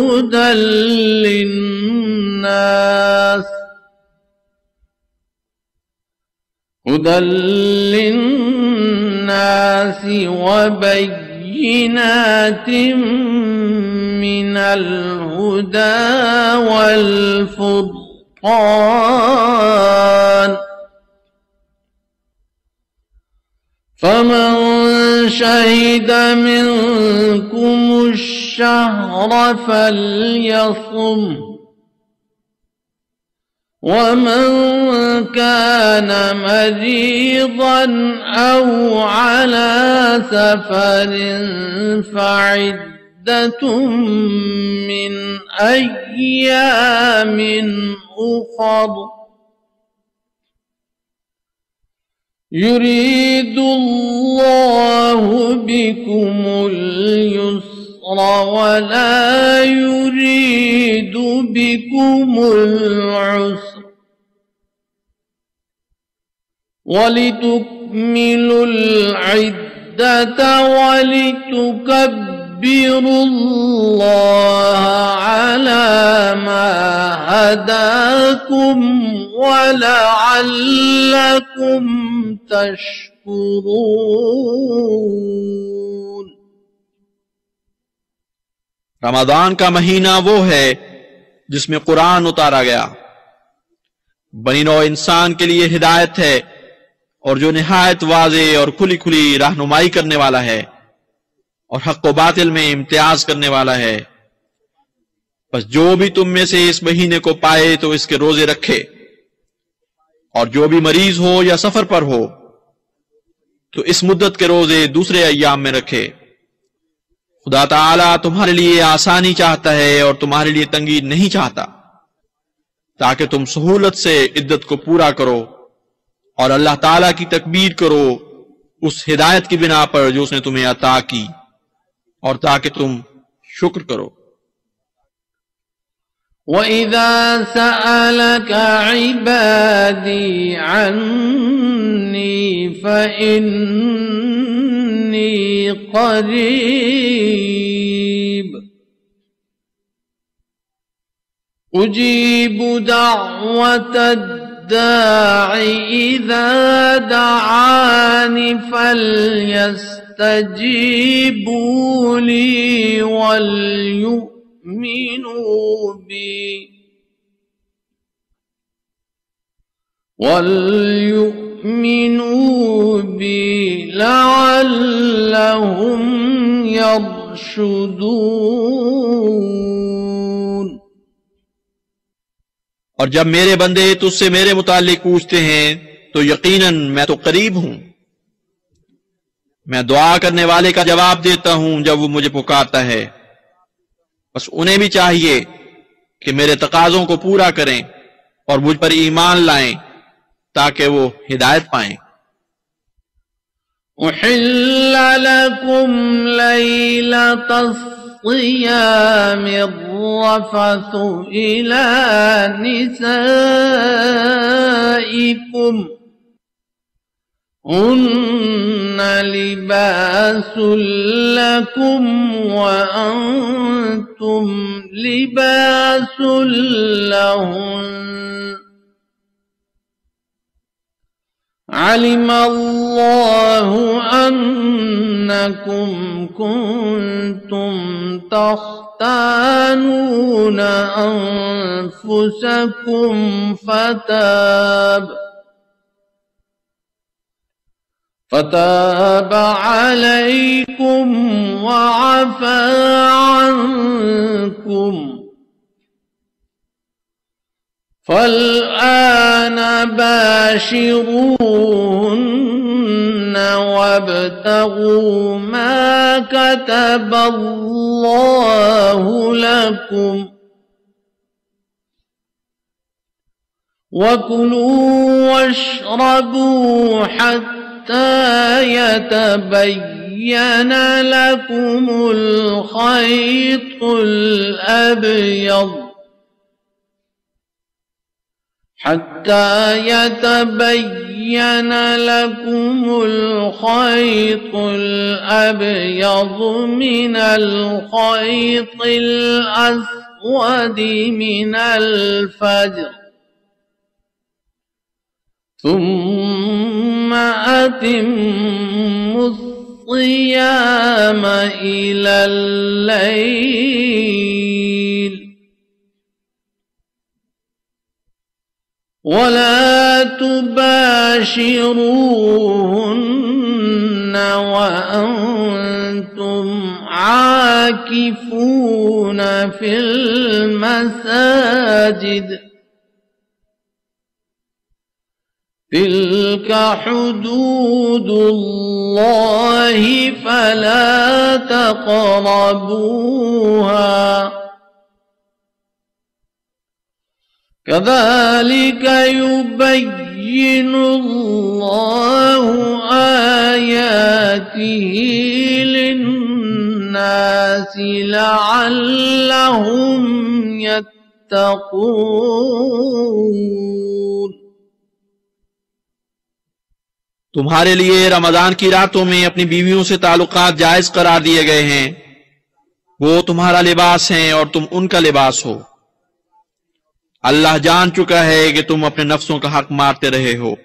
هدى للناس هدى للناس وبينات من الهدى والفرقان فمن شهد منكم الشهر فليصم ومن كان مريضا أو على سفر فعدة من أيام أخر يريد الله بكم اليسر ولا يريد بكم العسر ولتكملوا العدة ولتكبروا واستكبروا الله على ما هداكم ولعلكم تشكرون Ramadan का महीना वो है जिसमें कुरान उतारा गया बनी नौ इंसान के लिए हिदायत है और जो नहायत वाजे और खुली खुली रहनुमाई करने वाला है और हक व बातिल में इम्तियाज करने वाला है बस जो भी तुम में से इस महीने को पाए तो इसके रोजे रखे और जो भी मरीज हो या सफर पर हो तो इस मुद्दत के रोजे दूसरे अयाम में रखे खुदा ताला तुम्हारे लिए आसानी चाहता है और तुम्हारे लिए तंगी नहीं चाहता ताकि तुम सहूलत से इद्दत को पूरा करो और अल्लाह ताला की तकबीर करो उस हिदायत की बिना पर जो उसने तुम्हें अता की اور تاکہ تم شکر کرو وَإِذَا سَأَلَكَ عِبَادِي عَنِّي فَإِنِّي قَرِيبٌ أُجِيبُ دَعْوَةَ الدَّاعِ إِذَا دَعَانِ فَلْيَسْتَجِيبُ يستجيبوا لي وليؤمنوا بي وليؤمنوا بي لعلهم يرشدون جب میرے بندے تجھ سے میرے متعلق پوچھتے ہیں تو یقیناً میں تو قریب ہوں मैं दुआ करने वाले का जवाब देता हूं जब वो मुझे पुकारता है बस उन्हें भी चाहिए कि मेरे तकाजों को पूरा करें और मुझ पर ईमान लाएं ताकि वो हिदायत पाएं أحل لكم ليلة الصيام الرفث إلى نسائكم لباس لكم وأنتم لباس لهن علم الله أنكم كنتم تختانون أنفسكم فتاب فتاب عليكم وعفى عنكم فالآن باشرون وابتغوا ما كتب الله لكم وكلوا واشربوا حتى حتى يتبين لكم الخيط الأبيض حتى يتبين لكم الخيط الأبيض من الخيط الأسود من الفجر ثم أتم الصيام إلى الليل ولا تباشروهن وأنتم عاكفون في المساجد تلك حدود الله فلا تقربوها كذلك يبين الله آياته للناس لعلهم يتقون तुम्हारे लिए रमजान की रातों में अपनी बीवियों से ताल्लुक जायज करार दिए गए हैं वो तुम्हारा लिबास है और तुम उनका लिबास हो अल्लाह जान चुका है कि तुम अपने नफ्सों का हक मारते रहे हो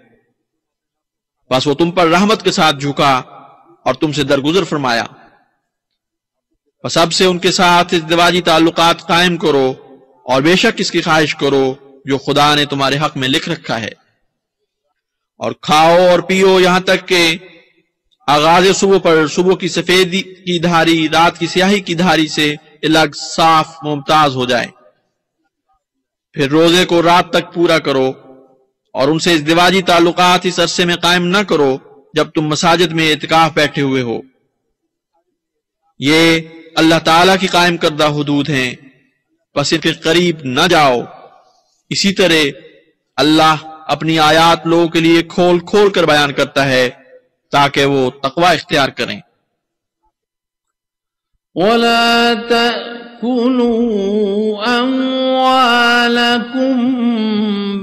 बस वो तुम पर रहमत के साथ झुका और तुमसे दरगुजर फरमाया बस अब से उनके साथ दिवाजी ताल्लुक कायम करो और बेशक इसकी ख्वाहिश करो जो खुदा ने तुम्हारे हक में लिख रखा है और खाओ और पियो यहां तक के आगाज सुबह पर सुबह की सफेदी की धारी रात की स्याही की धारी से अलग साफ मुमताज हो जाए फिर रोजे को रात तक पूरा करो और उनसे इस दिवाजी ताल्लुकात इस अरसे में कायम ना करो जब तुम मसाजिद में इतका बैठे हुए हो ये अल्लाह ताला की कायम करदा हदूद हैं बस इनके करीब न जाओ इसी तरह अल्लाह अपनी आयात लोगों के लिए खोल खोल कर बयान करता है ताकि वो तकवा इख्तियार करें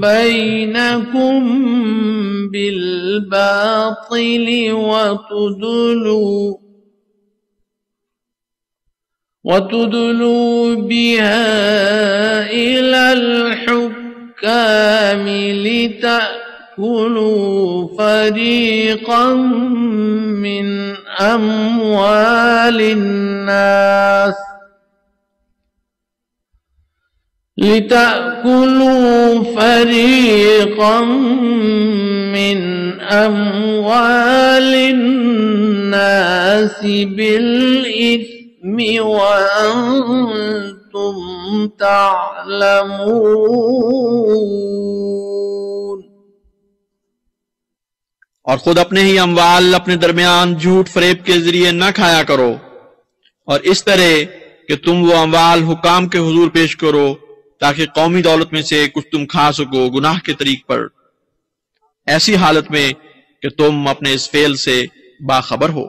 بينكم بالباطل وتدلوا وتدلوا بالكامل تأكلوا فريقا من أموال الناس لتأكلوا فريقا من أموال الناس بالإثم وأنتم كنتم تعلمون और खुद अपने ही अमवाल अपने दरमियान झूठ फरेब के जरिए न खाया करो और इस तरह कि तुम वो अमवाल हुकाम के हुजूर पेश करो ताकि कौमी दौलत में से कुछ तुम खा सको गुनाह के तरीक पर ऐसी हालत में कि तुम अपने इस फेल से बाखबर हो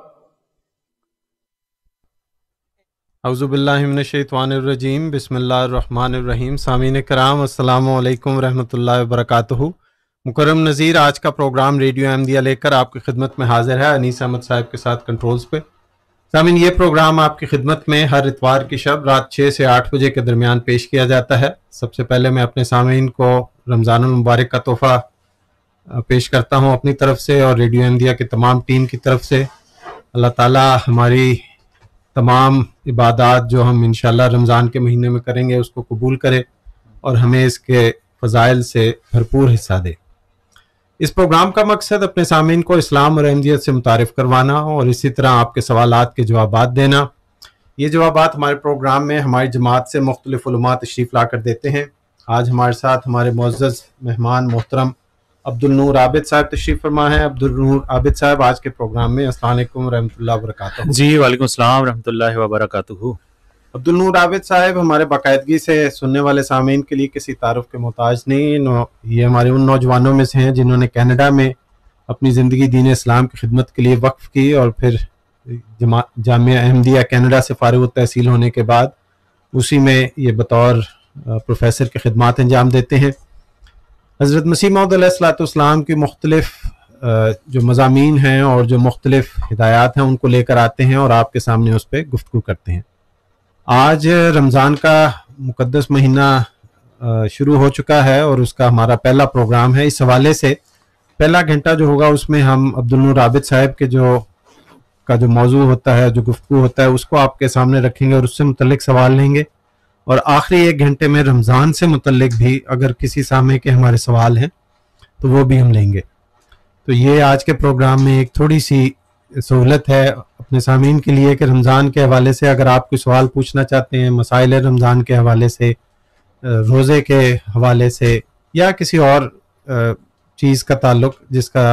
अवज़ुबिल्लिमिनशैतवानरजीम बसमीम सामीन कराम अल्लाम रहमतुल्लाहि व मुकरम नज़ीर आज का प्रोग्राम रेडियो एमदिया लेकर आपकी खिदमत में हाजिर है अनीस अहमद साहब के साथ कंट्रोल्स पे सामीन ये प्रोग्राम आपकी खिदमत में हर इतवार की शब रात छः से आठ बजे के दरमियान पेश किया जाता है सबसे पहले मैं अपने सामीन को रमज़ान मुबारक का तोहफ़ा पेश करता हूँ अपनी तरफ से और रेडियो इंडिया की तमाम टीम की तरफ से अल्लाह ताली हमारी तमाम इबादत जो हम इन रमज़ान के महीने में करेंगे उसको कबूल करें और हमें इसके फ़जाइल से भरपूर हिस्सा दे इस प्रोग्राम का मकसद अपने सामीन को इस्लाम और अहमदियत से मुतारफ़ करवाना और इसी तरह आपके सवाल के जवाब देना ये जवाब हमारे प्रोग्राम में हमारी जमात से मुख्तलिफ़ुलमा तशरीफ़ ला कर देते हैं आज हमारे साथ हमारे मोज़ मेहमान मोहतरम अब्दुल नूर आबिद साहब तशरीफ फरमा है अब्दुल नूर आबिद साहब आज के प्रोग्राम में असलम रहमतुल्लाह वरक जी वालेकुम असलम रहमतुल्ला वबरक अब्दुल नूर आबिद साहब हमारे बाकायदगी से सुनने वाले सामीन के लिए किसी तारफ़ के मोहताज नहीं ये हमारे उन नौजवानों में से हैं जिन्होंने कनाडा में अपनी ज़िंदगी दीन इस्लाम की खिदमत के लिए वक्फ की और फिर जाम अहमदिया कनाडा से फ़ारग तहसील होने के बाद उसी में ये बतौर प्रोफेसर की खिदमत अंजाम देते हैं हज़रत मसीम के मुख्तलफ जो मजामी हैं और जो मुख्तलिफ हदायत हैं उनको लेकर आते हैं और आपके सामने उस पर गुफ्तु करते हैं आज रमज़ान का मुकदस महीना शुरू हो चुका है और उसका हमारा पहला प्रोग्राम है इस हवाले से पहला घंटा जो होगा उसमें हम अब्दुल राबित साहब के जो का जो मौजू होता है जो गुफ्तु होता है उसको आपके सामने रखेंगे और उससे मुतलिक सवाल लेंगे और आखिरी एक घंटे में रमज़ान से मुतलक भी अगर किसी सामने के हमारे सवाल हैं तो वो भी हम लेंगे तो ये आज के प्रोग्राम में एक थोड़ी सी सहूलत है अपने सामीन के लिए कि रमज़ान के हवाले से अगर आप कोई सवाल पूछना चाहते हैं मसाइल रमज़ान के हवाले से रोज़े के हवाले से या किसी और चीज़ का ताल्लुक जिसका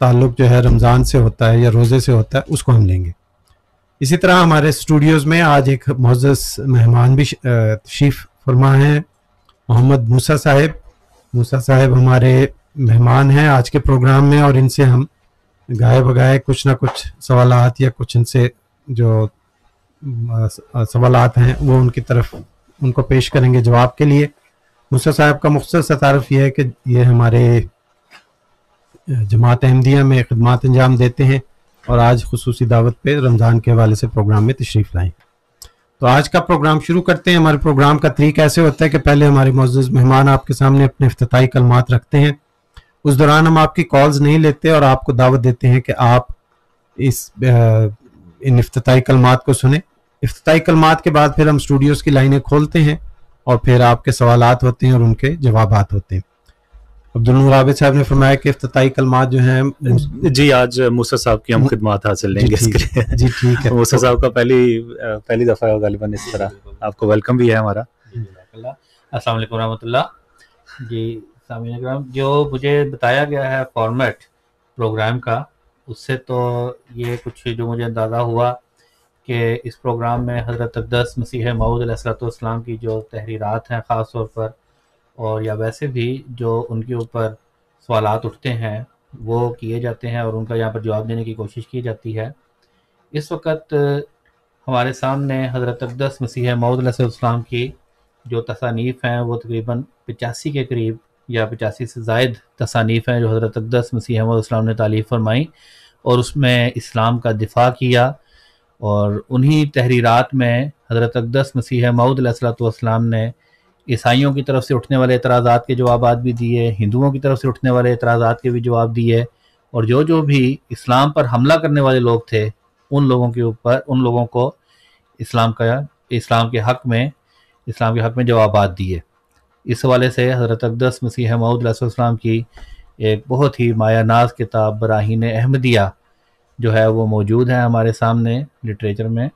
ताल्लुक जो है रमज़ान से होता है या रोज़े से होता है उसको हम लेंगे इसी तरह हमारे स्टूडियोज़ में आज एक मोजस मेहमान भी शीफ फरमा है मोहम्मद मूसा साहेब मूसा साहेब हमारे मेहमान हैं आज के प्रोग्राम में और इनसे हम गाए बगाए कुछ ना कुछ सवाल या कुछ इनसे जो सवाल हैं वो उनकी तरफ उनको पेश करेंगे जवाब के लिए मूसा साहब का मुख्तर सा तारफ यह है कि ये हमारे जमात अहमदिया में खदमात अंजाम देते हैं और आज खसूसी दावत पे रमज़ान के हवाले से प्रोग्राम में तशरीफ़ लाएँ तो आज का प्रोग्राम शुरू करते हैं हमारे प्रोग्राम का तरीक़ ऐसे होता है कि पहले हमारे मौजूद मेहमान आपके सामने अपने अफ्ताही कलमात रखते हैं उस दौरान हम आपकी कॉल्स नहीं लेते और आपको दावत देते हैं कि आप इस इन अफ्ताही कलमात को सुने अफ्ताही कलमात के बाद फिर हम स्टूडियोज़ की लाइनें खोलते हैं और फिर आपके सवाल होते हैं और उनके जवाब होते हैं अब्दुल साहब ने फरमाया कि अफ्ताही कलमात जो हैं जी आज मूसा साहब की हम खिदमत हासिल लेंगे जी ठीक है मूसा साहब का पहली पहली दफ़ा है गालिबा इस तरह आपको वेलकम भी है हमारा अस्सलाम वालेकुम रहमतुल्लाह जी सामीन जो मुझे बताया गया है फॉर्मेट प्रोग्राम का उससे तो ये कुछ जो मुझे अंदाज़ा हुआ कि इस प्रोग्राम में हज़रत अब्दस मसीह मऊद की जो तहरीरत हैं ख़ास तौर पर और या वैसे भी जो उनके ऊपर सवाल उठते हैं वो किए जाते हैं और उनका यहाँ पर जवाब देने की कोशिश की जाती है इस वक्त हमारे सामने हज़रत अकदस मसीह मऊदलाम की जो तसानीफ़ हैं वो तकरीबन पचासी के करीब या पचासी से जायद तसानीफ़ हैं जो हज़रत अकदस मसीह मऊदलाम ने तालीफ़ फरमाई और उसमें इस्लाम का दिफा किया और उन्हीं तहरीरात में हज़रत अकदस मसीह मऊदलाम ने ईसाइयों की तरफ से उठने वाले इतराजा के जवाब भी दिए हिंदुओं की तरफ से उठने वाले इतराजा के भी जवाब दिए और जो जो भी इस्लाम पर हमला करने वाले लोग थे उन लोगों के ऊपर उन लोगों को इस्लाम का इस्लाम के हक़ में इस्लाम के हक़ में जवाब दिए इस हवाले से हज़रत अकदस मसीह महमूदलाम की एक बहुत ही माया नाज किताब बराहन अहमदिया जो है वो मौजूद है हमारे सामने लिटरेचर में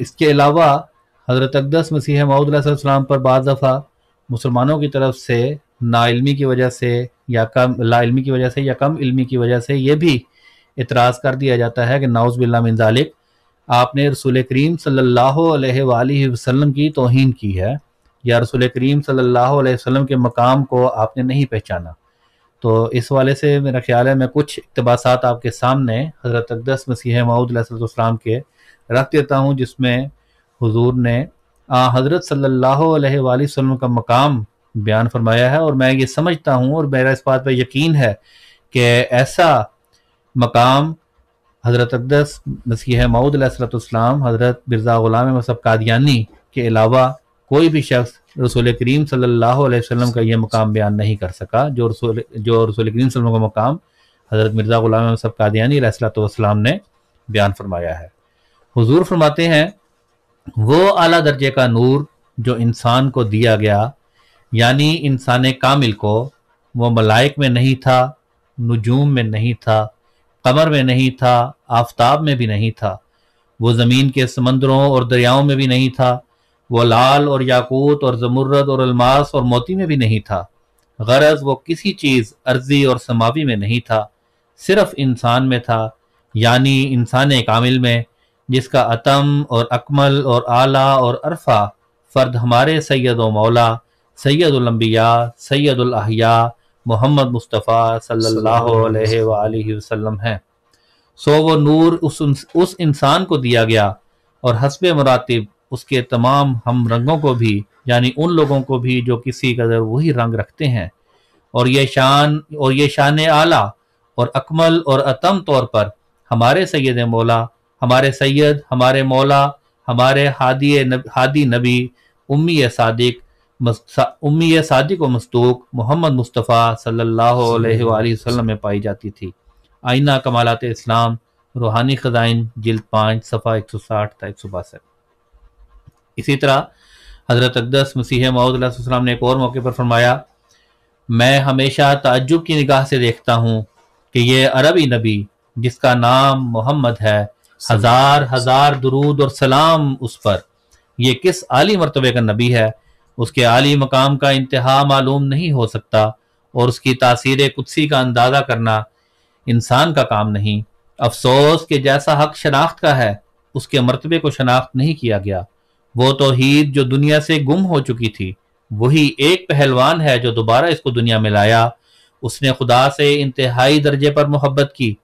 इसके अलावा हज़रत अकदस मसीह माउदलाम पर बज दफ़ा मुसलमानों की तरफ से नाइलमी की वजह से या कम लाइलमी की वजह से या कम इलमी की वजह से ये भी इतराज़ कर दिया जाता है कि नाउज़ बिल्ला मिनजालिक आपने रसूल करीम सल्ला वसम की तोहन की है या रसूल करीम सल्ला वसम के मकाम को आपने नहीं पहचाना तो इस वाले से मेरा ख्याल है मैं कुछ इकतबास आपके सामने हज़रत अकदस मसीह माऊदलाम के रख देता हूँ जिसमें हुजूर ने हज़रत सल्लल्लाहु अलैहि वसल्लम का मकाम बयान फरमाया है और मैं ये समझता हूँ और मेरा इस बात पर यकीन है कि ऐसा मकाम हज़रत अकदस मसीह सलाम हज़रत मिर्ज़ा ग़ुलाम मसब कादियानी के अलावा कोई भी शख्स रसूल करीम सल्लल्लाहु अलैहि का यह मकाम बयान नहीं कर सका जो रसूल जो रसूल करीम वसल्लम का मकाम हज़रत मिर्ज़ा ग़ुलाम मसब कादियानी सलाम ने बयान फरमाया है हजूर फरमाते हैं वो आला दर्जे का नूर जो इंसान को दिया गया यानी इंसान कामिल को वो मलाइक में नहीं था नजूम में नहीं था कमर में नहीं था आफ्ताब में भी नहीं था वो ज़मीन के समंदरों और दरियाओं में भी नहीं था वो लाल और याकूत और जमुरद और अलमास और मोती में भी नहीं था गरज वो किसी चीज़ अर्जी और समावी में नहीं था सिर्फ इंसान में था यानी इंसान कामिल में जिसका अतम और अकमल और आला और अरफा फ़र्द हमारे सैद मौला सैदुलम्बिया सैदुलहिया मोहम्मद मुस्तफ़ा सल्लल्लाहु अलैहि वसल्लम हैं सो वो नूर उस उस इंसान को दिया गया और हसब मरातब उसके तमाम हम रंगों को भी यानी उन लोगों को भी जो किसी कदर वही रंग रखते हैं और ये शान और ये शान आला और अकमल और अतम तौर पर हमारे सैद मौला हमारे सैयद हमारे मौला हमारे हादी नब, हादी नबी उम्मी सादिक उम्मी सादिक व मस्तूक मोहम्मद मुस्तफ़ा सल्लल्लाहु अलैहि वसल्लम में पाई जाती थी आइना कमालत इस्लाम रूहानी ख़जाइन जिल्द पाँच सफ़ा एक सौ साठ था एक सौ बासठ इसी तरह हज़रत अकदस मसीह मौदलाम ने एक और मौके पर फरमाया मैं हमेशा ताज्जुब की निगाह से देखता हूँ कि यह अरबी नबी जिसका नाम मोहम्मद है हजार हजार दरूद और सलाम उस पर यह किस आली मरतबे का नबी है उसके आली मकाम का इंतहा मालूम नहीं हो सकता और उसकी तासीर कुदसी का अंदाज़ा करना इंसान का काम नहीं अफसोस के जैसा हक शनाख्त का है उसके मरतबे को शनाख्त नहीं किया गया वो तोहीद जो दुनिया से गुम हो चुकी थी वही एक पहलवान है जो दोबारा इसको दुनिया में लाया उसने खुदा से इंतहाई दर्जे पर मोहब्बत की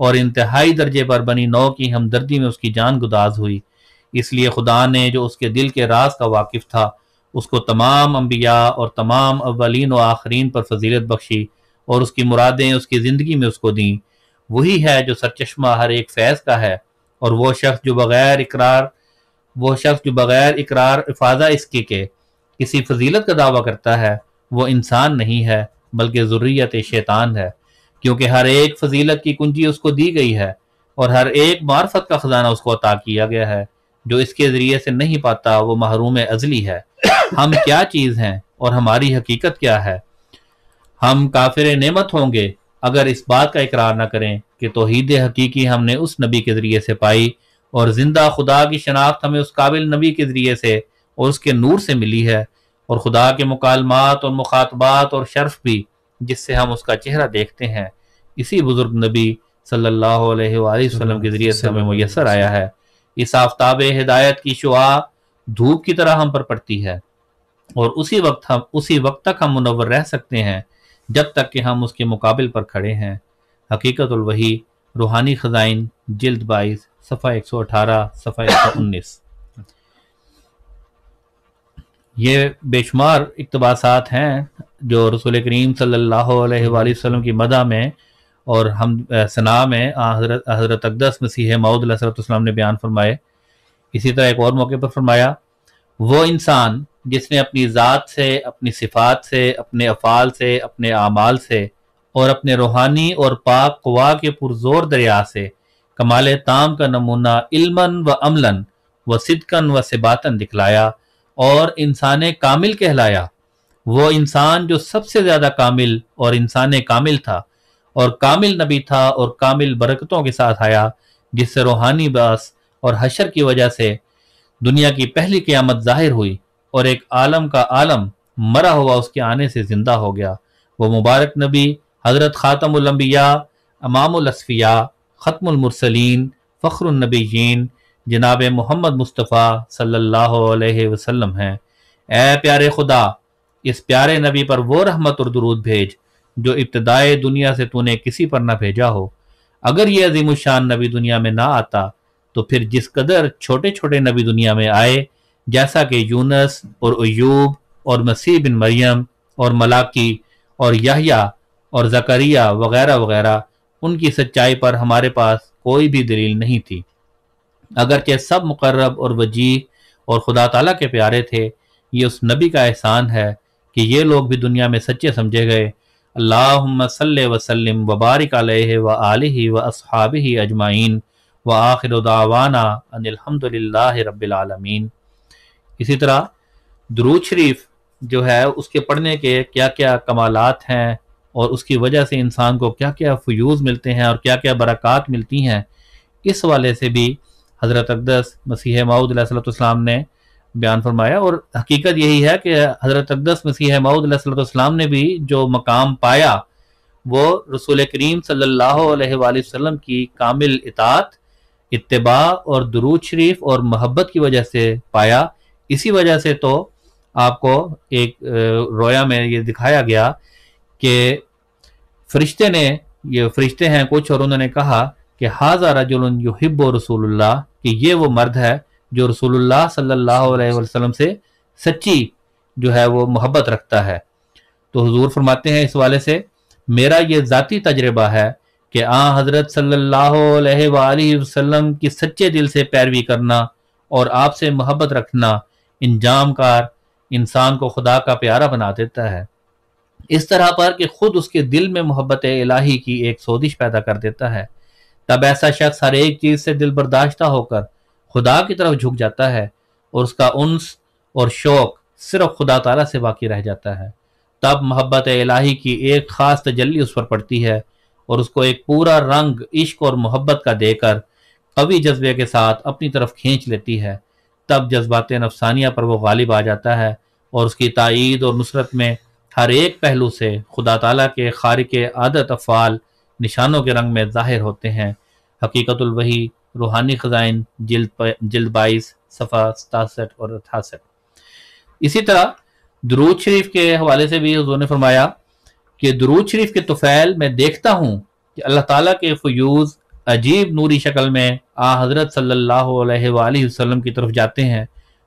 और इंतहाई दर्जे पर बनी नौ की हमदर्दी में उसकी जान गुदाज हुई इसलिए खुदा ने जो उसके दिल के राज का वाकिफ था उसको तमाम अम्बिया और तमाम अवलिन व आखरीन पर फजीलत बख्शी और उसकी मुरादें उसकी ज़िंदगी में उसको दी वही है जो सरचश्मा हर एक फैज़ का है और वह शख्स जो बग़ैर इकरार वो शख्स जो बग़ैर इकरार इफाजा इसके के किसी फजीलत का दावा करता है वह इंसान नहीं है बल्कि ज़ुर्रियत शैतान है क्योंकि हर एक फजीलत की कुंजी उसको दी गई है और हर एक मार्फत का खजाना उसको अता किया गया है जो इसके ज़रिए से नहीं पाता वो महरूम अजली है हम क्या चीज़ हैं और हमारी हकीकत क्या है हम काफिर नेमत होंगे अगर इस बात का इकरार ना करें कि तोहद हकीकी हमने उस नबी के ज़रिए से पाई और ज़िंदा खुदा की शनाख्त हमें उस काबिल नबी के ज़रिए से और उसके नूर से मिली है और खुदा के मुकालमात और मुखातबात और शर्फ भी जिससे हम उसका चेहरा देखते हैं इसी बुजुर्ग नबी सल्लल्लाहु अलैहि वसल्लम के जरिए हमें मैसर आया है इस आफ्ताब हिदायत की शुआ धूप की तरह हम पर पड़ती है और उसी वक्त हम उसी वक्त तक हम मुनवर रह सकते हैं जब तक कि हम उसके मुकाबले पर खड़े हैं हकीकत वही रूहानी ख़जाइन जल्द बाईस सफ़ा एक सौ अठारह सफ़ा एक सौ उन्नीस ये बेशुमार इकतबासात हैं जो रसूल करीम सल्लल्लाहु की मदा में और हम सना में हजरत हजरत अकदस मसीह माउदलाम ने बयान फरमाए इसी तरह एक और मौके पर फरमाया वो इंसान जिसने अपनी ज़ात से अपनी सिफात से अपने अफ़ाल से अपने आमाल से और अपने रूहानी और पाक कुआ के पुरजोर दरिया से कमाल ताम का नमूना इल्मन व अमलन व सिदकन व सिबातन दिखलाया और इंसान कामिल कहलाया वो इंसान जो सबसे ज़्यादा कामिल और इंसान कामिल था और कामिल नबी था और कामिल बरकतों के साथ आया जिससे रूहानी बास और हशर की वजह से दुनिया की पहली क़्यामत जाहिर हुई और एक आलम का आलम मरा हुआ उसके आने से ज़िंदा हो गया वो मुबारक नबी हज़रत ख़ातमबिया अमामसफ़िया ख़त्मलमरसलिन फ़खरनबीन जनाब मोहम्मद मुस्तफ़ा सल्लल्लाहु अलैहि वसल्लम हैं ए प्यारे खुदा इस प्यारे नबी पर वो रहमत और दरूद भेज जो इब्तदाए दुनिया से तूने किसी पर ना भेजा हो अगर ये अजीम शान नबी दुनिया में ना आता तो फिर जिस कदर छोटे छोटे नबी दुनिया में आए जैसा कि यूनस और अयूब और मसीह बिन मरियम और मलाकी और याहिया और जकरिया वगैरह वगैरह उनकी सच्चाई पर हमारे पास कोई भी दलील नहीं थी अगरचे सब मुकर्रब और वजीह और खुदा तला के प्यारे थे ये उस नबी का एहसान है कि ये लोग भी दुनिया में सच्चे समझे गए अल्लाह सल वसलम वबारिक व आल व असहाब ही अजमाइन व आखिर उदावाना अनिलहमदिल्ला रबालमीन इसी तरह दरूद शरीफ जो है उसके पढ़ने के क्या क्या कमालत हैं और उसकी वजह से इंसान को क्या क्या फ्यूज़ मिलते हैं और क्या क्या बरक़ात मिलती हैं इस वाले से भी हज़रत अकदस मसीह सलाम ने बयान फरमाया और हकीकत यही है कि हज़रत अकदस मसीह सलाम ने भी जो मकाम पाया वो रसूल करीम सल्लाम की कामिल इतात इतबा और दरूद शरीफ और मोहब्बत की वजह से पाया इसी वजह से तो आपको एक रोया में ये दिखाया गया कि फरिश्ते ने ये फरिश्ते हैं कुछ और उन्होंने कहा कि हाजा रजुल युहिब रसूलुल्लाह कि ये वो मर्द है जो रसूलुल्लाह सल्लल्लाहु अलैहि वसल्लम से सच्ची जो है वो मोहब्बत रखता है तो हुजूर फरमाते हैं इस वाले से मेरा ये ज़ाती तजर्बा है कि आ हज़रत सल्लल्लाहु अलैहि वसल्लम की सच्चे दिल से पैरवी करना और आपसे मोहब्बत रखना इंजाम कार इंसान को खुदा का प्यारा बना देता है इस तरह पर कि खुद उसके दिल में मोहब्बत इलाही की एक सोदिश पैदा कर देता है तब ऐसा शख्स हर एक चीज़ से दिल बर्दाश्त होकर खुदा की तरफ झुक जाता है और उसका उन्स और शौक सिर्फ खुदा तला से बाकी रह जाता है तब मोहब्बत इलाही की एक ख़ास तजली उस पर पड़ती है और उसको एक पूरा रंग इश्क और मोहब्बत का देकर कवि जज्बे के साथ अपनी तरफ खींच लेती है तब जज्बात नफसानिया पर वो गालिब आ जाता है और उसकी तइद और नुसरत में हर एक पहलू से खुदा तला के खार के आदत अफ़ाल निशानों के रंग में जाहिर होते हैं हकीकतुल वही रूहानी खजाइन जिल्द जिल्द बाईस सफ़ा सतासठ और अठासठ इसी तरह दरूद शरीफ के हवाले से भी हजूर ने फरमाया कि दरूद शरीफ के तुफैल मैं देखता हूँ कि अल्लाह ताला के फ्यूज़ अजीब नूरी शक्ल में आ हज़रत सल्लल्लाहु अलैहि वसल्लम की तरफ जाते हैं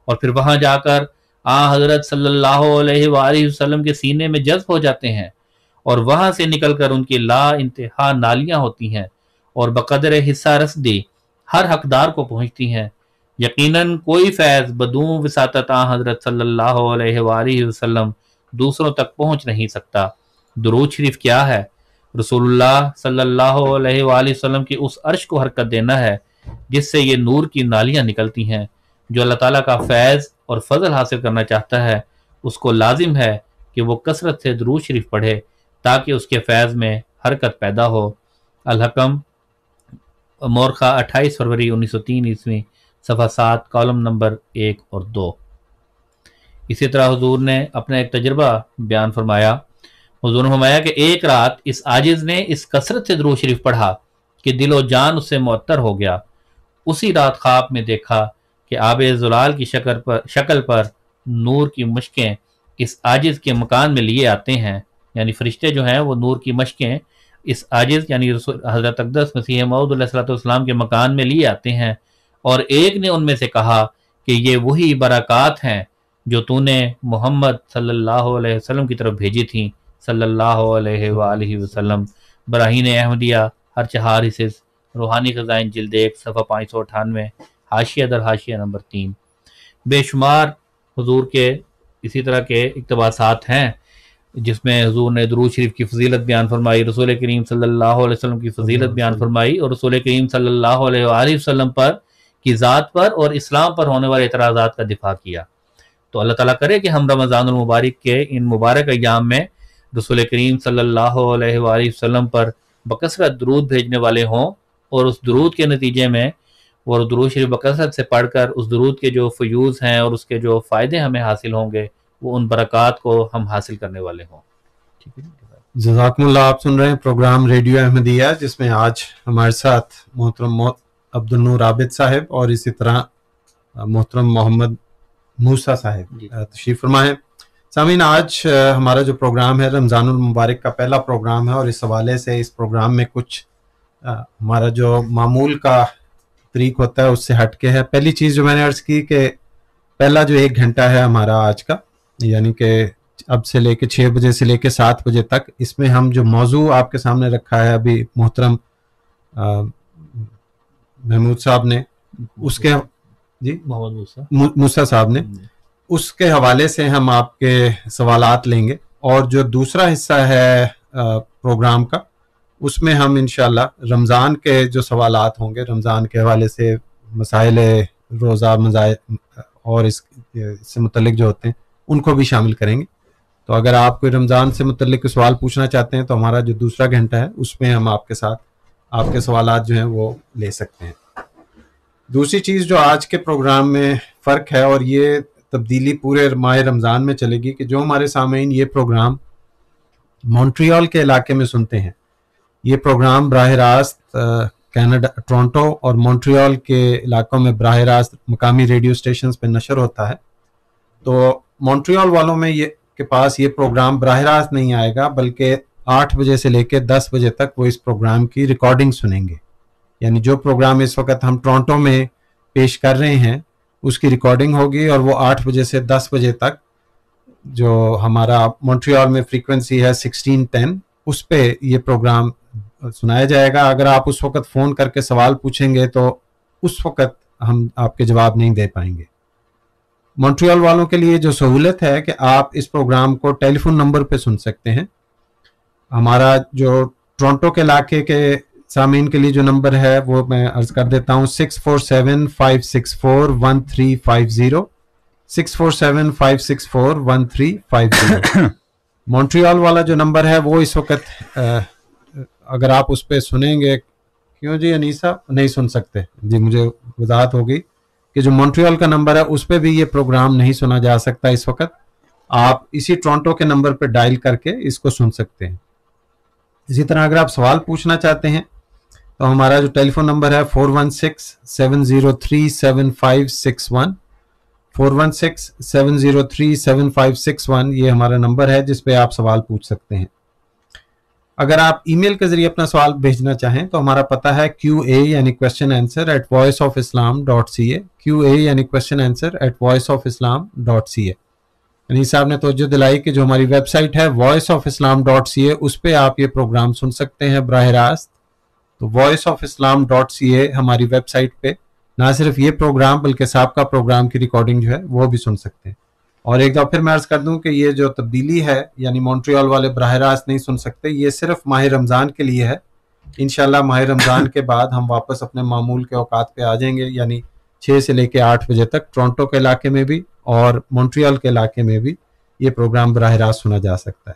और फिर वहाँ जाकर आ हज़रत सल्लल्लाहु अलैहि वसल्लम के सीने में जज्ब हो जाते हैं और वहां से निकलकर उनकी ला इंतहा नालियां होती हैं और बकदर हिस्सा रसदी हर हकदार को पहुंचती हैं यकीनन कोई फैज़ बदूम वसात हज़रत वसल्लम दूसरों तक पहुंच नहीं सकता दरूद शरीफ क्या है रसोल्ला सल्लल्लाहु अलैहि की उस अर्श को हरकत देना है जिससे ये नूर की नालियाँ निकलती हैं जो अल्लाह ताला का फैज़ और फजल हासिल करना चाहता है उसको लाजिम है कि वो कसरत से दरूद शरीफ पढ़े ताकि उसके फैज़ में हरकत पैदा हो अलहकम मोरखा अट्ठाईस फरवरी उन्नीस सौ तीन ईस्वी सफ़ा सात कॉलम नंबर एक और दो इसी तरह हजूर ने अपना एक तजर्बा बयान फरमाया हजूर ने फरमाया कि एक रात इस आजिज़ ने इस कसरत से दरू शरीफ पढ़ा कि दिलो जान उससे मअतर हो गया उसी रात ख्वाब में देखा कि आब जुलाल की शक्ल पर शक्ल पर नूर की मुश्कें इस आजिज़ के मकान में लिए आते हैं यानी फरिश्ते जो हैं वो नूर की मशकें इस आजिज़ यानी हज़रत अकदस मसीह मऊदलाम के मकान में लिए आते हैं और एक ने उनमें से कहा कि ये वही बरक़ात हैं जो तूने मोहम्मद सल्लल्लाहु अलैहि वसल्लम की तरफ भेजी थी सल्लल्लाहु अलैहि वसल्लम बरहन अहमदिया हर चहार हिस्स रूहानी ख़जाइन जल्द एक सफ़ा पाँच सौ अठानवे हाशिया दर हाशिया नंबर तीन बेशुमार हजूर के इसी तरह के इकतबास हैं जिसमें हजूर ने दरू शरीफ की फजीलत बयान फरमाई रसूल करीम सल्लल्लाहु अलैहि वसल्लम की फजीलत बयान फरमाई और रसूल करीम सल्लल्लाहु अलैहि वसल्लम पर की ज़ात पर और इस्लाम पर होने वाले एतराज़ा का दिफा किया तो अल्लाह ताला करे कि हम रमज़ानमबारक के इन मुबारक अयाम में रसूल करीम सल्लल्लाहु अलैहि वसल्लम पर बकसरत दरूद भेजने वाले हों और उस दरूद के नतीजे में और दरूद शरीफ बकसरत से पढ़कर उस दरूद के जो फ्यूज़ हैं और उसके जो फ़ायदे हमें हासिल होंगे वो उन बरक़ात को हम हासिल करने वाले हों ठीक आप सुन रहे हैं प्रोग्राम रेडियो अहमदिया जिसमें आज हमारे साथ मोहतरम अब्दुलनूर आबिद साहब और इसी तरह मोहतरम मोहम्मद मूसा साहब तशीफ फरमा है सामीन आज हमारा जो प्रोग्राम है रमज़ान मुबारक का पहला प्रोग्राम है और इस हवाले से इस प्रोग्राम में कुछ हमारा जो मामूल का तरीक होता है उससे हटके है पहली चीज़ जो मैंने अर्ज़ की कि पहला जो एक घंटा है हमारा आज का यानी कि अब से लेके छः बजे से लेके सात बजे तक इसमें हम जो मौजू आपके सामने रखा है अभी मोहतरम महमूद साहब ने उसके जी मोहम्मद मूसा साहब ने उसके हवाले से हम आपके सवालात लेंगे और जो दूसरा हिस्सा है प्रोग्राम का उसमें हम इन रमज़ान के जो सवालात होंगे रमज़ान के हवाले से मसाइल रोज़ा मज़ा और इस इससे मतलब जो होते हैं उनको भी शामिल करेंगे तो अगर आप कोई रमज़ान से मुतल कोई सवाल पूछना चाहते हैं तो हमारा जो दूसरा घंटा है उसमें हम आपके साथ आपके सवाल जो हैं वो ले सकते हैं दूसरी चीज़ जो आज के प्रोग्राम में फ़र्क है और ये तब्दीली पूरे माह रमज़ान में चलेगी कि जो हमारे सामीन ये प्रोग्राम मॉन्ट्रियल के इलाके में सुनते हैं ये प्रोग्राम बरह रास्त कैनेडा टोरंटो और मॉन्ट्रियल के इलाकों में बरह रास्त मकामी रेडियो स्टेशन पर नशर होता है तो मॉन्ट्रियल वालों में ये के पास ये प्रोग्राम बरह रास्त नहीं आएगा बल्कि आठ बजे से लेकर दस बजे तक वो इस प्रोग्राम की रिकॉर्डिंग सुनेंगे यानी जो प्रोग्राम इस वक्त हम टोरंटो में पेश कर रहे हैं उसकी रिकॉर्डिंग होगी और वो आठ बजे से दस बजे तक जो हमारा मॉन्ट्रियल में फ्रीक्वेंसी है सिक्सटीन टेन उस पर यह प्रोग्राम सुनाया जाएगा अगर आप उस वक्त फ़ोन करके सवाल पूछेंगे तो उस वक्त हम आपके जवाब नहीं दे पाएंगे मॉन्ट्रियल वालों के लिए जो सहूलत है कि आप इस प्रोग्राम को टेलीफोन नंबर पे सुन सकते हैं हमारा जो टोरंटो के इलाके के सामीन के लिए जो नंबर है वो मैं अर्ज कर देता हूँ six four seven five six four one three five zero six four seven five six four one three five zero Montreal वाला जो नंबर है वो इस वक्त अगर आप उस पर सुनेंगे क्यों जी अनीसा नहीं सुन सकते जी मुझे वजाहत होगी कि जो मॉन्ट्रियल का नंबर है उस पर भी ये प्रोग्राम नहीं सुना जा सकता इस वक्त आप इसी टोरंटो के नंबर पर डायल करके इसको सुन सकते हैं इसी तरह अगर आप सवाल पूछना चाहते हैं तो हमारा जो टेलीफोन नंबर है four one six seven zero three seven five six one four one six seven zero three seven five six one ये हमारा नंबर है जिसपे आप सवाल पूछ सकते हैं अगर आप ईमेल के जरिए अपना सवाल भेजना चाहें तो हमारा पता है क्यू ए यानी question answer at voice of Islam dot C A Q A यानी question answer at voice of Islam dot C A यानी साहब ने तोज्जो दिलाई कि जो हमारी वेबसाइट है voice of Islam dot C A उस पर आप ये प्रोग्राम सुन सकते हैं बरह रास्त तो voice of Islam dot C A हमारी वेबसाइट पे ना सिर्फ ये प्रोग्राम बल्कि साहब का प्रोग्राम की रिकॉर्डिंग जो है वो भी सुन सकते हैं और एक बार फिर मैं अर्ज कर दूं कि ये जो तब्दीली है यानी मॉन्ट्रियल वाले बरह रास्त नहीं सुन सकते ये सिर्फ माह रमज़ान के लिए है इन माह रमज़ान के बाद हम वापस अपने मामूल के औकात पे आ जाएंगे यानी छः से लेकर आठ बजे तक टोरंटो के इलाके में भी और मॉन्ट्रियल के इलाके में भी ये प्रोग्राम बरह रास्त सुना जा सकता है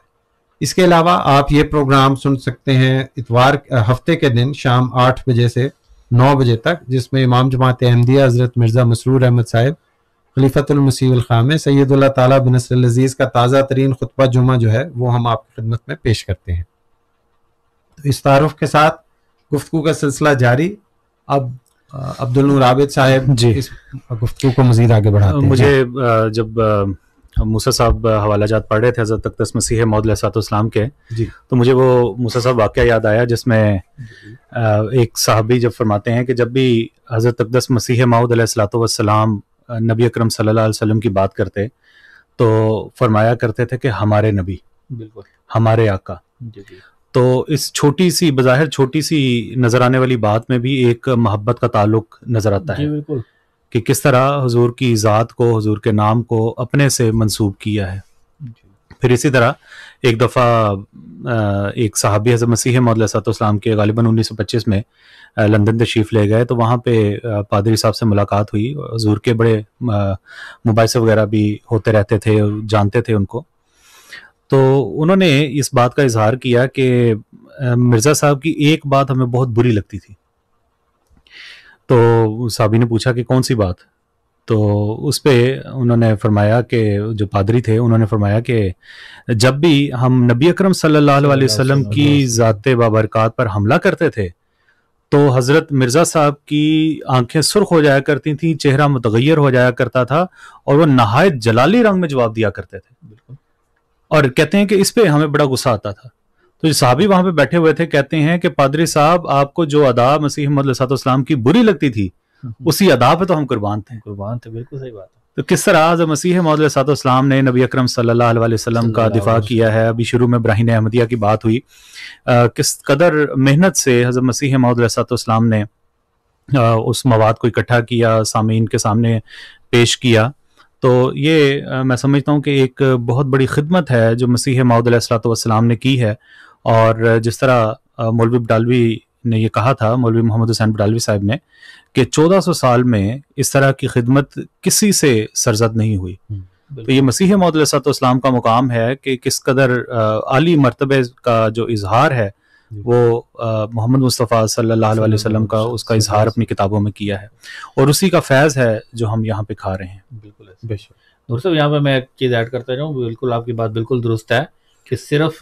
इसके अलावा आप ये प्रोग्राम सुन सकते हैं इतवार हफ्ते के दिन शाम आठ बजे से नौ बजे तक जिसमें इमाम जमात अहमदिया हज़रत मिर्ज़ा मसरूर अहमद साहब खलीफतमसीखाम सैदुल्ला ताली बिन अजीज़ का ताज़ा तरीन खुतबा जुमा जो है वो हम आपकी खिदमत में पेश करते हैं तो इस तारफ़ के साथ गुफ्तु का सिलसिला जारी अब अब्दुल आबिद साहब जी इस गुफ्तु को मजीद आगे बढ़ाते हैं मुझे जब मूसा साहब हवाला जात पढ़ रहे थे हजरत तख्तस मसीह मौदलाम के तो मुझे वो मूसा साहब वाक़ याद आया जिसमें एक साहबी जब फरमाते हैं कि जब भी हजरत तकदस मसीह माउद सलाम नबी अक्रम वसल्लम की बात करते तो फरमाया करते थे कि हमारे नबी बिल्कुल हमारे आका तो इस छोटी सी बज़ाहिर छोटी सी नज़र आने वाली बात में भी एक मोहब्बत का ताल्लुक नज़र आता है बिल्कुल कि किस तरह हजूर की ज़ात को हजूर के नाम को अपने से मंसूब किया है फिर इसी तरह एक दफ़ा एक सहाबी हज़र मसीह मौलाम के गालिबा उन्नीस सौ पच्चीस में लंदन तशीफ ले गए तो वहाँ पे पादरी साहब से मुलाकात हुई हजूर के बड़े मुबासे वगैरह भी होते रहते थे जानते थे उनको तो उन्होंने इस बात का इजहार किया कि मिर्ज़ा साहब की एक बात हमें बहुत बुरी लगती थी तो साबी ने पूछा कि कौन सी बात तो उस पर उन्होंने फरमाया कि जो पादरी थे उन्होंने फरमाया कि जब भी हम नबी अक्रम सल्लल्लाहु की ज़ात बाबरकत पर हमला करते थे तो हज़रत मिर्ज़ा साहब की आंखें सुर्ख हो जाया करती थी चेहरा मतगैर हो जाया करता था और वह नहायत जलाली रंग में जवाब दिया करते थे और कहते हैं कि इस पर हमें बड़ा गुस्सा आता था तो साहबी वहां पे बैठे हुए थे कहते हैं कि पादरी साहब आपको जो अदा मसीह की बुरी लगती थी हम्म। उसी अदा पे तो हम कुर्बान थे कुर्बान थे बिल्कुल सही बात है तो किस तरह आज मसीह मौलाम ने नबी अक्रम सल्लल्लाहु का दिफा किया है अभी शुरू में ब्राहिन अहमदिया की बात हुई आ, किस कदर मेहनत से हजरत मसीह मौलाम ने आ, उस मवाद को इकट्ठा किया सामीन के सामने पेश किया तो ये आ, मैं समझता हूँ कि एक बहुत बड़ी खिदमत है जो मसीह मौदलाम ने की है और जिस तरह मौलवी बडालवी ने यह कहा था मौलवी मोहम्मद हुसैन बडालवी साहब ने कि 1400 साल में इस तरह की खिदमत किसी से सरजद नहीं हुई हम्म, तो ये मसीह मौदलाम का मुकाम है कि किस कदर आली मरतबे का जो इजहार है वो मोहम्मद मुस्तफ़ा सल्लल्लाहु अलैहि वसल्लम का उसका इजहार अपनी किताबों में किया है और उसी का फैज़ है जो हम यहाँ पे खा रहे हैं बिल्कुल बेशक नूर साहब यहाँ पे मैं एक चीज़ ऐड करता जाऊँ बिल्कुल आपकी बात बिल्कुल दुरुस्त है कि सिर्फ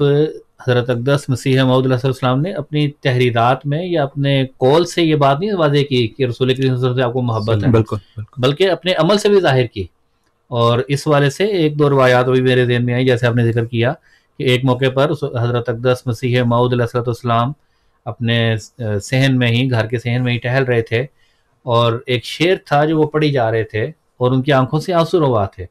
हज़रत अकदस मसीह महूदलाम ने अपनी तहरीरत में या अपने कॉल से ये बात नहीं वाजे की कि रसूल से आपको मोहब्बत है बिल्कुल, बल्कि अपने अमल से भी जाहिर की और इस वाले से एक दो रवायात भी मेरे जहन में आई जैसे आपने जिक्र किया कि एक मौके पर हज़रत अकदस मसीह माऊदलाम अपने सहन में ही घर के सहन में ही टहल रहे थे और एक शेर था जो वो पढ़ी जा रहे थे और उनकी आंखों से आंसू रवा थे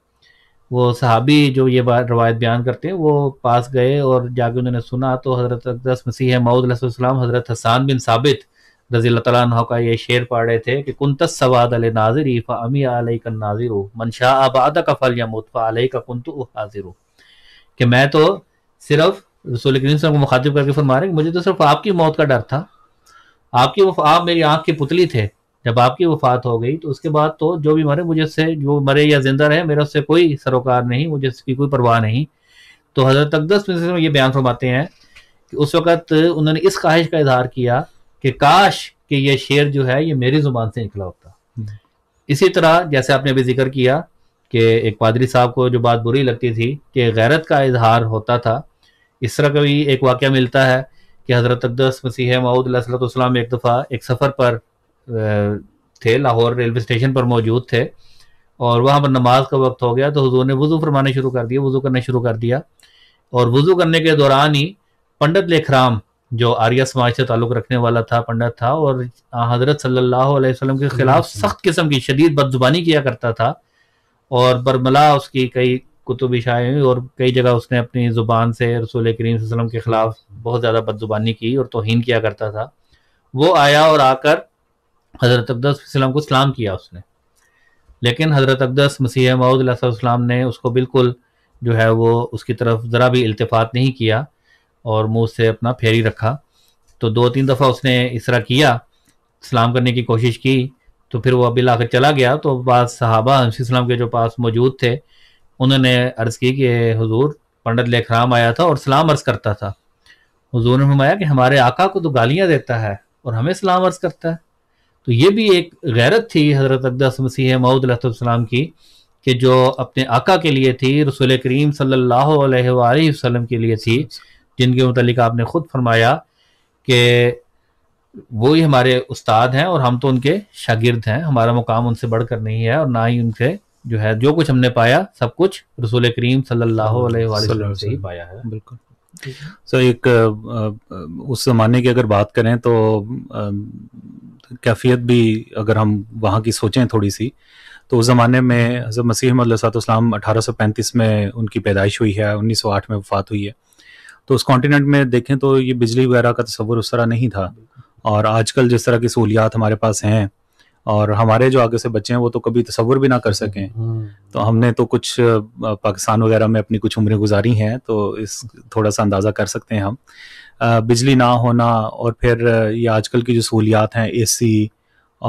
वो सहाबी जो ये रवायत बयान करते हैं वो पास गए और जाके उन्होंने सुना तो हज़रत अकदस मसीह मऊदलाम हज़रत हसान बिन साबित रजी तह का ये शेर पा रहे थे कि कुंत सवाद अल नाजिर फ़ा अमी आलई का नाजिर हो मनशा आबादा का फल या मुतफ़ा आलई का कुंत हाजिर हो कि मैं तो सिर्फ रसोल करीम को मुखातिब करके फरमा रहे मुझे तो सिर्फ आपकी मौत का डर था आपकी वो आप मेरी आँख की पुतली थे जब आपकी वफात हो गई तो उसके बाद तो जो भी मरे मुझे से जो मरे या जिंदा रहे मेरा उससे कोई सरोकार नहीं मुझे उसकी कोई परवाह नहीं तो हजरत अकदस में ये बयान फरमाते हैं कि उस वक़्त उन्होंने इस ख्वाहिश का इजहार किया कि काश कि ये शेर जो है ये मेरी ज़ुबान से निकला होता इसी तरह जैसे आपने अभी जिक्र किया कि एक पादरी साहब को जो बात बुरी लगती थी कि गैरत का इजहार होता था इस तरह का भी एक वाक़ मिलता है कि हज़रत अकदस मसीह मऊदलाम एक दफ़ा एक सफ़र पर थे लाहौर रेलवे स्टेशन पर मौजूद थे और वहाँ पर नमाज का वक्त हो गया तो हजूर ने वज़ू फरमाने शुरू कर दिया वज़ू करना शुरू कर दिया और वज़ू करने के दौरान ही पंडित लेखराम जो आर्य समाज से ताल्लुक़ रखने वाला था पंडित था और हज़रत सल्लल्लाहु अलैहि वसल्लम के ख़िलाफ़ हम्म। सख्त किस्म की शदीद बदजुबानी किया करता था और बरमला उसकी कई कुतुब हुई और कई जगह उसने अपनी ज़ुबान से रसूल करीम वसम के ख़िलाफ़ बहुत ज़्यादा बदजुबानी की और तोहन किया करता था वो आया और आकर हज़रत अब्दुल्सम को सलाम किया उसने लेकिन हज़रत अकदस मसीह मऊदलाम ने उसको बिल्कुल जो है वो उसकी तरफ ज़रा भी अल्तफात नहीं किया और मुँह से अपना फेरी रखा तो दो तीन दफ़ा उसने इस तरह किया सलाम करने की कोशिश की तो फिर वह बिल आकर चला गया तो बाद सहाबा हसीम के जो पास मौजूद थे उन्होंने अर्ज़ की कि हजूर पंडित लेखराम आया था और सलाम अर्ज़ करता था हजूर ने फरमाया कि हमारे आका को तो गालियाँ देता है और हमें सलाम अर्ज़ करता है तो ये भी एक गैरत थी हज़रत अकदस मसीह मऊदलाम की कि जो अपने आका के लिए थी रसूल करीम सल्ला वसलम के लिए थी जिनके मतलब आपने ख़ुद फरमाया कि वो ही हमारे उस्ताद हैं और हम तो उनके शागिर्द हैं हमारा मुकाम उनसे बढ़कर नहीं है और ना ही उनसे जो है जो कुछ हमने पाया सब कुछ रसूल करीम सल्लल्लाहु अलैहि वसल्लम से ही पाया है बिल्कुल सर एक उस ज़माने की अगर बात करें तो कैफियत भी अगर हम वहाँ की सोचें थोड़ी सी तो उस ज़माने में हज़रत मसीह मदलम अठारह पैंतीस में उनकी पैदाइश हुई है उन्नीस सौ आठ में वफात हुई है तो उस कॉन्टीनेंट में देखें तो ये बिजली वगैरह का तस्वुर उस तरह नहीं था और आजकल जिस तरह की सहूलियात हमारे पास हैं और हमारे जो आगे से बच्चे हैं वो तो कभी तस्वुर भी ना कर सकें तो हमने तो कुछ पाकिस्तान वगैरह में अपनी कुछ उम्रें गुजारी हैं तो इस थोड़ा सा अंदाज़ा कर सकते हैं हम बिजली ना होना और फिर ये आजकल की जो सहूलियात हैं एसी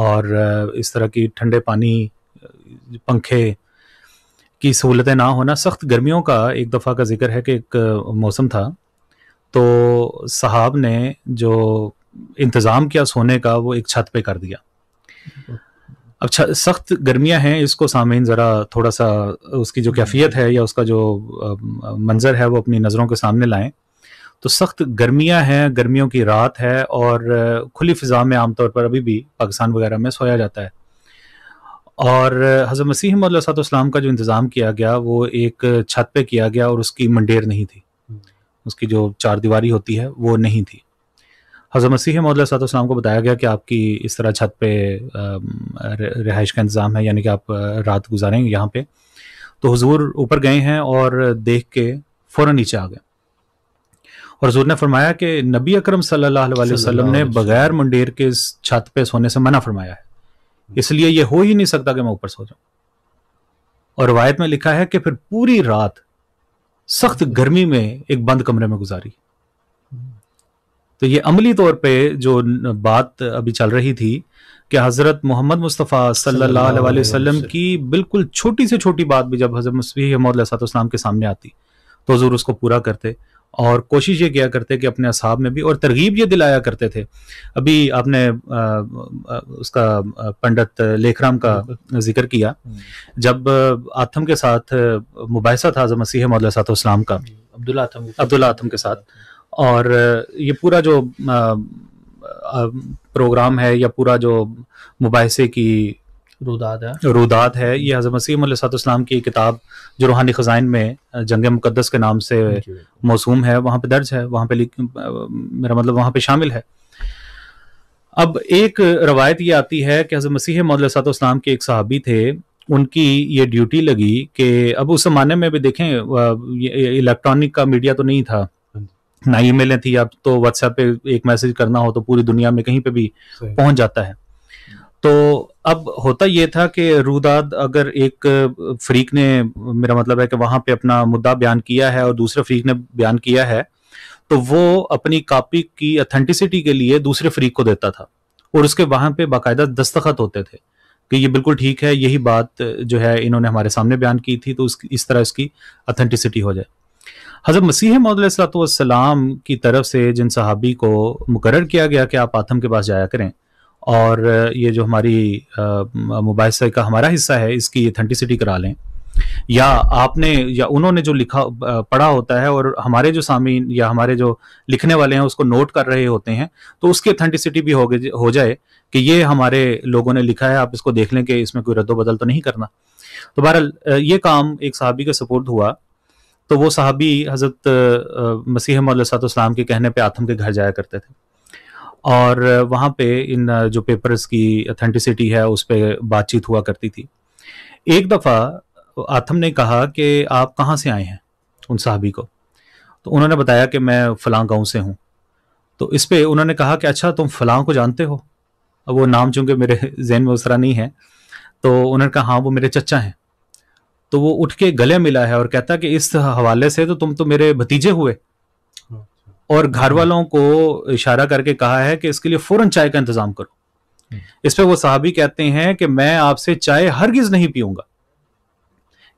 और इस तरह की ठंडे पानी पंखे की सहूलतें ना होना सख्त गर्मियों का एक दफ़ा का जिक्र है कि एक मौसम था तो साहब ने जो इंतज़ाम किया सोने का वो एक छत पे कर दिया अब सख्त गर्मियां हैं इसको सामीन ज़रा थोड़ा सा उसकी जो कैफियत है या उसका जो मंज़र है वो अपनी नज़रों के सामने लाएं तो सख्त गर्मियां हैं गर्मियों की रात है और खुली फिज़ा में आमतौर पर अभी भी पाकिस्तान वगैरह में सोया जाता है और हज़रत मसीह मसलाम का जो इंतज़ाम किया गया वो एक छत पे किया गया और उसकी मंडेर नहीं थी हम्म। उसकी जो चार दीवारी होती है वो नहीं थी हज़रत मसीह मौलाम को बताया गया कि आपकी इस तरह छत पे रिहाइश का इंतज़ाम है यानी कि आप रात गुजारेंगे यहाँ पे तो हुजूर ऊपर गए हैं और देख के फ़ौर नीचे आ गए और हजूर ने फरमाया कि नबी अक्रम सल्लाम ने बगैर मंडेर के इस छत पे सोने से मना फरमाया है इसलिए यह हो ही नहीं सकता कि मैं ऊपर सो जाऊं और रवायत में लिखा है कि फिर पूरी रात सख्त गर्मी में एक बंद कमरे में गुजारी तो ये अमली तौर पे जो बात अभी चल रही थी कि हज़रत मोहम्मद मुस्तफ़ा सल्लल्लाहु अलैहि वसल्लम की बिल्कुल छोटी से छोटी बात भी जब हज़रत मसीह मोहम्मद के सामने आती तो हजूर उसको पूरा करते और कोशिश ये किया करते कि अपने असाब में भी और तरगीब ये दिलाया करते थे अभी आपने आ, उसका पंडित लेखराम का जिक्र किया हम्म। जब आतम के साथ मुबासा था आजम मसीह मौल सातम का अब्दुल्ला अब्दुल्ला आतम के साथ और ये पूरा जो आ, प्रोग्राम है या पूरा जो मुबासे की रुदाद है रुदाद है ये हजर मसीह इस्लाम की किताब जो रूहानी ख़जाइन में जंग मुकदस के नाम से मौसूम है वहाँ पे दर्ज है वहाँ पे मेरा मतलब वहाँ पे शामिल है अब एक रवायत ये आती है कि हज़रत मसीह मौलाम के एक सहाबी थे उनकी ये ड्यूटी लगी कि अब उस ज़माने में भी देखें इलेक्ट्रॉनिक का मीडिया तो नहीं था हाँ ना ई मेलें थी अब तो व्हाट्सएप पे एक मैसेज करना हो तो पूरी दुनिया में कहीं पे भी पहुंच जाता है तो अब होता ये था कि रूदाद अगर एक फ्रीक ने मेरा मतलब है कि वहां पे अपना मुद्दा बयान किया है और दूसरे फ्रीक ने बयान किया है तो वो अपनी कापी की अथेंटिसिटी के लिए दूसरे फ्रीक को देता था और उसके वहां पे बाकायदा दस्तखत होते थे कि ये बिल्कुल ठीक है यही बात जो है इन्होंने हमारे सामने बयान की थी तो इस तरह इसकी अथेंटिसिटी हो जाए हजरत मसीह मौदलाम की तरफ से जिन सहाबी को मुकर किया गया कि आप आथम के पास जाया करें और ये जो हमारी मुबास का हमारा हिस्सा है इसकी अथेंटिसिटी करा लें या आपने या उन्होंने जो लिखा पढ़ा होता है और हमारे जो सामीन या हमारे जो लिखने वाले हैं उसको नोट कर रहे होते हैं तो उसकी अथेंटिसिटी भी हो गई हो जाए कि ये हमारे लोगों ने लिखा है आप इसको देख लें कि इसमें कोई रद्दोबदल तो नहीं करना तो बहरहाल ये काम एक सहाबी के सपोर्ट हुआ तो वो सहाबी हज़रत मसीह मसलाम के कहने पर आथम के घर जाया करते थे और वहाँ पे इन जो पेपर्स की अथेंटिसिटी है उस पर बातचीत हुआ करती थी एक दफ़ा आथम ने कहा कि आप कहाँ से आए हैं उन साहबी को तो उन्होंने बताया कि मैं फ़लाँ गाँव से हूँ तो इस पर उन्होंने कहा कि अच्छा तुम फ़लाँ को जानते हो अब वो नाम चूँकि मेरे जहन में उस तरह नहीं है तो उन्होंने कहा हाँ वो मेरे चचा हैं तो वो उठ के गले मिला है और कहता कि इस हवाले से तो तुम तो मेरे भतीजे हुए और घर वालों को इशारा करके कहा है कि इसके लिए फौरन चाय का इंतजाम करो इस पर वो साहबी कहते हैं कि मैं आपसे चाय हरगिज नहीं पीऊंगा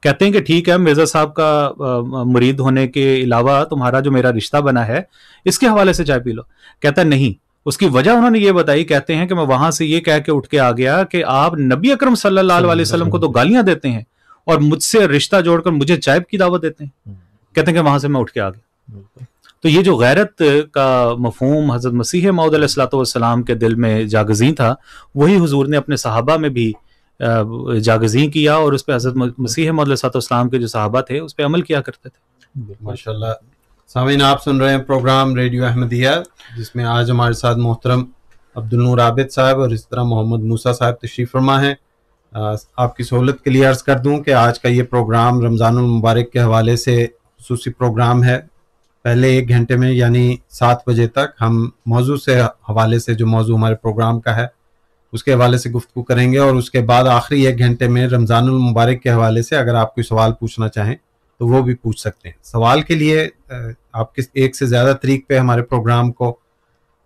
कहते हैं कि ठीक है मिर्जा साहब का मुरीद होने के अलावा तुम्हारा जो मेरा रिश्ता बना है इसके हवाले से चाय पी लो कहता नहीं उसकी वजह उन्होंने ये बताई कहते हैं कि मैं वहां से ये कह के उठ के आ गया कि आप नबी अक्रम सल्लल्लाहु को तो गालियां देते हैं और मुझसे रिश्ता जोड़कर मुझे चाय की दावत देते हैं कहते हैं कि वहां से मैं उठ के आ गया तो ये जो गैरत का मफहम हज़रत मसीह मौदसलाम के दिल में जागजी था वही हजूर ने अपने सहाबा में भी जागजी किया और उस पर हज़रत मसीह मौदसलाम के जो सहाबा थे उस पर अमल किया करते थे माशा सामीन आप सुन रहे हैं प्रोग्राम रेडियो अहमदिया जिसमें आज हमारे साथ मोहतरम अब्दुलनूर आबिद साहब और इस तरह मोहम्मद मूसा साहब तशरीफ फरमा है आपकी सहूलत के लिए अर्ज़ कर दूं कि आज का ये प्रोग्राम रमज़ान मुबारक के हवाले से खूस प्रोग्राम है पहले एक घंटे में यानी सात बजे तक हम मौजू से हवाले से जो मौजू हमारे प्रोग्राम का है उसके हवाले से गुफ्तु करेंगे और उसके बाद आखिरी एक घंटे में रमजानुल मुबारक के हवाले से अगर आप कोई सवाल पूछना चाहें तो वो भी पूछ सकते हैं सवाल के लिए आप किस एक से ज़्यादा तरीक पे हमारे प्रोग्राम को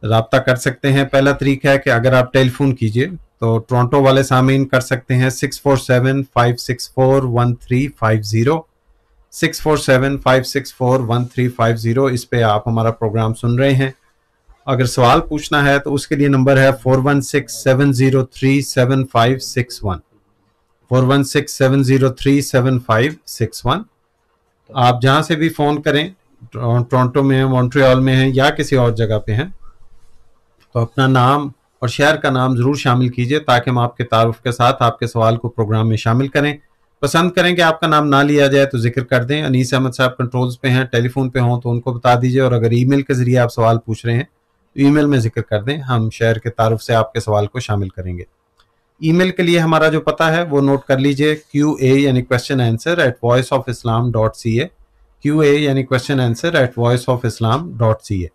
रबता कर सकते हैं पहला तरीक़ है कि अगर आप टेलीफोन कीजिए तो टोरंटो वाले सामीन कर सकते हैं six four seven five six four one three five zero six four seven five six four one three five zero इस पर आप हमारा प्रोग्राम सुन रहे हैं अगर सवाल पूछना है तो उसके लिए नंबर है four one six seven zero three seven five six one four one six seven zero three seven five six one आप जहाँ से भी फ़ोन करें टोरंटो में हैं मॉन्ट्रियल में हैं या किसी और जगह पे हैं तो अपना नाम और शहर का नाम ज़रूर शामिल कीजिए ताकि हम आपके तारफ़ के साथ आपके सवाल को प्रोग्राम में शामिल करें पसंद करें कि आपका नाम ना लिया जाए तो जिक्र कर दें अनीस अहमद साहब कंट्रोल्स पे हैं टेलीफोन पे हों तो उनको बता दीजिए और अगर ईमेल के जरिए आप सवाल पूछ रहे हैं तो ईमेल में जिक्र कर दें हम शहर के तारफ से आपके सवाल को शामिल करेंगे ईमेल के लिए हमारा जो पता है वो नोट कर लीजिए क्यू ए यानी question answer at voice of Islam dot C A Q A यानी question answer at voice of Islam dot C A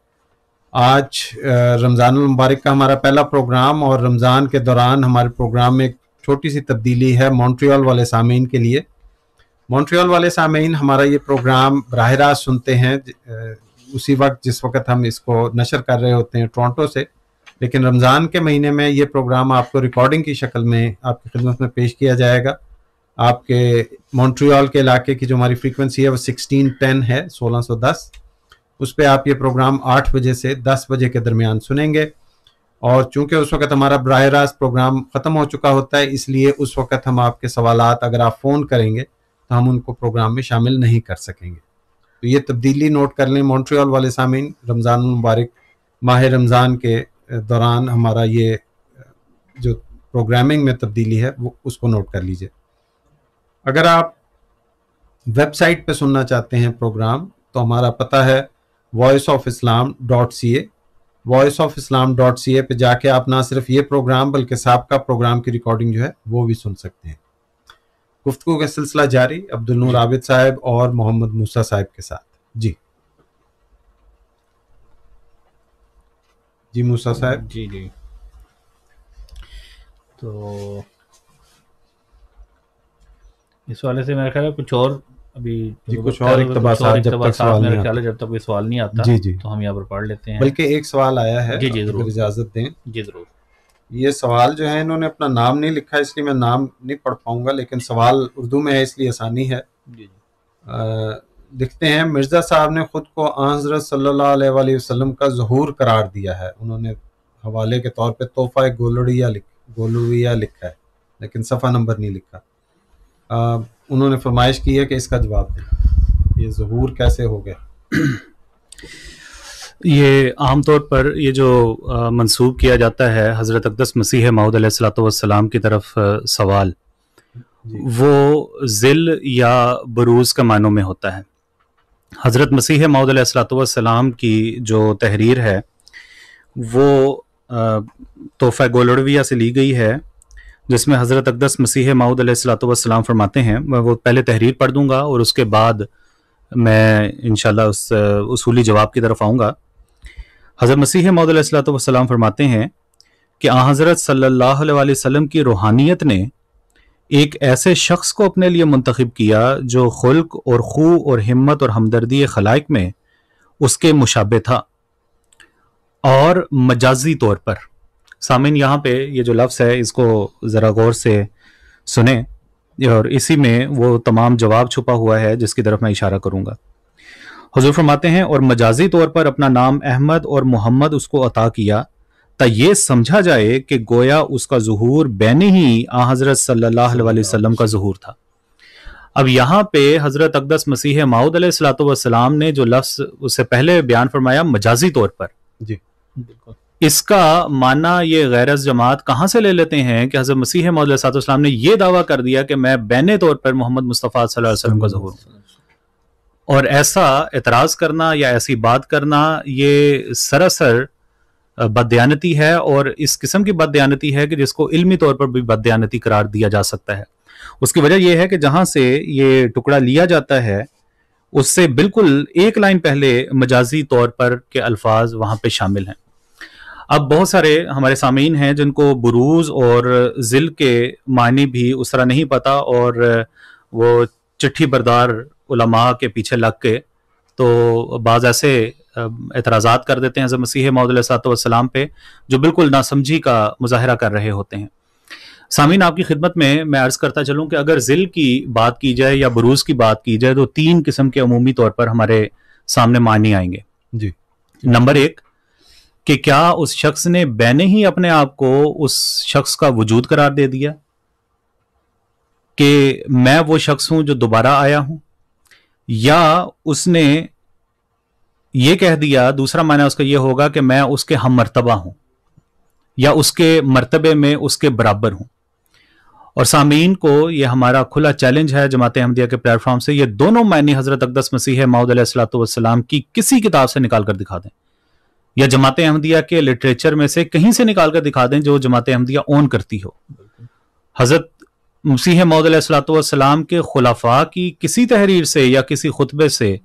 आज रमज़ान मुबारक का हमारा पहला प्रोग्राम और रमज़ान के दौरान हमारे प्रोग्राम में एक छोटी सी तब्दीली है मॉन्ट्रियल वाले सामीन के लिए मॉन्ट्रियल वाले सामीन हमारा ये प्रोग्राम बरह रास्त सुनते हैं उसी वक्त जिस वक्त हम इसको नशर कर रहे होते हैं टोरंटो से लेकिन रमज़ान के महीने में ये प्रोग्राम आपको रिकॉर्डिंग की शक्ल में आपकी खिदमत में पेश किया जाएगा आपके मॉन्ट्रियल के इलाके की जो हमारी फ्रीक्वेंसी है वो सिक्सटीन टेन है सोलह सौ दस उस पर आप ये प्रोग्राम आठ बजे से दस बजे के दरमियान सुनेंगे और चूंकि उस वक्त हमारा बर रास्त प्रोग्राम ख़त्म हो चुका होता है इसलिए उस वक्त हम आपके सवाल अगर आप फ़ोन करेंगे तो हम उनको प्रोग्राम में शामिल नहीं कर सकेंगे तो ये तब्दीली नोट कर लें मॉन्ट्रियल वाले सामीन रमज़ान मुबारक माह रमज़ान के दौरान हमारा ये जो प्रोग्रामिंग में तब्दीली है वो उसको नोट कर लीजिए अगर आप वेबसाइट पे सुनना चाहते हैं प्रोग्राम तो हमारा पता है voice of Islam dot C A voice of Islam dot C A पर जाके आप ना सिर्फ ये प्रोग्राम बल्कि सबका प्रोग्राम की रिकॉर्डिंग जो है वो भी सुन सकते हैं गुफ्तु का सिलसिला जारी अब्दुल नूर आबिद साहब और मोहम्मद मूसा साहब के साथ जी जी मूसा साहब जी जी तो इस वाले से मेरा ख्याल है कुछ और अभी तो जी मतलब कुछ और मतलब मेरा ख्याल है जब तक कोई सवाल नहीं आता जी जी तो हम यहाँ पर पढ़ लेते हैं बल्कि एक सवाल आया है जी जी जरूर इजाजत दें जी जरूर ये सवाल जो है इन्होंने अपना नाम नहीं लिखा इसलिए मैं नाम नहीं पढ़ पाऊंगा लेकिन सवाल उर्दू में है इसलिए आसानी है लिखते हैं मिर्ज़ा साहब ने खुद को आजरत सल्लल्लाहु अलैहि का जहूर करार दिया है उन्होंने हवाले के तौर पे तोहफ़ा गोलड़िया लिख गोलड़िया लिखा है लेकिन सफ़ा नंबर नहीं लिखा उन्होंने फरमाइश की है कि इसका जवाब दें ये जहूर कैसे हो गया ये आम तौर पर ये जो मंसूब किया जाता है हज़रत अकदस मसीह माहूद सलाम की तरफ सवाल वो ज़िल या बरूज का मानों में होता है हज़रत मसीह माहूद सलाम की जो तहरीर है वो तोहफ़ा गोलड़विया से ली गई है जिसमें हज़रत अकदस मसीह माऊद सलाम फरमाते हैं मैं वो पहले तहरीर पढ़ दूंगा और उसके बाद मैं इन उस उसूली जवाब की तरफ आऊँगा हज़रत मसीह माऊद सलाम फरमाते हैं कि आ हज़रत सल्ला वसम की रूहानियत ने एक ऐसे शख्स को अपने लिए मंतखब किया जो खुल्क और खू और हिम्मत और हमदर्दी खलाइक में उसके मुशाबे था और मजाजी तौर पर सामिन यहाँ पे ये जो लफ्स है इसको ज़रा गौर से सुने और इसी में वो तमाम जवाब छुपा हुआ है जिसकी तरफ मैं इशारा करूंगा हजूर फरमाते हैं और मजाजी तौर पर अपना नाम अहमद और मोहम्मद उसको अता किया ता ये समझा जाए कि गोया उसका जहूर बैन ही आ हज़रत सल्लाम का जहूर था अब यहाँ पे हज़रत अकदस मसीह माउद सलाम ने जो लफ्स उससे पहले बयान फरमाया मजाजी तौर पर जी बिल्कुल इसका माना ये गैरस जमात कहाँ से ले लेते हैं कि हजरत मसीह मौलाम ने यह दावा कर दिया कि मैं बैने तौर पर मोहम्मद मुस्तफ़ा वसल्लम का जहूर और ऐसा एतराज़ करना या ऐसी बात करना ये सरासर बदयानती है और इस किस्म की बदयानती है कि जिसको इल्मी तौर पर भी बदयानती करार दिया जा सकता है उसकी वजह यह है कि जहाँ से ये टुकड़ा लिया जाता है उससे बिल्कुल एक लाइन पहले मजाजी तौर पर के अल्फाज वहाँ पे शामिल हैं अब बहुत सारे हमारे सामीन हैं जिनको बुरूज और जिल के मानी भी उस तरह नहीं पता और वो चिट्ठी बरदार उलमा के पीछे लग के तो बाज़ ऐसे एतराज़ात कर देते हैं मसीह मौदलाम पे जो बिल्कुल नासमझी का मुजाहरा कर रहे होते हैं सामीन आपकी खिदमत में मैं अर्ज़ करता चलूँ कि अगर जिल की बात की जाए या बरूज की बात की जाए तो तीन किस्म के अमूमी तौर पर हमारे सामने मानी आएंगे जी नंबर एक कि क्या उस शख्स ने बैने ही अपने आप को उस शख्स का वजूद करार दे दिया कि मैं वो शख्स हूं जो दोबारा आया हूं या उसने ये कह दिया दूसरा मायना उसका यह होगा कि मैं उसके हम मरतबा हूं या उसके मरतबे में उसके बराबर हूं और सामीन को यह हमारा खुला चैलेंज है जमात अहमदिया के प्लेटफॉर्म से ये दोनों मायने हजरत अकदस मसीह माउद सलात की किसी किताब से निकाल कर दिखा दें या जमात अहमदिया के लिटरेचर में से कहीं से निकाल कर दिखा दें जो जमात अहमदिया ओन करती हो हजरत मसीह मौदलाम के खुलाफा की किसी तहरीर से या किसी खुतबे से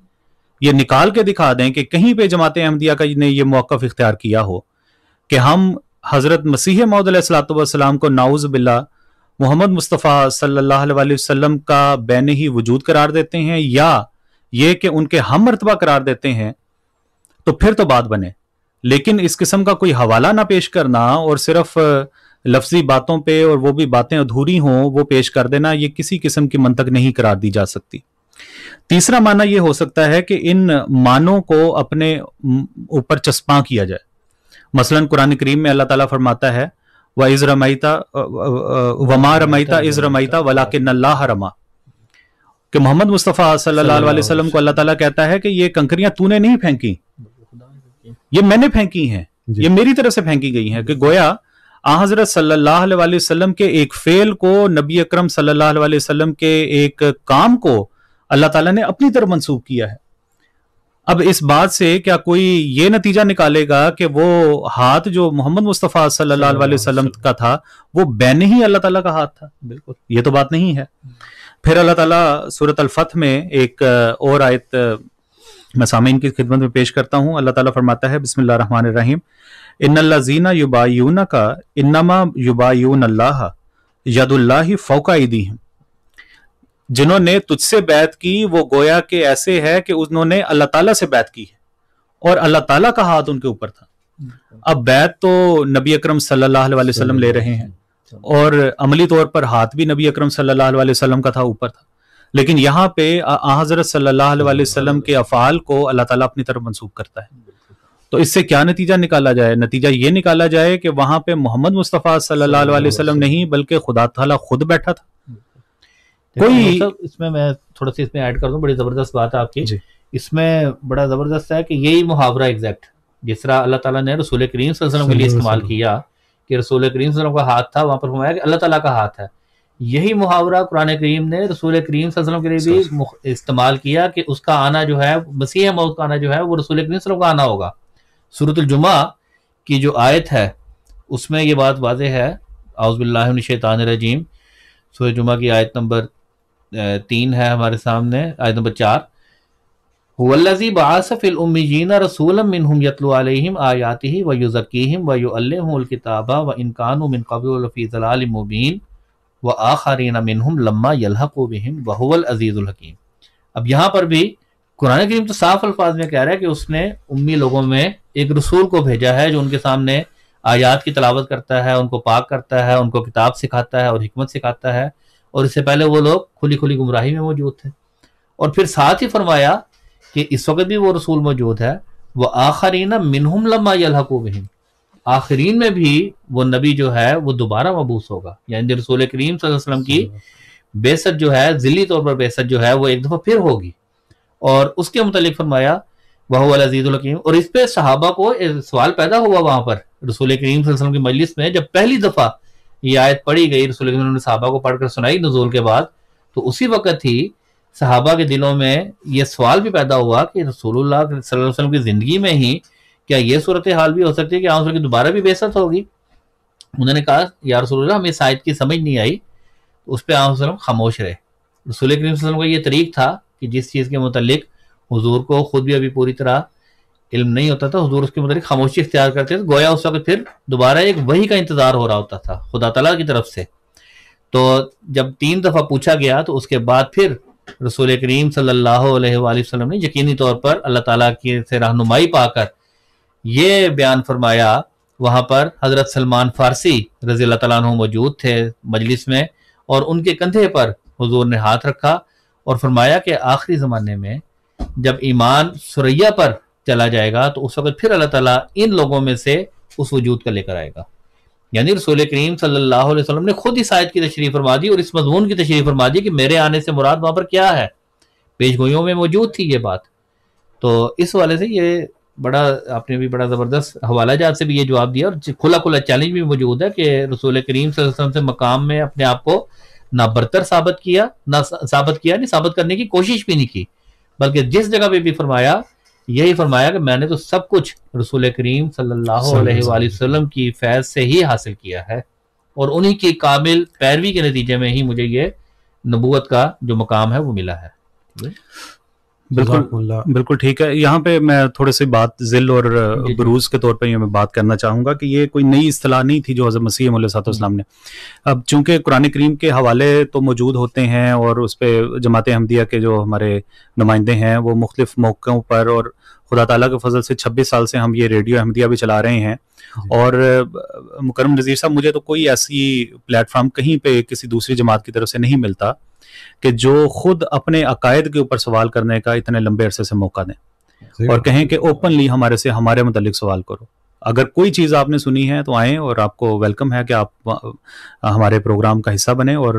ये निकाल के दिखा दें कि कहीं पे जमात अहमदिया का ने यह मौकफ इख्तियार किया हो कि हम हज़रत मसीह मौदलाम को नाउज़ बिल्ला मोहम्मद मुस्तफ़ा सल्ला वसलम का बैन ही वजूद करार देते हैं या ये कि उनके हम मरतबा करार देते हैं तो फिर तो बात बने लेकिन इस किस्म का कोई हवाला ना पेश करना और सिर्फ लफ्जी बातों पे और वो भी बातें अधूरी हों वो पेश कर देना ये किसी किस्म की मंतक नहीं करार दी जा सकती तीसरा माना यह हो सकता है कि इन मानों को अपने ऊपर चस्पा किया जाए मसलन कुरान करीम में अल्लाह ताला फरमाता है व इज रमाइता वमा रमाइता इज रमाइता वला के नल्ला रमा कि मोहम्मद मुस्तफ़ा सल्लल्लाहु अलैहि वसल्लम को अल्लाह ताला कहता है कि ये कंकरियां तूने नहीं फेंकी ये मैंने फेंकी हैं ये मेरी तरफ से फेंकी गई हैं कि गोया हजरत सल्लल्लाहु अलैहि वसल्लम के एक फेल को नबी अकरम सल्लल्लाहु अलैहि वसल्लम के एक काम को अल्लाह ताला ने अपनी तरफ मंसूब किया है अब इस बात से क्या कोई ये नतीजा निकालेगा कि वो हाथ जो मोहम्मद मुस्तफ़ा सल्लल्लाहु अलैहि वसल्लम का था वो बैन ही अल्लाह ताला का हाथ था बिल्कुल ये तो बात नहीं है फिर अल्लाह ताला सूरत अल में एक और आयत मैं सामीन की खिदमत में पेश करता हूँ अल्लाह ताला फरमाता है बिस्मिल्ल रन रहीम इन्नल्लाजीना युबायून का इन्नमा युबायून अल्लाह यदुल्ला फ़ौका ईदी हैं जिन्होंने तुझसे बैत की वो गोया के ऐसे है कि उन्होंने अल्लाह ताला से बैत की है और अल्लाह ताला का हाथ उनके ऊपर था अब बैत तो नबी अकरम सल्लल्लाहु अलैहि वसल्लम ले रहे हैं और अमली तौर पर हाथ भी नबी अकरम सल्लल्लाहु अलैहि वसल्लम का था ऊपर था लेकिन यहाँ पे हजरत सल्लाम वसल्लम के अफाल को अल्लाह ताला अपनी तरफ मनसूख करता है तो इससे क्या नतीजा निकाला जाए नतीजा ये निकाला जाए कि वहां पे मोहम्मद मुस्तफ़ा सल्लल्लाहु अलैहि वसल्लम नहीं बल्कि खुदा ताला खुद बैठा था कोई इसमें मैं थोड़ा सा इसमें ऐड कर दूं बड़ी जबरदस्त बात है आपकी इसमें बड़ा जबरदस्त है कि यही मुहावरा एग्जैक्ट जिस तरह अल्लाह ताला ने रसूल करीम के लिए इस्तेमाल किया कि रसूल करीम का हाथ था वहां पर फरमाया अल्लाह तला का हाथ है यही मुहावरा कुरान करीम ने रसूल करीम वसल्लम के लिए भी इस्तेमाल किया कि उसका आना जो है मसीह मौत का आना जो है वो रसूल करीम वसल्लम का आना होगा सूरतुलजुमा की जो आयत है उसमें ये बात वाज है आउज़बिल्लाशानरजीम सूरह जुमा की आयत नंबर तीन है हमारे सामने आयत नंबर चार वल्लजी बासफ़िल रसूलम मिनहुम आयाति व युज़क्कीहिम व युअल्लिमुल किताबा व इन मुबीन व आखारी मिनहम लम्मा यलहको बिहिम वहुवल अजीज़ुल हकीम अब यहाँ पर भी कुरान करीम तो साफ अल्फाज में कह रहा है कि उसने उम्मी लोगों में एक रसूल को भेजा है जो उनके सामने आयात की तलावत करता है उनको पाक करता है उनको किताब सिखाता है और हमत सिखाता है और इससे पहले वो लोग खुली खुली गुमराही में मौजूद थे और फिर साथ ही फरमाया कि इस वक्त भी वो रसूल मौजूद है वह आखरीना मिनहम लम्मा यलहको बिहिम आखिरीन में भी वो नबी जो है वो दोबारा मबूस होगा यानी रसूल करीम वसल्लम की बेसत जो है जिली तौर पर बेसत जो है वो एक दफ़ा फिर होगी और उसके मतलब फरमाया वह अजीज़ुलकीम और इस पर सहाबा को सवाल पैदा हुआ वहाँ पर रसूल करीम वसल्लम की मजलिस में जब पहली दफ़ा ये आयत पढ़ी गई रसूल करीम ने सहाबा को पढ़कर सुनाई नजूल के बाद तो उसी वक्त ही सहाबा के दिलों में ये सवाल भी पैदा हुआ कि रसूल वसल्लम की ज़िंदगी में ही क्या ये सूरत हाल भी हो सकती है कि आम की दोबारा भी बेसत होगी उन्होंने कहा यार रसोल्ला हमें शायद की समझ नहीं आई तो उस पर आम खामोश रहे रसूल करीम का ये तरीक था कि जिस चीज़ के मतलब हजूर को खुद भी अभी पूरी तरह इल्म नहीं होता था हजूर उसके मतलब खामोशी इख्तियार करते थे तो गोया उस वक्त फिर दोबारा एक वही का इंतज़ार हो रहा होता था खुदा तला की तरफ से तो जब तीन दफ़ा पूछा गया तो उसके बाद फिर रसूल करीम सल्ला वसलम ने यकीनी तौर पर अल्लाह तला की से रहनुमाई पाकर ये बयान फरमाया वहां पर हज़रत सलमान फारसी रजी तु मौजूद थे मजलिस में और उनके कंधे पर हजूर ने हाथ रखा और फरमाया कि आखिरी ज़माने में जब ईमान सुरैया पर चला जाएगा तो उस वक्त फिर अल्लाह ताला इन लोगों में से उस वजूद का लेकर आएगा यानी रसूल करीम सल्लल्लाहु अलैहि वसल्लम ने खुद ही शायद की तशरीफ फरमा दी और इस मजमून की तशरीफ फरमा दी कि मेरे आने से मुराद वहाँ पर क्या है पेश में मौजूद थी ये बात तो इस वाले से ये बड़ा आपने भी बड़ा ज़बरदस्त हवाला जहाज से भी ये जवाब दिया और खुला खुला चैलेंज भी मौजूद है कि रसूल करीम वसल्लम से मकाम में अपने आप को ना बरतर साबित किया ना साबित किया नहीं साबित करने की कोशिश भी नहीं की बल्कि जिस जगह पर भी फरमाया यही फरमाया कि मैंने तो सब कुछ रसूल करीम सल्लाम की फैज से ही हासिल किया है और उन्हीं की काबिल पैरवी के नतीजे में ही मुझे ये नबूत का जो मकाम है वो मिला है बिल्कुल बिल्कुल ठीक है यहाँ पे मैं थोड़े से बात जिल और बरूज के तौर पर मैं बात करना चाहूँगा कि ये कोई नई असलाह नहीं थी जो हज़रत मसीह सातम ने अब चूंकि कुरान करीम के हवाले तो मौजूद होते हैं और उस पर जमात हमदिया के जो हमारे नुमाइंदे हैं वो मुख्तफ मौक़ों पर और खुदा तला के फजल से छब्बीस साल से हम ये रेडियो अहमदिया भी चला रहे हैं और मुकरम नज़ीर साहब मुझे तो कोई ऐसी प्लेटफार्म कहीं पे किसी दूसरी जमात की तरफ से नहीं मिलता कि जो खुद अपने अकायद के ऊपर सवाल करने का इतने लंबे अरसे से मौका दें और कहें कि ओपनली हमारे से हमारे मतलब सवाल करो अगर कोई चीज़ आपने सुनी है तो आएँ और आपको वेलकम है कि आप हमारे प्रोग्राम का हिस्सा बने और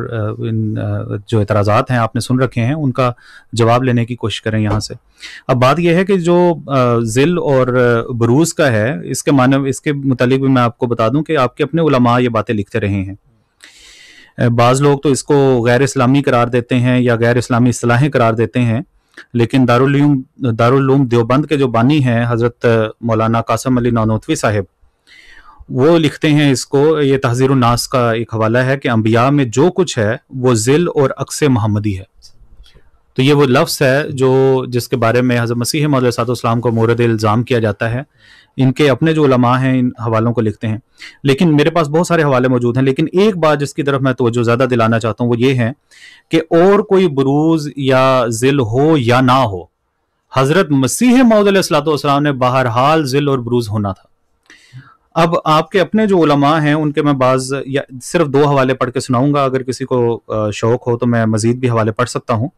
इन जो एतराज़ात हैं आपने सुन रखे हैं उनका जवाब लेने की कोशिश करें यहाँ से अब बात यह है कि जो जिल और बरूज का है इसके मानव इसके मुतालिक भी मैं आपको बता दूं कि आपके अपने उलमा ये बातें लिखते रहे हैं बाज़ लोग तो इसको गैर इस्लामी करार देते हैं या गैर इस्लामी असलाहें करार देते हैं लेकिन दारुलूम दारुलूम देवबंद के जो बानी हैं हज़रत मौलाना कासम अली नानोतवी साहेब वो लिखते हैं इसको ये तहजीर नास का एक हवाला है कि अम्बिया में जो कुछ है वो जिल और अक्स महमदी है तो ये वो लफ्स है जो जिसके बारे में हज़रत मसीह मौलाम को मोरद इल्ज़ाम किया जाता है इनके अपने जो लमा हैं इन हवालों को लिखते हैं लेकिन मेरे पास बहुत सारे हवाले मौजूद हैं लेकिन एक बात जिसकी तरफ मैं तोज्जो ज़्यादा दिलाना चाहता हूँ वो ये है कि और कोई बरूज या जिल हो या ना हो हज़रत मसीह मौदलाम ने बहरहाल जिल और बरूज होना था अब आपके अपने जो उलमा हैं उनके मैं बाज या सिर्फ दो हवाले पढ़ के सुनाऊंगा अगर किसी को शौक हो तो मैं मजीद भी हवाले पढ़ सकता हूँ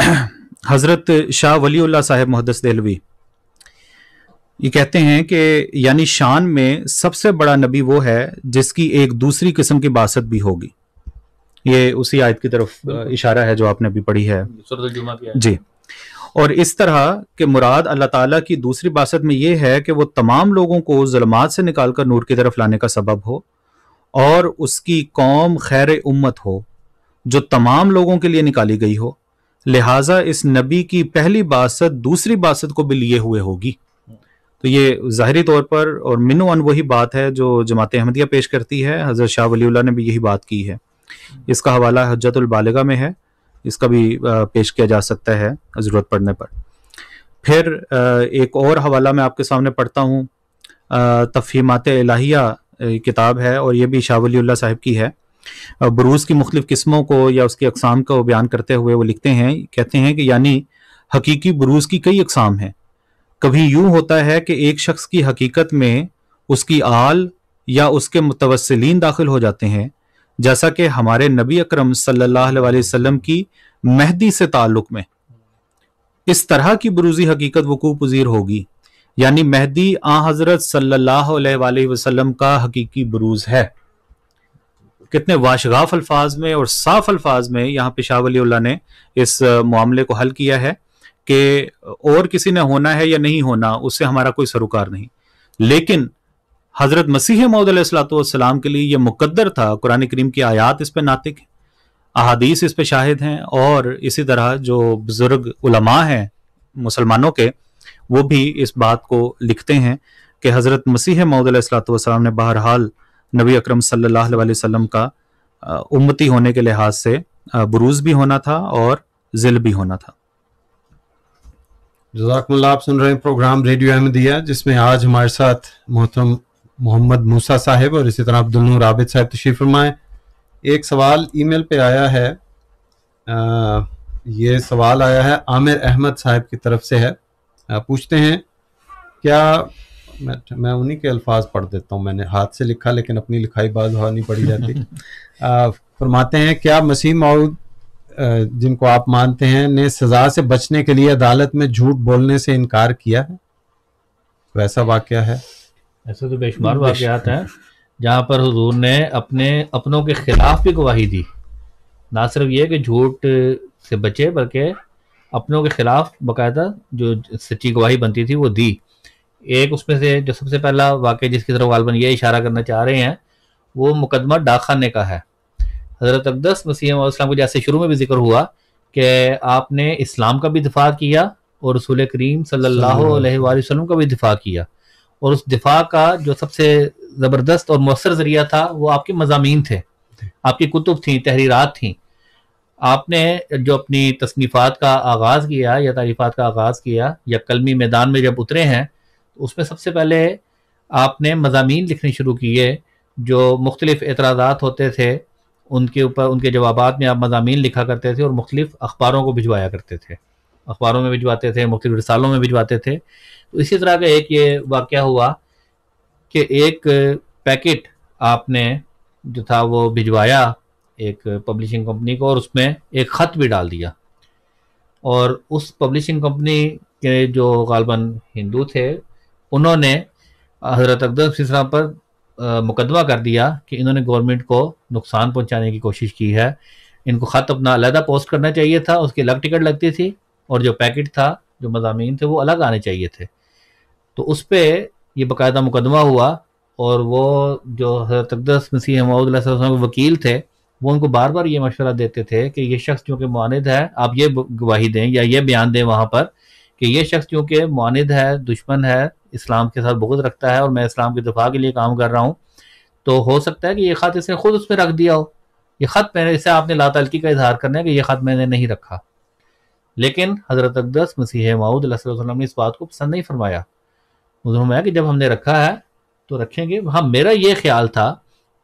हज़रत शाह वली साहेब मुहदस दहलवी ये कहते हैं कि यानी शान में सबसे बड़ा नबी वो है जिसकी एक दूसरी किस्म की बासत भी होगी ये उसी आयत की तरफ इशारा है जो आपने अभी पढ़ी है जी और इस तरह के मुराद अल्लाह ताला की दूसरी बासत में यह है कि वो तमाम लोगों को जुलमात से निकालकर नूर की तरफ लाने का सबब हो और उसकी कौम खैर उम्मत हो जो तमाम लोगों के लिए निकाली गई हो लिहाजा इस नबी की पहली बासत दूसरी बासत को भी लिए हुए होगी तो ये ज़ाहरी तौर पर और मिनवान वही बात है जो जमात अहमदिया पेश करती है हज़रत शाह वली ने भी यही बात की है इसका हवाला हजतुलबालगा में है इसका भी पेश किया जा सकता है ज़रूरत पड़ने पर फिर एक और हवाला मैं आपके सामने पढ़ता हूँ तफहीमत अलाहिया किताब है और ये भी शाह वली साहब की है बरूज की मुख्तु किस्मों को या उसकी अकसाम को बयान करते हुए वो लिखते हैं कहते हैं कि यानी हकीकी बरूज की कई अकसाम हैं कभी यूं होता है कि एक शख्स की हकीकत में उसकी आल या उसके मुतवसलिन दाखिल हो जाते हैं जैसा कि हमारे नबी अकरम सल्लल्लाहु अलैहि की मेहदी से ताल्लुक में इस तरह की बरूजी हकीकत वकू पजीर होगी यानी मेहदी आ हजरत सल्लाम का हकीकी बुरूज है कितने वाशगाफ अल्फाज में और साफ अल्फाज में यहाँ पेशावली ने इस मामले को हल किया है कि और किसी ने होना है या नहीं होना उससे हमारा कोई सरोकार नहीं लेकिन हजरत मसीह मौदलाम के लिए यह मुकद्दर था कुरान करीम की आयात इस पर नातिक है अहादीस इस पर शाहिद हैं और इसी तरह जो बुज़ुर्ग उलमा हैं मुसलमानों के वो भी इस बात को लिखते हैं कि हज़रत मसीह मौदलाम ने बहरहाल नबी अक्रम सल्लाम का उम्मती होने के लिहाज से बुरूज भी होना था और जिल भी होना था जजाकमल्ला आप सुन रहे हैं प्रोग्राम रेडियो अहमदिया जिसमें आज हमारे साथ मोहतरम मोहम्मद मूसा साहब और इसी तरह अब्दुल आबिद साहब तशीफ फरमाएँ एक सवाल ईमेल पे आया है आ, ये सवाल आया है आमिर अहमद साहब की तरफ से है आ, पूछते हैं क्या मैं मैं उन्हीं के अल्फाज पढ़ देता हूँ मैंने हाथ से लिखा लेकिन अपनी लिखाई बाज हुआ नहीं पढ़ी जाती फरमाते हैं क्या मसीह मऊद जिनको आप मानते हैं ने सजा से बचने के लिए अदालत में झूठ बोलने से इनकार किया है वैसा वाक्य है ऐसे तो बेशुमार वाक़ात हैं जहाँ पर हजूर ने अपने अपनों के खिलाफ भी गवाही दी ना सिर्फ ये कि झूठ से बचे बल्कि अपनों के खिलाफ बाकायदा जो सच्ची गवाही बनती थी वो दी एक उसमें से जो सबसे पहला वाक्य जिसकी तरफ गालबन ये इशारा करना चाह रहे हैं वो मुकदमा डाक खाने का है हज़रत अकदस वसीम को जैसे शुरू में भी जिक्र हुआ कि आपने इस्लाम का भी दिफा किया और रसूल करीम सल्लाम का भी दिफा किया और उस दिफा का जो सबसे ज़बरदस्त और मौसर ज़रिया था वो आपके मजामी थे आपकी कुतुब थी तहरीरत थी आपने जो अपनी तसनीफ़ात का आगाज़ किया या तारीफ़ात का आगाज़ किया या कलमी मैदान में जब उतरे हैं तो उसमें सबसे पहले आपने मजामी लिखने शुरू किए जो मुख्तलिफ एतराज़ात होते थे उनके ऊपर उनके जवाब में आप मजामी लिखा करते थे और मुख्तफ अखबारों को भिजवाया करते थे अखबारों में भिजवाते थे मुख्तु रसालों में भिजवाते थे तो इसी तरह का एक ये वाक़ हुआ कि एक पैकेट आपने जो था वो भिजवाया एक पब्लिशिंग कंपनी को और उसमें एक ख़त भी डाल दिया और उस पब्लिशिंग कंपनी के जो गालबन हिंदू थे उन्होंने हज़रत अकदम सिसरा पर मुकदमा कर दिया कि इन्होंने गवर्नमेंट को नुकसान पहुंचाने की कोशिश की है इनको ख़त अपना अलहदा पोस्ट करना चाहिए था उसकी अलग टिकट लगती थी और जो पैकेट था जो मजामी थे वो अलग आने चाहिए थे तो उस पर ये बाकायदा मुकदमा हुआ और वो जो हजरत अकदस मसीह महमूद वकील थे वो उनको बार बार ये मशवरा देते थे कि ये शख्स चूँकि मानद है आप ये गवाही दें या ये बयान दें वहाँ पर कि ये शख्स चूँकि मानद है दुश्मन है इस्लाम के साथ बहुत रखता है और मैं इस्लाम के दफा के लिए काम कर रहा हूँ तो हो सकता है कि ये ख़त इसने खुद उस पर रख दिया हो ये ख़त मैंने इसे आपने ला तलकी का इजहार करना है कि यह ख़त मैंने नहीं रखा लेकिन हज़रत अकदस मसीह माऊद ने इस बात को पसंद नहीं फरमाया उन्होंने कि जब हमने रखा है तो रखेंगे हाँ मेरा ये ख्याल था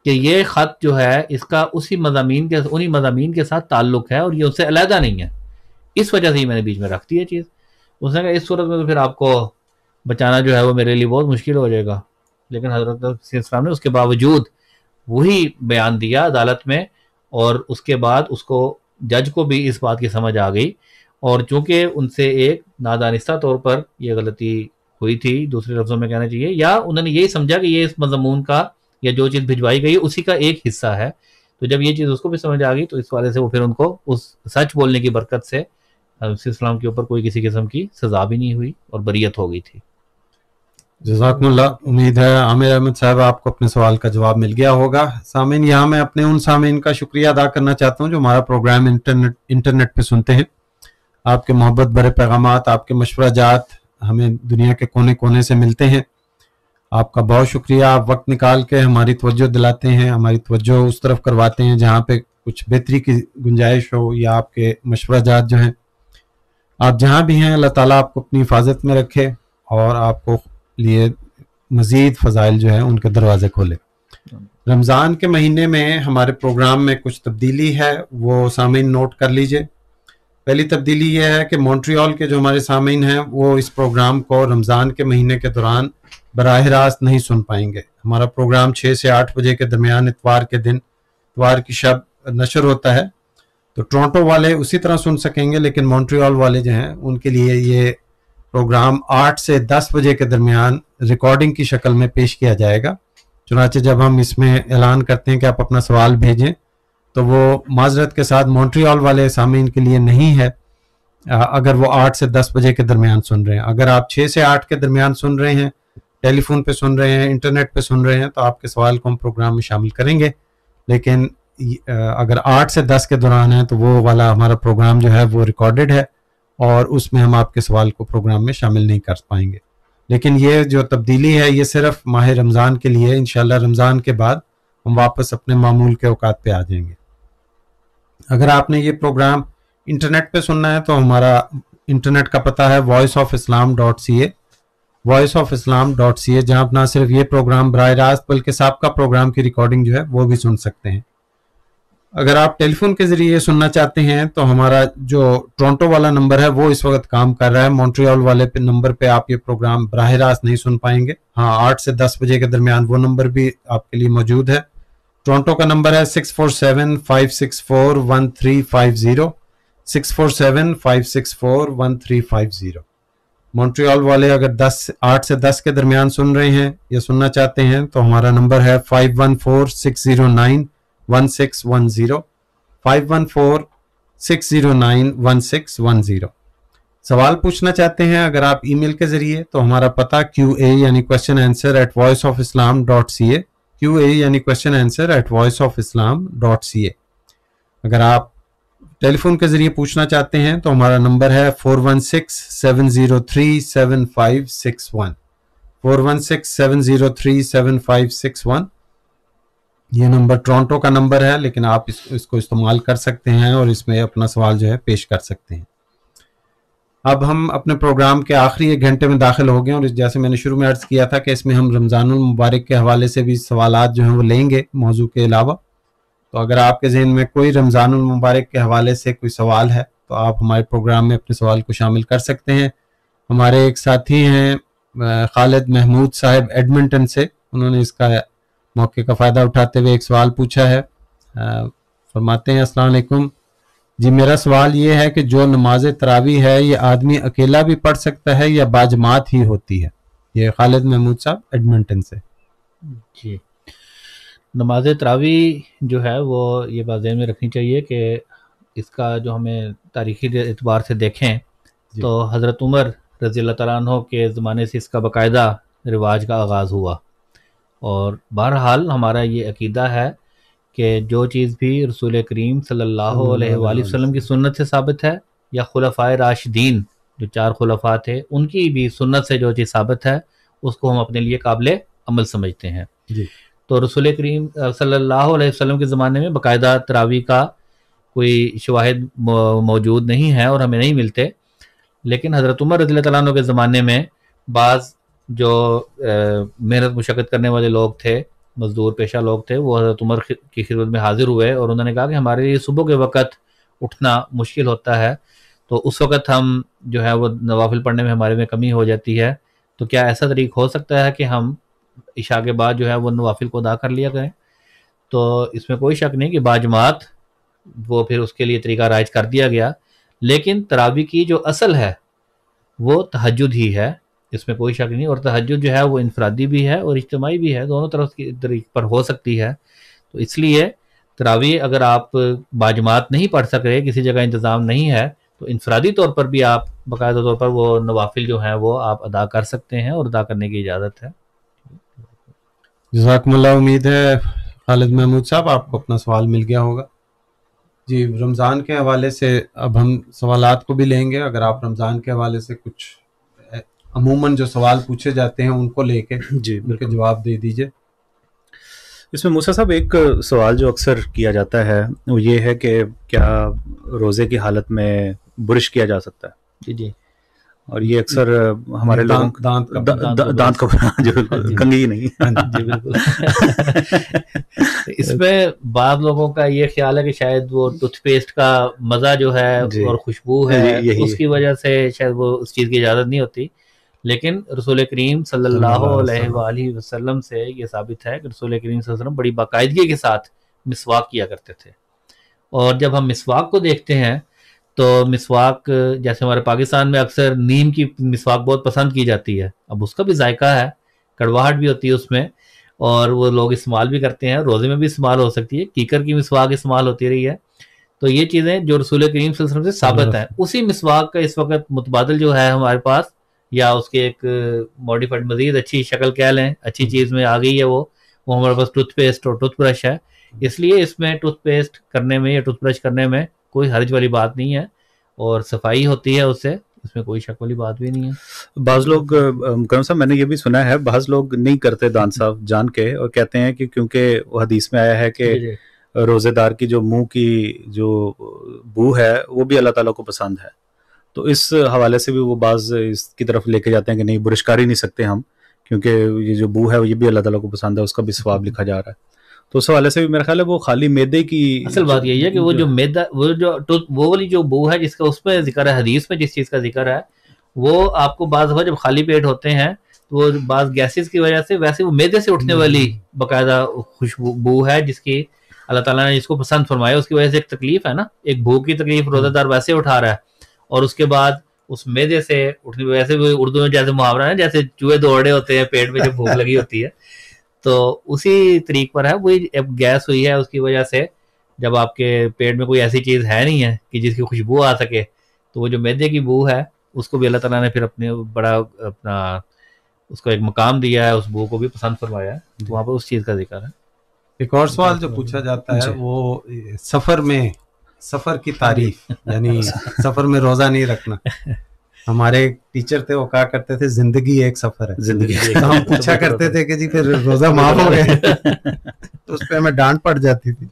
कि ये ख़त जो है इसका उसी मजामी के उन्हीं मजामी के साथ ताल्लुक़ है और ये उससे अलहदा नहीं है इस वजह से ही मैंने बीच में रख दी है चीज़ उसने कहा इस सूरत में तो फिर आपको बचाना जो है वो मेरे लिए बहुत मुश्किल हो जाएगा लेकिन हजरत इस्लाम ने उसके बावजूद वही बयान दिया अदालत में और उसके बाद उसको जज को भी इस बात की समझ आ गई और चूंकि उनसे एक नादानिस्ता तौर पर यह गलती हुई थी दूसरे लफ्ज़ों में कहना चाहिए या उन्होंने यही समझा कि ये इस मजमून का या जो चीज़ भिजवाई गई उसी का एक हिस्सा है तो जब ये चीज़ उसको भी समझ आ गई तो इस वाले से वो फिर उनको उस सच बोलने की बरकत से इस्लाम के ऊपर कोई किसी किस्म की सजा भी नहीं हुई और बरियत हो गई थी जजाकमल्ला उम्मीद है आमिर अहमद साहब आपको अपने सवाल का जवाब मिल गया होगा सामिन यहाँ मैं अपने उन सामिन का शुक्रिया अदा करना चाहता हूँ जो हमारा प्रोग्राम इंटरनेट इंटरनेट पर सुनते हैं आपके मोहब्बत भरे पैगाम आपके मशवरा जात हमें दुनिया के कोने कोने से मिलते हैं आपका बहुत शुक्रिया आप वक्त निकाल के हमारी तवज्जो दिलाते हैं हमारी तवज्जो उस तरफ करवाते हैं जहाँ पे कुछ बेहतरी की गुंजाइश हो या आपके मशवरा जात जो हैं आप जहाँ भी हैं अल्लाह ताला आपको अपनी हिफाजत में रखे और आपको लिए मज़ीद फ़जाइल जो है उनके दरवाज़े खोले रमज़ान के महीने में हमारे प्रोग्राम में कुछ तब्दीली है वो सामीन नोट कर लीजिए पहली तब्दीली यह है कि मॉन्ट्रियल के जो हमारे सामीन हैं वो इस प्रोग्राम को रमज़ान के महीने के दौरान बरह रास्त नहीं सुन पाएंगे हमारा प्रोग्राम छः से आठ बजे के दरमियान इतवार के दिन इतवार की शब नशर होता है तो टोरंटो वाले उसी तरह सुन सकेंगे लेकिन मॉन्ट्रियल वाले जो हैं उनके लिए ये प्रोग्राम 8 से 10 बजे के दरमियान रिकॉर्डिंग की शक्ल में पेश किया जाएगा चुनाचे जब हम इसमें ऐलान करते हैं कि आप अपना सवाल भेजें तो वो माजरत के साथ मॉन्ट्रियल वाले सामीन के लिए नहीं है अगर वो आठ से दस बजे के दरमियान सुन रहे हैं अगर आप छः से आठ के दरमियान सुन रहे हैं टेलीफोन पे सुन रहे हैं इंटरनेट पे सुन रहे हैं तो आपके सवाल को हम प्रोग्राम में शामिल करेंगे लेकिन अगर आठ से दस के दौरान है तो वो वाला हमारा प्रोग्राम जो है वो रिकॉर्डेड है और उसमें हम आपके सवाल को प्रोग्राम में शामिल नहीं कर पाएंगे लेकिन ये जो तब्दीली है ये सिर्फ माह रमज़ान के लिए इन रमज़ान के बाद हम वापस अपने मामूल के अवकात पे आ जाएंगे अगर आपने ये प्रोग्राम इंटरनेट पे सुनना है तो हमारा इंटरनेट का पता है voice of Islam dot C A voice of Islam dot C A जहाँ आप ना सिर्फ ये प्रोग्राम बर रास्त बल्कि सबका प्रोग्राम की रिकॉर्डिंग जो है वो भी सुन सकते हैं अगर आप टेलीफोन के जरिए सुनना चाहते हैं तो हमारा जो टोरंटो वाला नंबर है वो इस वक्त काम कर रहा है मॉन्ट्रियल वाले पे नंबर पे आप ये प्रोग्राम बरह रास्त नहीं सुन पाएंगे हाँ आठ से दस बजे के दरमियान वो नंबर भी आपके लिए मौजूद है टोरंटो का नंबर है six four seven five six four one three five zero six four seven five six four one three five zero Montreal वाले अगर दस आठ से दस के दरमियान सुन रहे हैं या सुनना चाहते हैं तो हमारा नंबर है five one four six zero nine six one zero सवाल पूछना चाहते हैं अगर आप ईमेल के जरिए तो हमारा पता क्यू ए यानी question answer at voice of Islam dot C A Q A यानी question answer at voice of Islam dot C A अगर आप टेलीफोन के जरिए पूछना चाहते हैं तो हमारा नंबर है four one six seven zero three seven five six one four one six seven zero three seven five six one ये नंबर टोरंटो का नंबर है लेकिन आप इस, इसको इस्तेमाल कर सकते हैं और इसमें अपना सवाल जो है पेश कर सकते हैं अब हम अपने प्रोग्राम के आखिरी एक घंटे में दाखिल हो गए और जैसे मैंने शुरू में अर्ज़ किया था कि इसमें हम रमज़ान मुबारक के हवाले से भी सवाल जो हैं वो लेंगे मौजू के अलावा तो अगर आपके जहन में कोई रमज़ान मुबारक के हवाले से कोई सवाल है तो आप हमारे प्रोग्राम में अपने सवाल को शामिल कर सकते हैं हमारे एक साथी हैं खालिद महमूद साहब एडमिंटन से उन्होंने इसका मौके का फ़ायदा उठाते हुए एक सवाल पूछा है फरमाते हैं असलकुम जी मेरा सवाल ये है कि जो नमाज तरावी है ये आदमी अकेला भी पढ़ सकता है या बाजमात ही होती है ये खालिद महमूद साहब एडमिंटन से जी नमाज तरावी जो है वो ये बात जहन में रखनी चाहिए कि इसका जो हमें तारीखी एतबार से देखें तो हज़रत उमर रज़ी अल्लाह के ज़माने से इसका बाकायदा रिवाज का आगाज़ हुआ और बहरहाल हमारा ये अकीदा है कि जो चीज़ भी रसूल करीम सल्लल्लाहु वसम की सुनत से साबित है या खुलफ़ा राशिदीन जो चार खुलफा थे उनकी भी सुनत से जो चीज़ साबित है उसको हम अपने लिए काबिल अमल समझते हैं तो रसूल करीम सल्लाम के ज़माने में बाकायदा तरावी का कोई शवाहद मौजूद नहीं है और हमें नहीं मिलते लेकिन हज़रत उमर रजील के ज़माने में बाज़ जो मेहनत मुशक्क़त करने वाले लोग थे मज़दूर पेशा लोग थे वो हज़रत उमर की खिदमत में हाज़िर हुए और उन्होंने कहा कि हमारे लिए सुबह के वक़्त उठना मुश्किल होता है तो उस वक़्त हम जो है वो नवाफिल पढ़ने में हमारे में कमी हो जाती है तो क्या ऐसा तरीक हो सकता है कि हम इशा के बाद जो है वो नवाफिल को अदा कर लिया करें तो इसमें कोई शक नहीं कि बाजमात वो फिर उसके लिए तरीका राइज कर दिया गया लेकिन तरावी की जो असल है वो तहजद ही है इसमें कोई शक नहीं और तहजद जो है वो इनफरादी भी है और इज्तमाही भी है दोनों तरफ की तरीक पर हो सकती है तो इसलिए तरावी अगर आप बाजमात नहीं पढ़ सक रहे किसी जगह इंतज़ाम नहीं है तो इनफरादी तौर पर भी आप बाकायदा तौर पर वो नवाफिल जो हैं वो आप अदा कर सकते हैं और अदा करने की इजाज़त है जजाकमल्ला उम्मीद है खालिद महमूद साहब आपको अपना सवाल मिल गया होगा जी रमज़ान के हवाले से अब हम सवालत को भी लेंगे अगर आप रमज़ान के हवाले से कुछ अमूमन जो सवाल पूछे जाते हैं उनको लेके जी उनके जवाब दे दीजिए इसमें मूसा साहब एक सवाल जो अक्सर किया जाता है वो ये है कि क्या रोज़े की हालत में बुरश किया जा सकता है जी जी और ये अक्सर हमारे दांत दांत, का दांत का जो हाँ कंगी नहीं हाँ तो इसमें बाद लोगों का ये ख्याल है कि शायद वो टूथपेस्ट का मज़ा जो है और खुशबू हाँ है उसकी वजह से शायद वो उस चीज़ की इजाज़त नहीं होती लेकिन रसूल करीम सल्लल्लाहु वसल्लम से ये साबित है कि रसूल करीम वसल्लम बड़ी बाकायदगी के साथ मिसवाक किया करते थे और जब हम मिसवाक को देखते हैं तो मिसवाक जैसे हमारे पाकिस्तान में अक्सर नीम की मिसवाक बहुत पसंद की जाती है अब उसका भी जायका है कड़वाहट भी होती है उसमें और वो लोग इस्तेमाल भी करते हैं रोज़े में भी इस्तेमाल हो सकती है कीकर की मिसवाक इस्तेमाल होती रही है तो ये चीज़ें जो रसूल करीम से साबित है उसी मिसवाक का इस वक्त मुतबादल जो है हमारे पास या उसके एक मॉडिफाइड मजीद अच्छी शक्ल कह लें अच्छी चीज़ में आ गई है वो वो हमारे पास टूथपेस्ट और टूथब्रश है इसलिए इसमें टूथपेस्ट करने में या टूथब्रश करने में कोई हर्ज वाली बात नहीं है और सफाई होती है उससे इसमें कोई शक वाली बात भी नहीं है बाज़ लोग करम साहब मैंने ये भी सुना है बाज़ लोग नहीं करते दान साहब जान के और कहते हैं कि क्योंकि हदीस में आया है कि रोज़ेदार की जो मुंह की जो बू है वो भी अल्लाह ताला को पसंद है तो इस हवाले से भी वो बाज इसकी तरफ लेके जाते हैं कि नहीं बुरश कर ही नहीं सकते हम क्योंकि ये जो बू है ये भी अल्लाह ताला को पसंद है उसका भी स्वाब लिखा जा रहा है तो उस हवाले से भी मेरा ख्याल है वो खाली मैदे की असल बात यही है कि वो जो मैदा वो जो तो वो वाली जो बू है जिसका उसमें जिक्र है हदीस में जिस चीज़ का जिक्र है वो आपको बाज जब खाली पेट होते हैं तो वो बाज गैसेस की वजह से वैसे वो मैदे से उठने वाली हम्म। बाकायदा खुशबू है जिसकी अल्लाह ताला ने जिसको पसंद फरमाया उसकी वजह से एक तकलीफ है ना एक भूख की तकलीफ रोजादार वैसे उठा रहा है और उसके बाद उस मेजे से उठने वैसे भी उर्दू में जैसे मुहावरा है जैसे चूहे दौड़े होते हैं पेट में जब भूख लगी होती है तो उसी तरीक पर है वही गैस हुई है उसकी वजह से जब आपके पेट में कोई ऐसी चीज़ है नहीं है कि जिसकी खुशबू आ सके तो वो जो मैदे की बू है उसको भी अल्लाह तला ने फिर अपने बड़ा अपना उसको एक मकाम दिया है उस बू को भी पसंद फरमाया है तो वहाँ पर उस चीज़ का जिक्र है एक और सवाल जो पूछा जाता है वो सफ़र में सफर की तारीफ यानी सफर में रोजा नहीं रखना हमारे टीचर थे वो कहा करते थे जिंदगी एक सफर है जिंदगी तो हम पूछा तो करते थे कि जी फिर रोजा माफ हो गए तो उस पर हमें डांट पड़ जाती थी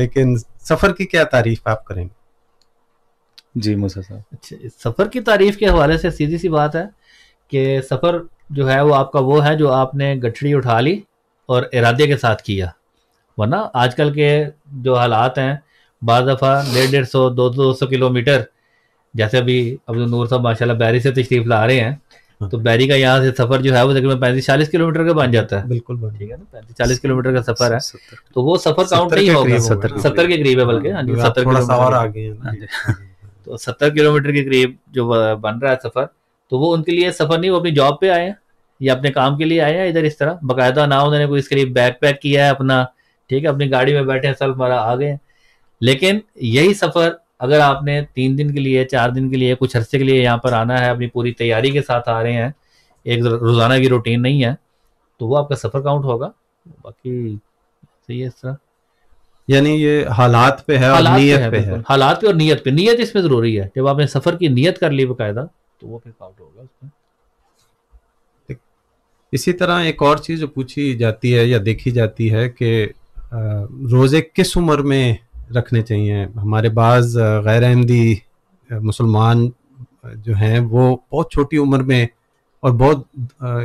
लेकिन सफर की क्या तारीफ आप करेंगे जी मुझे साहब अच्छा सफर की तारीफ के हवाले से सीधी सी बात है कि सफर जो है वो आपका वो है जो आपने गठड़ी उठा ली और इरादे के साथ किया वरना आजकल के जो हालात हैं बार दफ़ा डेढ़ डेढ़ सौ दो दो सौ किलोमीटर जैसे अभी अब तो नूर साहब माशाल्लाह बैरी से तशरीफ ला रहे हैं तो हाँ। बैरी का यहाँ से सफर जो है वो तकरीबन पैंतीस चालीस किलोमीटर का बन जाता है बिल्कुल ठीक है ना पैंतीस चालीस किलोमीटर का सफर है तो वो सफर काउंट नहीं होगा सत्तर के करीब है बल्कि हाँ जी हाँ, सत्तर किलोमीटर हाँ तो सत्तर किलोमीटर के करीब जो बन रहा है सफर तो वो उनके लिए सफर नहीं वो अपनी जॉब पे आए हैं या अपने काम के लिए आए हैं इधर इस तरह बाकायदा ना उन्होंने कोई इसके लिए बैग पैक किया है अपना ठीक है अपनी गाड़ी में बैठे हैं सल्फ मारा आ गए हैं लेकिन यही सफर अगर आपने तीन दिन के लिए चार दिन के लिए कुछ अरसे के लिए यहाँ पर आना है अपनी पूरी तैयारी के साथ आ रहे हैं एक रोज़ाना की रूटीन नहीं है तो वो आपका सफ़र काउंट होगा बाकी सही है इस तरह यानी ये हालात पे है हालात और पे है, पे है। हालात पे और नीयत पे नीयत इसमें ज़रूरी है जब आपने सफ़र की नीयत कर ली बकायदा तो वो फिर काउंट होगा उसमें इसी तरह एक और चीज़ जो पूछी जाती है या देखी जाती है कि रोज़े किस उम्र में रखने चाहिए हमारे बाज़ गैर अहमदी मुसलमान जो हैं वो बहुत छोटी उम्र में और बहुत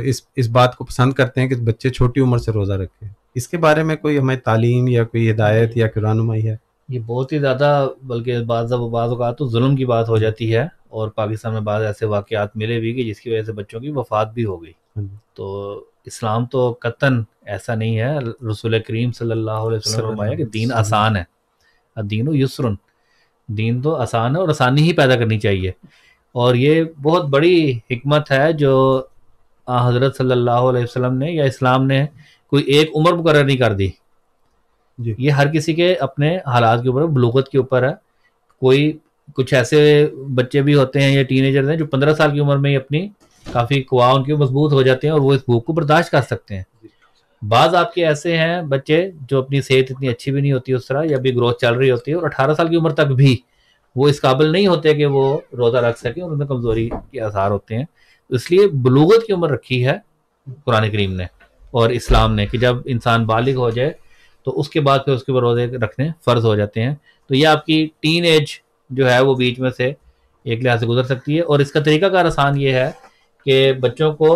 इस इस बात को पसंद करते हैं कि बच्चे छोटी उम्र से रोज़ा रखें इसके बारे में कोई हमें तालीम या कोई हिदायत या कोई है ये बहुत ही ज़्यादा बल्कि बाज़ात तो जुल्म की बात हो जाती है और पाकिस्तान में बाद ऐसे वाक़ात मिले भी कि जिसकी वजह से बच्चों की वफात भी हो गई हाँ तो इस्लाम तो कतन ऐसा नहीं है रसूल करीम सल्लल्लाहु अलैहि वसल्लम ने फरमाया कि दीन आसान है दीन युसरन दीन तो आसान है और आसानी ही पैदा करनी चाहिए और ये बहुत बड़ी हमत है जो हज़रत सल्लल्लाहु अलैहि वसल्लम ने या इस्लाम ने कोई एक उम्र मुकर नहीं कर दी ये हर किसी के अपने हालात के ऊपर बलूगत के ऊपर है कोई कुछ ऐसे बच्चे भी होते हैं या टीनेजर्स हैं जो पंद्रह साल की उम्र में ही अपनी काफ़ी कुआ उनकी मजबूत हो जाते हैं और वो इस भूख को बर्दाश्त कर सकते हैं बाज आपके ऐसे हैं बच्चे जो अपनी सेहत इतनी अच्छी भी नहीं होती उस तरह या भी ग्रोथ चल रही होती है और अठारह साल की उम्र तक भी वो इस काबिल नहीं होते कि वो रोज़ा रख सकें और उनमें कमज़ोरी के आसार होते हैं तो इसलिए बलूगत की उम्र रखी है कुरान करीम ने और इस्लाम ने कि जब इंसान बालिग हो जाए तो उसके बाद फिर उसके ऊपर रोज़े रखने फ़र्ज़ हो जाते हैं तो ये आपकी टीन एज जो है वो बीच में से एक लिहाज से गुजर सकती है और इसका तरीका कार आसान ये है कि बच्चों को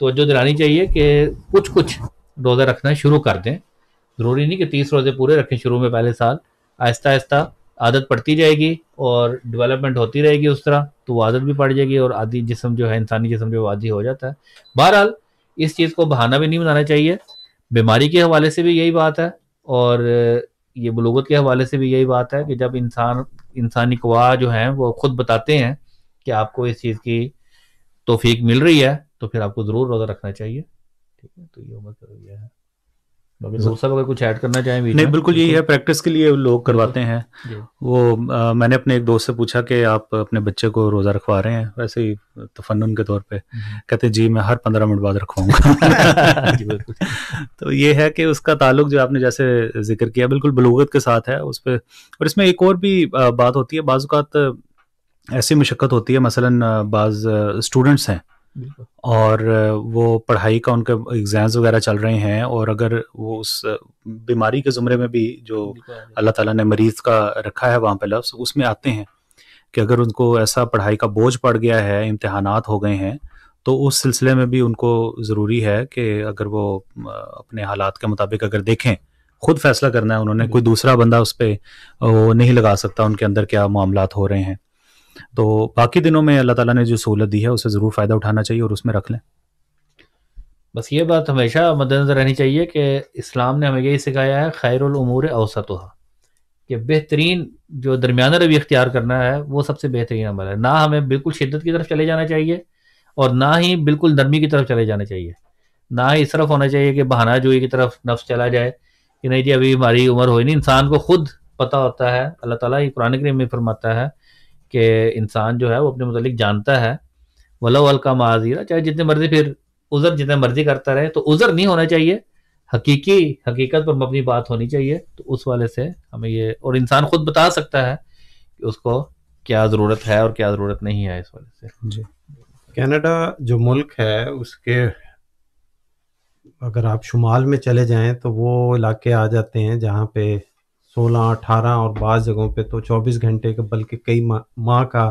तोज्जो दिलानी चाहिए कि कुछ कुछ रोज़ा रखना शुरू कर दें ज़रूरी नहीं कि तीस रोज़े पूरे रखें शुरू में पहले साल आहिस्ता आहिस्ता आदत पड़ती जाएगी और डेवलपमेंट होती रहेगी उस तरह तो वो आदत भी पड़ जाएगी और आदि जिसम जो है इंसानी जिसम जो आदि हो जाता है बहरहाल इस चीज़ को बहाना भी नहीं बनाना चाहिए बीमारी के हवाले से भी यही बात है और ये बलूगत के हवाले से भी यही बात है कि जब इंसान इंसानी कवा जो हैं वो खुद बताते हैं कि आपको इस चीज़ की तोफीक मिल रही है तो फिर आपको ज़रूर रोज़ा रखना चाहिए ठीक है तो ये उम्र का यह है तो- अगर कुछ ऐड करना चाहें नहीं बिल्कुल यही तो- है प्रैक्टिस के लिए लोग करवाते हैं वो आ, मैंने अपने एक दोस्त से पूछा कि आप अपने बच्चे को रोज़ा रखवा रहे हैं वैसे ही तफन के तौर पे हम्म। कहते जी मैं हर पंद्रह मिनट बाद रखवाऊंगा तो ये है कि उसका ताल्लुक जो आपने जैसे जिक्र किया बिल्कुल बलूगत के साथ है उस पर और इसमें एक और भी बात होती है बाजूकात ऐसी मशक्क़त होती है मसला बाज़ स्टूडेंट्स हैं और वो पढ़ाई का उनके एग्ज़ाम्स वगैरह चल रहे हैं और अगर वो उस बीमारी के ज़ुमरे में भी जो अल्लाह ताला ने मरीज़ का रखा है वहाँ पे लफ्स उसमें आते हैं कि अगर उनको ऐसा पढ़ाई का बोझ पड़ गया है इम्तहान हो गए हैं तो उस सिलसिले में भी उनको ज़रूरी है कि अगर वो अपने हालात के मुताबिक अगर देखें खुद फैसला करना है उन्होंने कोई दूसरा बंदा उस पर नहीं लगा सकता उनके अंदर क्या मामला हो रहे हैं तो बाकी दिनों में अल्लाह ताला ने जो सहूलत दी है उसे ज़रूर फ़ायदा उठाना चाहिए और उसमें रख लें बस ये बात हमेशा मद्देनजर रहनी चाहिए कि इस्लाम ने हमें यही सिखाया है खैरमूर अवसतः कि बेहतरीन जो दरमियाना रवि अख्तियार करना है वो सबसे बेहतरीन अमल है ना हमें बिल्कुल शिद्दत की तरफ चले जाना चाहिए और ना ही बिल्कुल नरमी की तरफ चले जाना चाहिए ना ही इस तरफ होना चाहिए कि बहाना जोई की तरफ नफ्स चला जाए कि नहीं जी अभी हमारी उम्र हो ही नहीं इंसान को खुद पता होता है अल्लाह ताला ही कुरान करीम में फरमाता है कि इंसान जो है वो अपने मतलब जानता है वला हल्का माजीरा चाहे जितने मर्जी फिर उज़र जितना मर्जी करता रहे तो उज़र नहीं होना चाहिए हकीकी हकीकत पर मबनी बात होनी चाहिए तो उस वाले से हमें ये और इंसान खुद बता सकता है कि उसको क्या ज़रूरत है और क्या ज़रूरत नहीं है इस वाले से जी कनाडा जो मुल्क है उसके अगर आप शुमाल में चले जाएं तो वो इलाके आ जाते हैं जहाँ पे सोलह अठारह और बारह जगहों पे तो चौबीस घंटे के बल्कि कई माह का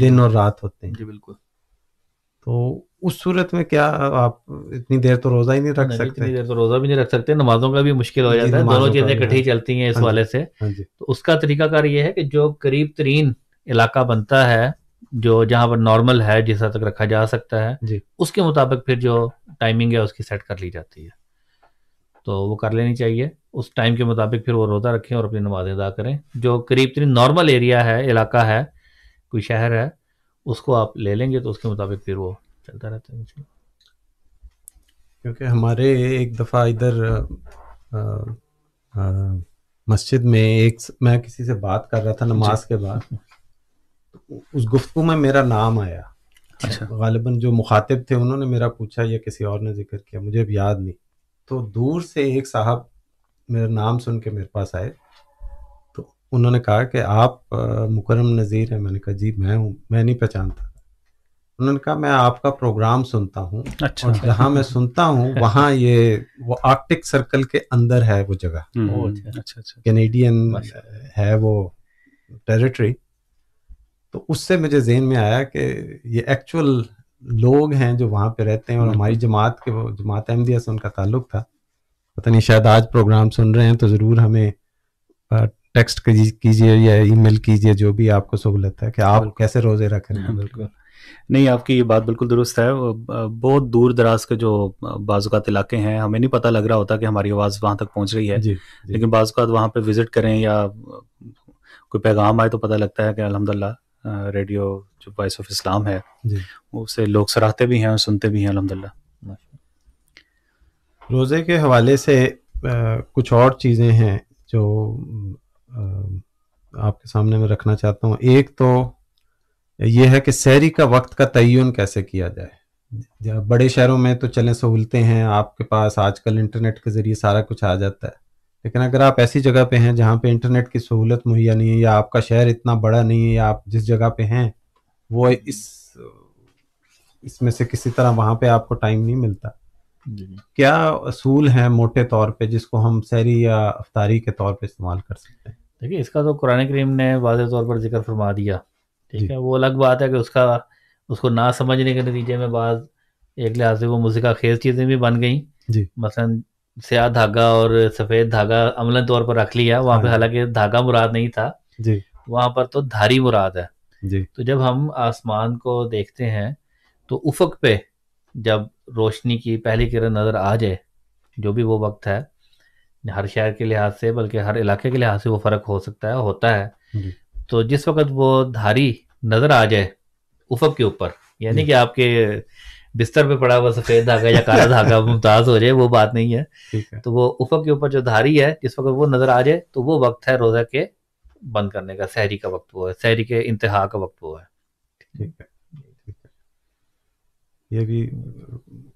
दिन और रात होते हैं जी बिल्कुल तो उस सूरत में क्या आप इतनी देर तो रोजा ही नहीं रख नहीं, सकते इतनी देर तो रोजा भी नहीं रख सकते नमाजों का भी मुश्किल हो जाता है दोनों चीजें इकट्ठी हाँ चलती हैं इस हाँ वाले से हाँ तो उसका तरीकाकार ये है कि जो करीब तरीन इलाका बनता है जो जहाँ पर नॉर्मल है जिस हद तक रखा जा सकता है उसके मुताबिक फिर जो टाइमिंग है उसकी सेट कर ली जाती है तो वो कर लेनी चाहिए उस टाइम के मुताबिक फिर वो रोज़ा रखें और अपनी नमाज़ें अदा करें जो करीब तरीन नॉर्मल एरिया है इलाका है कोई शहर है उसको आप ले लेंगे तो उसके मुताबिक फिर वो चलता रहता है क्योंकि हमारे एक दफ़ा इधर मस्जिद में एक मैं किसी से बात कर रहा था नमाज के बाद उस गुफ्तु में मेरा नाम आया अच्छा गालिबा जो मुखातिब थे उन्होंने मेरा पूछा या किसी और ने जिक्र किया मुझे अब याद नहीं तो दूर से एक साहब मेरा नाम सुन के मेरे पास आए तो उन्होंने कहा कि आप मुकरम नज़ीर हैं मैंने कहा जी मैं हूँ मैं नहीं पहचानता उन्होंने कहा मैं आपका प्रोग्राम सुनता हूँ अच्छा। और जहाँ मैं सुनता हूँ वहाँ ये वो आर्टिक सर्कल के अंदर है वो जगह हम्म। हम्म। अच्छा, अच्छा अच्छा कैनेडियन है वो टेरिटरी तो उससे मुझे जहन में आया कि ये एक्चुअल लोग हैं जो वहाँ पे रहते हैं और हमारी जमात के वो जमात अहमदिया से उनका ताल्लुक था पता नहीं शायद आज प्रोग्राम सुन रहे हैं तो ज़रूर हमें टेक्स्ट कीजिए या ईमेल कीजिए जो भी आपको सहूलत है कि आप कैसे रोज़े रख रहे हैं हाँ, बिल्कुल नहीं आपकी ये बात बिल्कुल दुरुस्त है बहुत दूर दराज के जो बाज़ात इलाके हैं हमें नहीं पता लग रहा होता कि हमारी आवाज़ वहाँ तक पहुँच रही है जी, जी। लेकिन बाजुकात वहाँ पर विज़िट करें या कोई पैगाम आए तो पता लगता है कि अलहमदिल्ला रेडियो जो वॉइस ऑफ इस्लाम है उससे लोग सराहते भी हैं और सुनते भी हैं अलहमदिल्ला रोज़े के हवाले से आ, कुछ और चीज़ें हैं जो आ, आपके सामने मैं रखना चाहता हूँ एक तो ये है कि सैरी का वक्त का तयन कैसे किया जाए बड़े शहरों में तो चलें सहूलतें हैं आपके पास आजकल इंटरनेट के ज़रिए सारा कुछ आ जाता है लेकिन अगर आप ऐसी जगह पे हैं जहाँ पे इंटरनेट की सहूलत मुहैया नहीं है या आपका शहर इतना बड़ा नहीं है या आप जिस जगह पे हैं वो इस इसमें से किसी तरह वहाँ पे आपको टाइम नहीं मिलता क्या असूल है मोटे तौर पे जिसको हम सैरी या अफ्तारी के तौर पे इस्तेमाल कर सकते हैं देखिए इसका तो कुरान करीम ने वाज तौर पर जिक्र फरमा दिया ठीक है वो अलग बात है कि उसका उसको ना समझने के नतीजे में बाद एक लिहाज से वो मुजिका खेज चीज़ें भी बन गई मसलन स्याह धागा और सफ़ेद धागा अमलन तौर पर रख लिया वहाँ पे हाँ। हालांकि धागा मुराद नहीं था जी वहाँ पर तो धारी मुराद है जी तो जब हम आसमान को देखते हैं तो उफक पे जब रोशनी की पहली किरण नज़र आ जाए जो भी वो वक्त है हर शहर के लिहाज से बल्कि हर इलाके के लिहाज से वो फ़र्क हो सकता है होता है तो जिस वक्त वो धारी नज़र आ जाए उफक के ऊपर यानी कि आपके बिस्तर पे पड़ा हुआ सफ़ेद धागा या काला धागा मुमताज़ हो जाए वो बात नहीं है, है। तो वो उफक के ऊपर जो धारी है जिस वक्त वो नज़र आ जाए तो वो वक्त है रोज़ा के बंद करने का शहरी का वक्त वो है शहरी के इंतहा का वक्त वो है ठीक है ये भी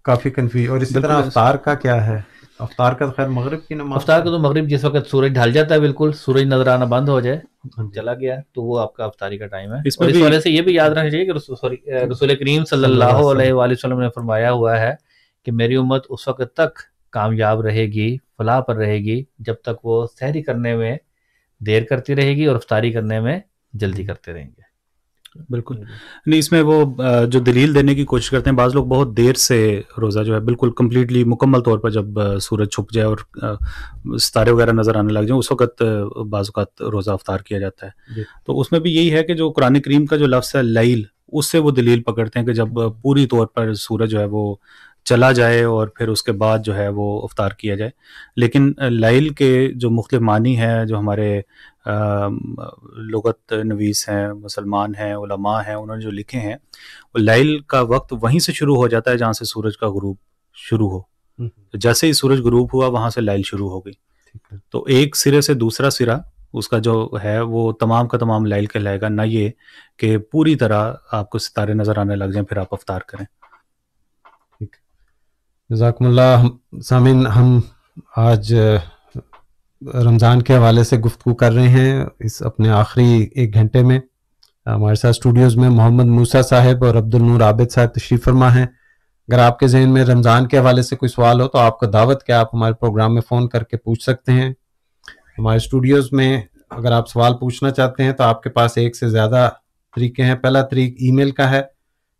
काफ़ी कंफ्यूज और इसी तरह अवतार का क्या है अवतार का तो खैर मगरब की नमाज अवतार का तो मगरब जिस वक्त सूरज ढल जाता है बिल्कुल सूरज नजर आना बंद हो जाए हाँ चला गया तो वो आपका अवतारी का टाइम है इसमें इस वजह से ये भी याद रखना चाहिए कि रसूल करीम सल्लल्लाहु अलैहि वसल्लम ने फरमाया हुआ है कि मेरी उम्मत उस वक्त तक कामयाब रहेगी फलाह पर रहेगी जब तक वो सहरी करने में देर करती रहेगी और अफतारी करने में जल्दी करते रहेंगे बिल्कुल नहीं इसमें वो जो दलील देने की कोशिश करते हैं बाज़ लोग बहुत देर से रोज़ा जो है बिल्कुल कम्प्लीटली मुकम्मल तौर पर जब सूरज छुप जाए और सितारे वगैरह नज़र आने लग जाए उस वक़्त बाज़ात रोज़ा अवतार किया जाता है तो उसमें भी यही है कि जो कुरान करीम का जो लफ्स है लईल उससे वो दलील पकड़ते हैं कि जब पूरी तौर पर सूरज जो है वो चला जाए और फिर उसके बाद जो है वो अवतार किया जाए लेकिन लाइल के जो मुख्त मानी है जो हमारे लगत नवीस हैं मुसलमान हैं उलमा हैं उन्होंने जो लिखे हैं वो लाइल का वक्त वहीं से शुरू हो जाता है जहाँ से सूरज का ग्रूप शुरू हो हम्म। तो जैसे ही सूरज ग्रूप हुआ वहाँ से लाइल शुरू हो गई तो एक सिरे से दूसरा सिरा उसका जो है वो तमाम का तमाम लाइल कहलाएगा ना ये कि पूरी तरह आपको सितारे नज़र आने लग जाए फिर आप अवतार करें ठीक जजाकमल्ला सामिन हम आज रमज़ान के हवाले से गुफ्तु कर रहे हैं इस अपने आखिरी एक घंटे में हमारे साथ स्टूडियोज़ में मोहम्मद मूसा साहब और अब्दुल नूर आबिद साहब तशरीफ़ फरमा हैं अगर आपके जहन में रमज़ान के हवाले से कोई सवाल हो तो आपको दावत क्या आप हमारे प्रोग्राम में फ़ोन करके पूछ सकते हैं हमारे स्टूडियोज़ में अगर आप सवाल पूछना चाहते हैं तो आपके पास एक से ज़्यादा तरीके हैं पहला तरीक मेल का है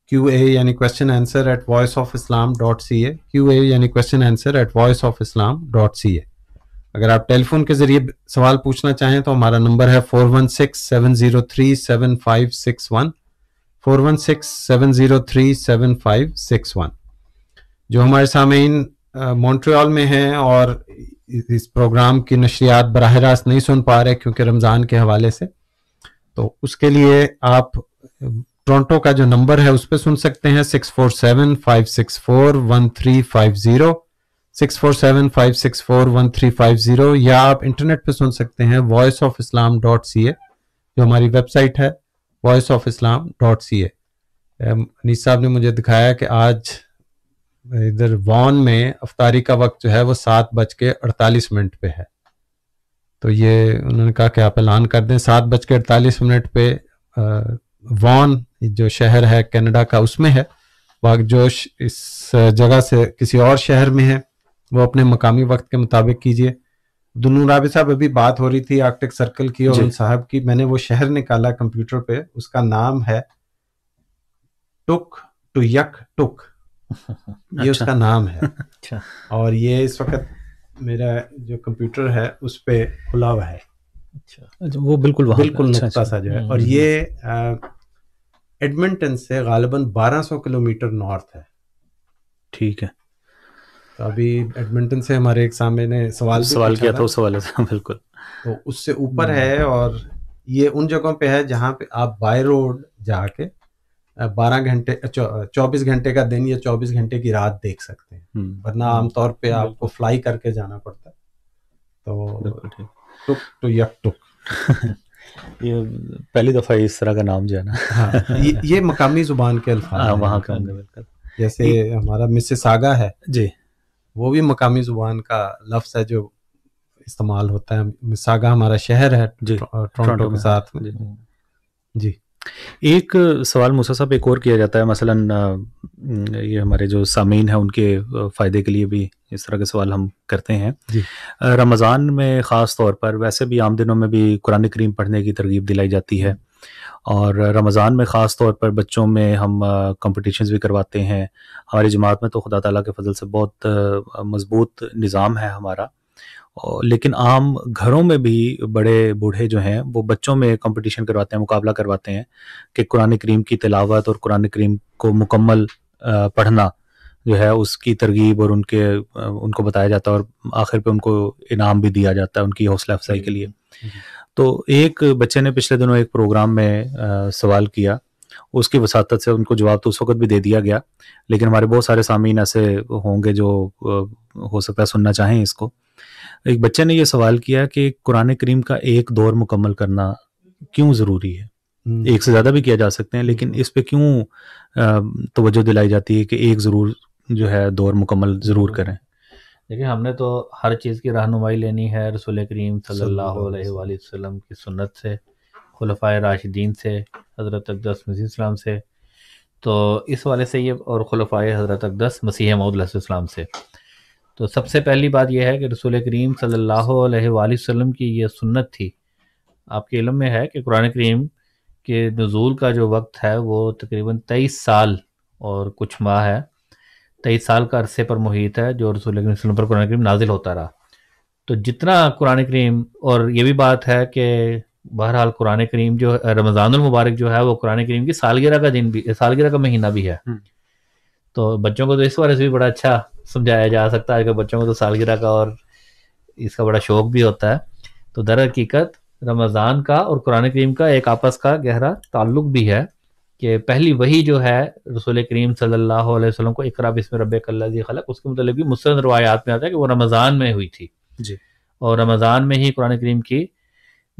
क्यू ए यानी question answer at voice of Islam dot C A Q A यानी question answer at voice of Islam dot C A अगर आप टेलीफोन के जरिए सवाल पूछना चाहें तो हमारा नंबर है four one six seven zero three seven five six one four one six seven zero three seven five six one जो हमारे सामीन मॉन्ट्रियल में हैं और इस प्रोग्राम की नशरियात बरह रास्त नहीं सुन पा रहे क्योंकि रमज़ान के हवाले से तो उसके लिए आप टोरंटो का जो नंबर है उस पर सुन सकते हैं six four seven five six four one three five zero six four seven five six four one three five zero या आप इंटरनेट पे सुन सकते हैं voice of Islam dot C A जो हमारी वेबसाइट है voice of Islam dot C A Anees साहब ने मुझे दिखाया कि आज इधर वॉन में अफ्तारी का वक्त जो है वो सात बज के अड़तालीस मिनट पे है तो ये उन्होंने कहा कि आप ऐलान कर दें सात बज के अड़तालीस मिनट पे वॉन जो शहर है कनाडा का उसमें है जोश इस जगह से किसी और शहर में है वो अपने मकामी वक्त के मुताबिक कीजिए दुनू राबे साहब अभी बात हो रही थी आर्कटिक सर्कल की और उन साहब की मैंने वो शहर निकाला कंप्यूटर पे उसका नाम है टुक टू यक टुक ये अच्छा। उसका नाम है अच्छा। और ये इस वक्त मेरा जो कंप्यूटर है उस पर खुला हुआ है अच्छा, अच्छा वो बिल्कुल बिल्कुल अच्छा, अच्छा। सा जो है हम्म, और हम्म, ये हम्म। एडमिंटन से गालिबा 1200 किलोमीटर नॉर्थ है ठीक है तो अभी एडमिंटन से हमारे सामने ने सवाल सवाल किया था उस सवाल बिल्कुल तो उससे ऊपर है और ये उन जगहों पे है जहाँ पे आप बाय रोड जाके बारह घंटे चौबीस घंटे का दिन या चौबीस घंटे की रात देख सकते हैं हम्म। वरना हम्म। आमतौर पे आपको फ्लाई करके जाना पड़ता तो टुक टू यक टुक ये पहली दफा इस तरह का नाम जो है ना हाँ, ये, ये मकामी जुबान के अल्फाज हाँ, वहाँ का जैसे हमारा मिसेस सागा है जी वो भी मकामी जुबान का लफ्ज़ है जो इस्तेमाल होता है मिसागा हमारा शहर है टोरंटो के साथ जी, जी। एक सवाल मूसा साहब एक और किया जाता है मसलन ये हमारे जो सामीन हैं उनके फ़ायदे के लिए भी इस तरह के सवाल हम करते हैं रमज़ान में ख़ास तौर पर वैसे भी आम दिनों में भी कुरान करीम पढ़ने की तरगीब दिलाई जाती है और रमज़ान में ख़ास तौर पर बच्चों में हम कंपटीशंस भी करवाते हैं हमारी जमात में तो खुदा ताला के फजल से बहुत मज़बूत निज़ाम है हमारा लेकिन आम घरों में भी बड़े बूढ़े जो हैं वो बच्चों में कंपटीशन करवाते हैं मुकाबला करवाते हैं कि कुरान करीम की तलावत और कुरान करीम को मुकम्मल पढ़ना जो है उसकी तरगीब और उनके उनको बताया जाता है और आखिर पे उनको इनाम भी दिया जाता है उनकी हौसला अफजाई के लिए तो एक बच्चे ने पिछले दिनों एक प्रोग्राम में आ, सवाल किया उसकी वसात से उनको जवाब तो उस वक्त भी दे दिया गया लेकिन हमारे बहुत सारे सामीन ऐसे होंगे जो हो सकता है सुनना चाहें इसको एक बच्चे ने यह सवाल किया कि कुरान करीम का एक दौर मुकम्मल करना क्यों ज़रूरी है हम्म। एक से ज़्यादा भी किया जा सकते हैं लेकिन हम्म। इस पे क्यों तवज्जो दिलाई जाती है कि एक ज़रूर जो है दौर मुकम्मल ज़रूर हम्म। करें देखिए हमने तो हर चीज़ की रहनुमाई लेनी है रसूल करीम सल्लल्लाहु वसल्लम की सुन्नत से खलफ़ा राशिदीन से हज़रत अकदस मसीह इस्लाम से तो इस वाले से ये और खलफ़ा हज़रत अकदस मसीह मऊदलाम से तो सबसे पहली बात यह है कि रसूल करीम सल्लल्लाहु अलैहि वसल्लम की यह सुन्नत थी आपके इलम में है कि कुरान करीम के नज़ूल का जो वक्त है वो तकरीबन तेईस साल और कुछ माह है तेईस साल का अरसे पर मुहित है जो रसूल वसलम पर कुरान करीम नाजिल होता रहा तो जितना कुरान करीम और ये भी बात है कि बहरहाल कुरान करीम जो रमज़ानमबारक जो है वो कुरान करीम की सालगिरह का दिन भी सालगिरह का महीना भी है हम्म। तो बच्चों को तो इस बारे से भी बड़ा अच्छा समझाया जा सकता है कि बच्चों को तो सालगिरह का और इसका बड़ा शौक भी होता है तो दर हकीकत रमज़ान का और कुरान करीम का एक आपस का गहरा ताल्लुक भी है कि पहली वही जो है रसूल करीम सल्लल्लाहु अलैहि वसल्लम को इकरा बिस्म रब खलक उसके मतलब भी मुस्ंद रवायात में आता है कि वो रमज़ान में हुई थी जी और रमज़ान में ही कुरान करीम की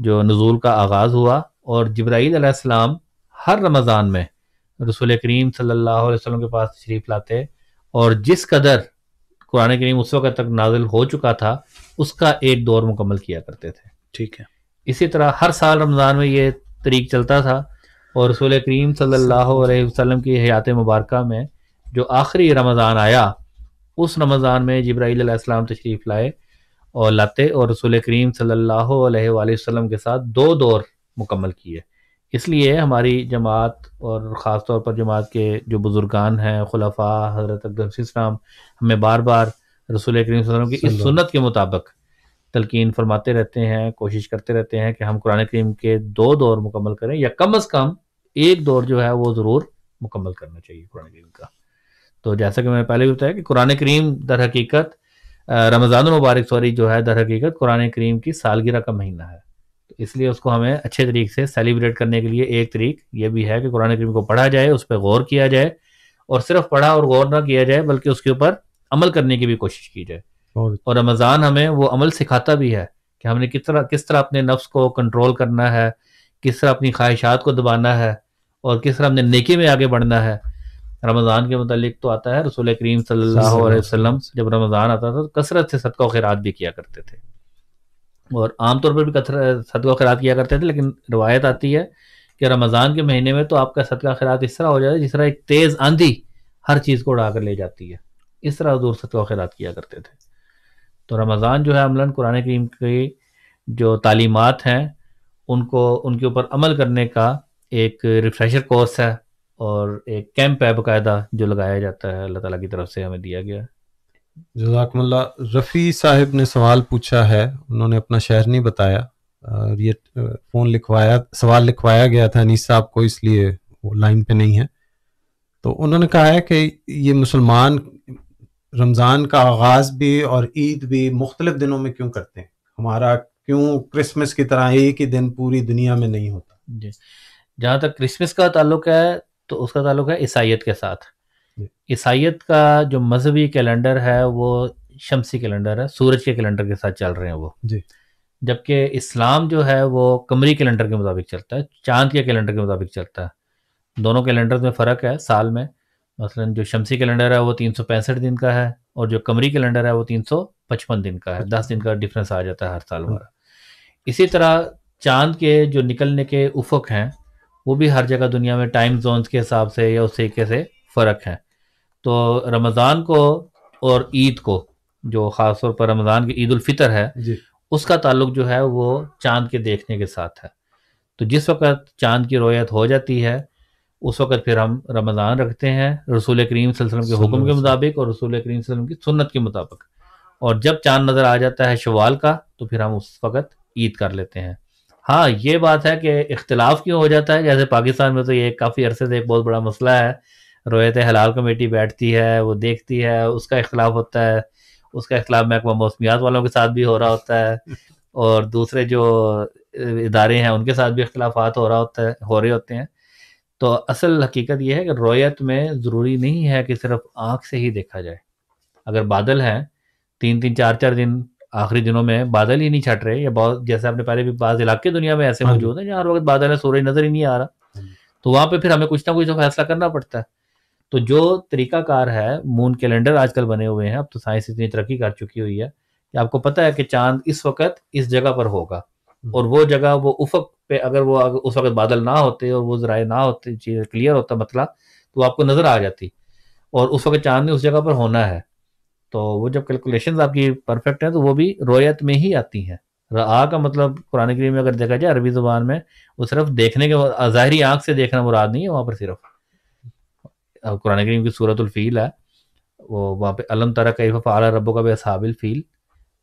जो नज़ूल का आगाज़ हुआ और जब्राईल हर रमज़ान में रसूल करीम सल्लल्लाहु अलैहि वसल्लम के पास तशरीफ़ लाते और जिस कदर कुरान करीम उस वक्त तक नाजिल हो चुका था उसका एक दौर मुकम्मल किया करते थे ठीक है इसी तरह हर साल रमज़ान में ये तरीक चलता था और रसूल करीम सल्लल्लाहु वसल्लम की हयात मुबारक में जो आखिरी रमज़ान आया उस रमज़ान में जब्राईसम तशरीफ़ लाए और लाते और रसूल करीम सल्लल्लाहु वसम वसल्लम के साथ दो दौर मुकम्मल किए इसलिए हमारी जमात और ख़ास तौर पर जमात के जो बुज़ुर्गान हैं खुलफा हज़रत अब्दुलसम हमें बार बार रसूल करीम की इस सुन्नत के मुताबिक तलकिन फरमाते रहते हैं कोशिश करते रहते हैं कि हम कुरान करीम के दो दौर मुकम्मल करें या कम अज़ कम एक दौर जो है वो ज़रूर मुकम्मल करना चाहिए कुरान करीम का तो जैसा कि मैंने पहले भी बताया कि कुरान करीम दर हकीकत रमज़ान मुबारक सॉरी जो है दर हकीकत कुरान करीम की सालगिरह का महीना है तो इसलिए उसको हमें अच्छे तरीके से सेलिब्रेट करने के लिए एक तरीक यह भी है कि कुरान करीम को पढ़ा जाए उस पर गौर किया जाए और सिर्फ पढ़ा और गौर ना किया जाए बल्कि उसके ऊपर अमल करने की भी कोशिश की जाए और रमज़ान हमें वो अमल सिखाता भी है कि हमने किस तरह किस तरह अपने नफ्स को कंट्रोल करना है किस तरह अपनी ख्वाहिशात को दबाना है और किस तरह हमने नेकी में आगे बढ़ना है रमज़ान के मतलब तो आता है रसूल करीम सल्लल्लाहु अलैहि वसल्लम जब रमज़ान आता था तो कसरत से सदका खैरात भी किया करते थे और आमतौर पर भी कसरत सदका खैरात किया करते थे लेकिन रवायत आती है कि रमज़ान के महीने में तो आपका सदका खैरात इस तरह हो जाता है जिस तरह एक तेज़ आंधी हर चीज़ को उड़ा कर ले जाती है इस तरह दूर सदका खैरात किया करते थे तो रमज़ान जो है अमला कुरान करीम की जो तालीमत हैं उनको उनके ऊपर अमल करने का एक रिफ्रेशर कोर्स है और एक कैंप है बाकायदा जो लगाया जाता है अल्लाह ताला की तरफ से हमें दिया गया जजाकमल्ला रफ़ी साहिब ने सवाल पूछा है उन्होंने अपना शहर नहीं बताया और ये फ़ोन लिखवाया सवाल लिखवाया गया था अनीस साहब को इसलिए वो लाइन पे नहीं है तो उन्होंने कहा है कि ये मुसलमान रमज़ान का आगाज़ भी और ईद भी मुख्तलिफ दिनों में क्यों करते हैं हमारा क्यों क्रिसमस की तरह एक ही दिन पूरी दुनिया में नहीं होता जी जहाँ तक क्रिसमस का ताल्लुक है तो उसका ताल्लुक है ईसाइत के साथ ईसाइत का जो मजहबी कैलेंडर है वो शमसी कैलेंडर है सूरज के कैलेंडर के साथ चल रहे हैं वो जी जबकि इस्लाम जो है वो कमरी कैलेंडर के मुताबिक चलता है चांद के कैलेंडर के मुताबिक चलता है दोनों कैलेंडर में फ़र्क है साल में मसलन जो शमसी कैलेंडर है वो तीन सौ पैंसठ दिन का है और जो कमरी कैलेंडर है वो तीन सौ पचपन दिन का है दस दिन का डिफरेंस आ जाता है हर साल हमारा इसी तरह चांद के जो निकलने के उफक हैं वो भी हर जगह दुनिया में टाइम जोन के हिसाब से या उस तरीके से फ़र्क है तो रमज़ान को और ईद को जो ख़ास तौर पर रमज़ान की ईदालफ़ितर है उसका ताल्लुक जो है वो चांद के देखने के साथ है तो जिस वक्त चांद की रोयत हो जाती है उस वक़्त फिर हम रमज़ान रखते हैं रसूल करीम वसल्लम के हुक्म के मुताबिक और रसूल करीम वसल्लम की सुन्नत के मुताबिक और जब चांद नज़र आ जाता है शवाल का तो फिर हम उस वक़्त ईद कर लेते हैं हाँ ये बात है कि इख्तलाफ क्यों हो जाता है जैसे पाकिस्तान में तो ये काफ़ी अरसे से एक बहुत बड़ा मसला है रोयत हलाल कमेटी बैठती है वो देखती है उसका इख्तलाफ होता है उसका इख्तलाफ महकमा मौसमियात वालों के साथ भी हो रहा होता है और दूसरे जो इदारे हैं उनके साथ भी इख्तलाफात हो रहा होता है हो रहे होते हैं तो असल हकीकत यह है कि रोयत में ज़रूरी नहीं है कि सिर्फ आँख से ही देखा जाए अगर बादल हैं तीन तीन चार चार दिन आखिरी दिनों में बादल ही नहीं छट रहे या बहुत जैसे आपने पहले भी बाज इलाके दुनिया में ऐसे हाँ मौजूद हैं जहाँ हर वक्त बादल है सूरज नज़र ही नहीं आ रहा हाँ तो वहाँ पे फिर हमें कुछ ना कुछ तो फैसला करना पड़ता है तो जो तरीकाकार है मून कैलेंडर आजकल बने हुए हैं अब तो साइंस इतनी तरक्की कर चुकी हुई है कि आपको पता है कि चांद इस वक्त इस जगह पर होगा हम्म। और वो जगह वो उफक पे अगर वो अगर उस वक्त बादल ना होते और वो जराए ना होते चीज क्लियर होता मतला तो आपको नज़र आ जाती और उस वक्त चांद ने उस जगह पर होना है तो वो जब कैलकुलेशन आपकी परफेक्ट है तो वो भी रोयत में ही आती हैं आ का मतलब कुरान करीम में अगर देखा जाए अरबी ज़ुबान में वो सिर्फ देखने के ज़ाहरी आँख से देखना मुराद नहीं है वहाँ पर सिर्फ कुरान करीम की फील है वो वहाँ पे अलम तरह कैफ फ़ाल रबो का भी असाबिल फ़ील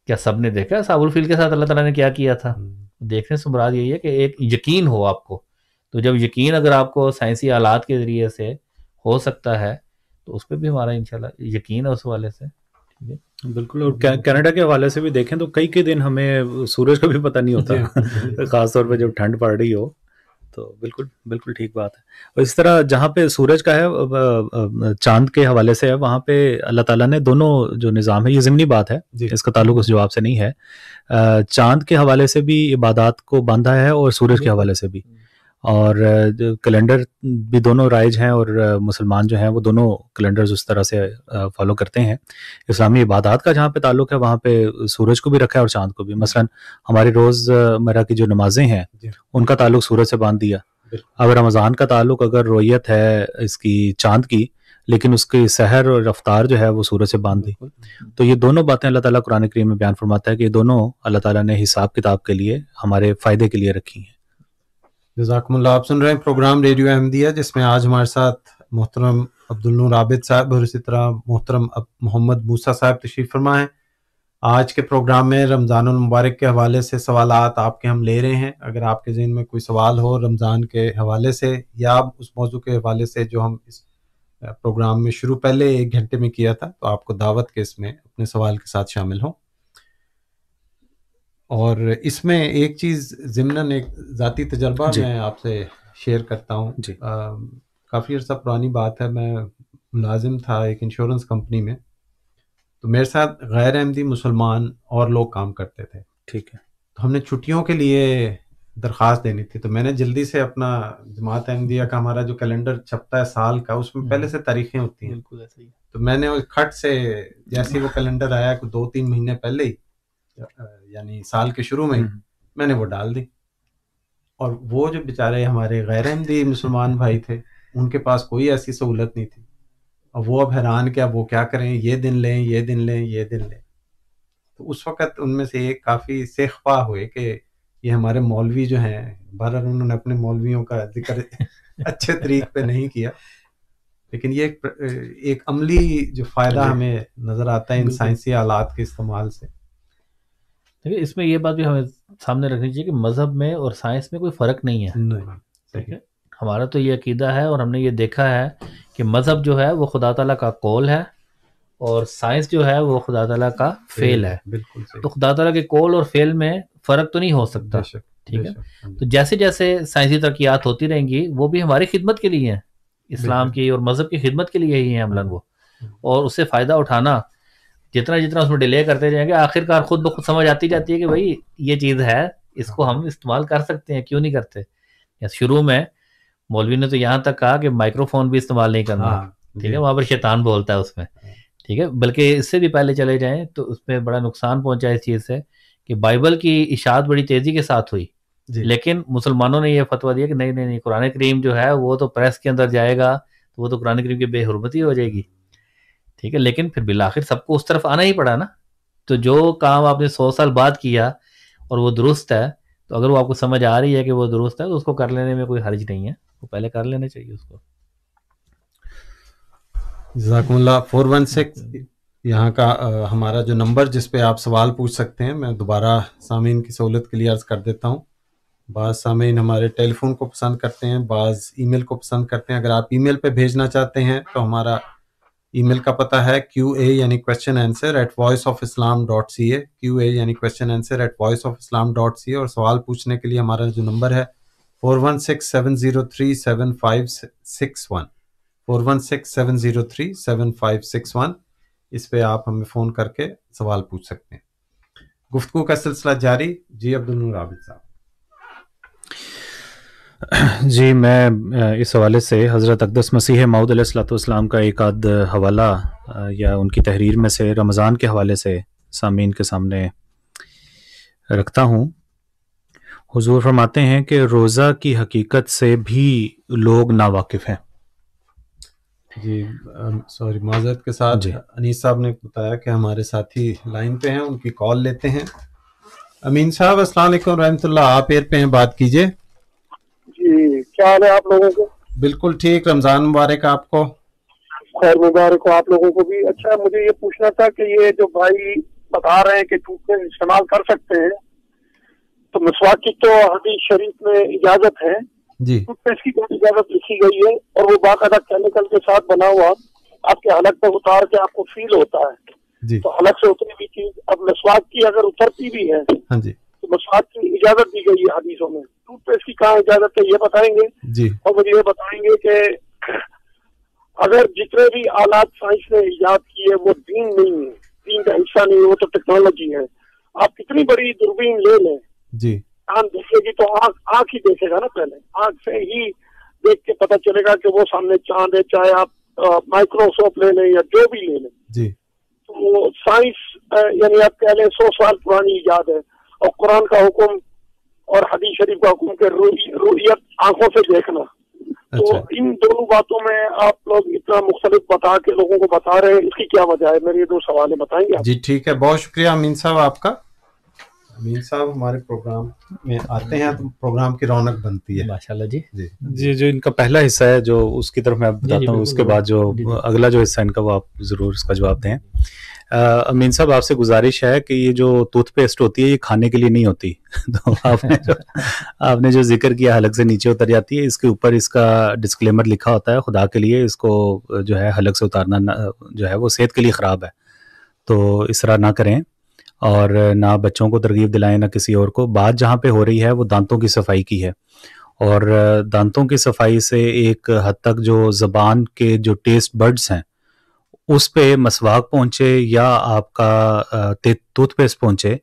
क्या सब ने देखा असाबुल फ़ील के साथ अल्लाह ताला ने क्या किया था हम्म। देखने से मुराद यही है कि एक यकीन हो आपको तो जब यकीन अगर आपको साइंसी आलात के ज़रिए से हो सकता है तो उस पर भी हमारा इंशाल्लाह यकीन है उस वाले से ठीक है बिल्कुल और कनाडा के हवाले से भी देखें तो कई के दिन हमें सूरज का भी पता नहीं होता खासतौर पर जब ठंड पड़ रही हो तो बिल्कुल बिल्कुल ठीक बात है और इस तरह जहाँ पे सूरज का है चांद के हवाले से है वहाँ पे अल्लाह ताला ने दोनों जो निज़ाम है ये ज़मनी बात है इसका ताल्लुक उस जवाब से नहीं है चांद के हवाले से भी इबादत को बांधा है और सूरज के हवाले से भी और कैलेंडर भी दोनों राइज हैं और मुसलमान जो हैं वो दोनों कैलेंडर्स उस तरह से फॉलो करते हैं इस्लामी इबादत का जहाँ पे ताल्लुक है वहाँ पे सूरज को भी रखा है और चांद को भी मसलन हमारी रोज़मर्रा की जो नमाजें हैं उनका ताल्लुक सूरज से बांध दिया अगर रमज़ान का ताल्लुक अगर रोयत है इसकी चांद की लेकिन उसकी सहर और रफ्तार जो है वो सूरज से बांध दी तो ये दोनों बातें अल्लाह ताला कुरान करीम में बयान फरमाता है कि ये दोनों अल्लाह ताला ने हिसाब किताब के लिए हमारे फ़ायदे के लिए रखी हैं जजाकमल्ला आप सुन रहे हैं प्रोग्राम रेडियो अहमदिया जिसमें आज हमारे साथ मोहतरम अब्दुलनूर आबिद साहब और इसी तरह मोहतरम मोहम्मद मूसा साहब तशरीफ फरमा है आज के प्रोग्राम में रमज़ान मुबारक के हवाले से सवाल आपके हम ले रहे हैं अगर आपके जहन में कोई सवाल हो रमज़ान के हवाले से या उस मौजू के हवाले से जो हम इस प्रोग्राम में शुरू पहले एक घंटे में किया था तो आपको दावत के इसमें अपने सवाल के साथ शामिल हों और इसमें एक चीज़ ज़िमनन एक ज़ाती तजर्बा मैं आपसे शेयर करता हूँ काफ़ी अर्सा पुरानी बात है मैं मुलाजिम था एक इंश्योरेंस कंपनी में तो मेरे साथ गैर अहमदी मुसलमान और लोग काम करते थे ठीक है तो हमने छुट्टियों के लिए दरख्वास्त देनी थी तो मैंने जल्दी से अपना जमात अहमदिया का हमारा जो कैलेंडर छपता है साल का उसमें पहले हम्म। से तारीखें होती हैं बिल्कुल ऐसे ही तो मैंने खट से जैसे वो कैलेंडर आया दो तीन महीने पहले ही यानी साल के शुरू में ही हम्म। मैंने वो डाल दी और वो जो बेचारे हमारे गैर अहमदी मुसलमान भाई थे उनके पास कोई ऐसी सहूलत नहीं थी और वो अब हैरान क्या वो क्या करें ये दिन लें ये दिन लें ये दिन लें तो उस वक़्त उनमें से एक काफ़ी सेखपा हुए कि ये हमारे मौलवी जो हैं बहर उन्होंने अपने मौलवियों का जिक्र अच्छे तरीक पे नहीं किया लेकिन ये एक, एक अमली जो फ़ायदा हमें नज़र आता है इन साइंसी आलात के इस्तेमाल से देखिए इसमें ये बात भी हमें सामने रखनी चाहिए कि मज़हब में और साइंस में कोई फ़र्क नहीं है नहीं ठीक है हमारा तो ये अकीदा है और हमने ये देखा है कि मज़हब जो है वो खुदा तला का कौल है और साइंस जो है वो खुदा तला का फेल है बिल्कुल तो खुदा तला के कौल और फेल में फ़र्क तो नहीं हो सकता ठीक है हाँ तो जैसे जैसे साइंसी तरक्यात होती रहेंगी वो भी हमारी खिदमत के लिए हैं इस्लाम की और मज़हब की खिदमत के लिए ही है अमला हाँ। वो और उससे फ़ायदा उठाना जितना जितना उसमें डिले करते जाएंगे आखिरकार खुद ब खुद समझ आती जाती है कि भाई ये चीज़ है इसको हम इस्तेमाल कर सकते हैं क्यों नहीं करते शुरू में मौलवी ने तो यहाँ तक कहा कि माइक्रोफोन भी इस्तेमाल नहीं करना हाँ, ठीक है वहाँ पर शैतान बोलता है उसमें हाँ। ठीक है बल्कि इससे भी पहले चले जाएं तो उसमें बड़ा नुकसान पहुंचा इस चीज़ से कि बाइबल की इशात बड़ी तेज़ी के साथ हुई लेकिन मुसलमानों ने यह फतवा दिया कि नहीं नहीं नहीं कुरान करीम जो है वो तो प्रेस के अंदर जाएगा तो वो तो कुरान करीम की बेहरमती हो जाएगी ठीक है लेकिन फिर बिल आखिर सबको उस तरफ आना ही पड़ा ना तो जो काम आपने सौ साल बाद किया और वो दुरुस्त है तो अगर वो आपको समझ आ रही है कि वो दुरुस्त है तो उसको कर लेने में कोई हर्ज नहीं है वो पहले कर लेना चाहिए उसको फोर वन सिक्स हम्म। यहाँ का आ, हमारा जो नंबर जिस पे आप सवाल पूछ सकते हैं मैं दोबारा सामीन की सहूलत के लिए अर्ज़ कर देता हूँ बाज़ सामीन हमारे टेलीफोन को पसंद करते हैं बाज़ ईमेल को पसंद करते हैं अगर आप ईमेल पे भेजना चाहते हैं तो हमारा ईमेल का पता है क्यू ए यानी question answer at voice of Islam dot C A Q A यानी question answer at voice of Islam dot C A और सवाल पूछने के लिए हमारा जो नंबर है four one six seven zero three seven five six one four one six seven zero three seven five six one इस पर आप हमें फ़ोन करके सवाल पूछ सकते हैं गुफ्तु का सिलसिला जारी जी अब्दुल आबिद साहब जी मैं इस हवाले से हज़रत अकदस मसीह सलाम का एक आध हवाला या उनकी तहरीर में से रमज़ान के हवाले से सामीन के सामने रखता हूँ हुजूर फरमाते हैं कि रोज़ा की हकीकत से भी लोग नावाकिफ़ हैं जी सॉरी माजरत के साथ अनीस साहब ने बताया कि हमारे साथी लाइन पे हैं उनकी कॉल लेते हैं अमीन साहब असल वालेकुम आप एयर पे हैं बात कीजिए क्या हाल है आप लोगों को बिल्कुल ठीक रमजान मुबारक आपको खैर मुबारक हो आप लोगों को भी अच्छा मुझे ये पूछना था कि ये जो भाई बता रहे हैं कि टूथपेस्ट इस्तेमाल कर सकते हैं तो मिसवाक की तो हदीस शरीफ में इजाजत है जी टूथपेस्ट की कोई इजाजत लिखी गई है और वो बाकायदा केमिकल के साथ बना हुआ आपके हलक पर उतार के आपको फील होता है जी। तो हलक से उतरी हुई चीज अब मसवाक की अगर उतरती भी है हाँ जी मसाद की इजाजत दी गई है हदीसों में टूथपेस्ट की कहाँ इजाजत है ये बताएंगे जी। और वो ये बताएंगे कि अगर जितने भी आलात साइंस ने ईजाद किए वो दीन नहीं है दीन का हिस्सा नहीं है वो तो टेक्नोलॉजी है आप कितनी बड़ी दूरबीन ले लें जी आम देखेगी तो आँख आँख ही देखेगा ना पहले आँख से ही देख के पता चलेगा कि वो सामने चांद है चाहे आप माइक्रोसॉफ्ट ले लें या जो भी ले लें जी तो साइंस यानी आप कह लें सौ साल पुरानी ईजाद है और कुरान का हुक्म और हदीस शरीफ का हुक्म के रूहियत आंखों से देखना तो अच्छा। तो इन दोनों बातों में आप लोग इतना मुख्तलिफ बता के लोगों को बता रहे हैं इसकी क्या वजह है मेरे दो सवाल बताएंगे जी ठीक है बहुत शुक्रिया अमीन साहब आपका अमीन साहब हमारे प्रोग्राम में आते हैं तो प्रोग्राम की रौनक बनती है माशाल्लाह जी जी जी जो इनका पहला हिस्सा है जो उसकी तरफ मैं बताता हूँ उसके बाद जो अगला जो हिस्सा इनका वो आप ज़रूर इसका जवाब दें अमीन साहब आपसे गुजारिश है कि ये जो टूथपेस्ट होती है ये खाने के लिए नहीं होती तो आपने जो आपने जो जिक्र किया हलक से नीचे उतर जाती है इसके ऊपर इसका डिस्क्लेमर लिखा होता है खुदा के लिए इसको जो है हलक से उतारना जो है वो सेहत के लिए ख़राब है तो इस तरह ना करें और ना बच्चों को तरगीब दिलाएं ना किसी और को बात जहाँ पे हो रही है वो दांतों की सफाई की है और दांतों की सफाई से एक हद तक जो ज़बान के जो टेस्ट बर्ड्स हैं उस पे मसवाक पहुँचे या आपका टूथपेस्ट पहुँचे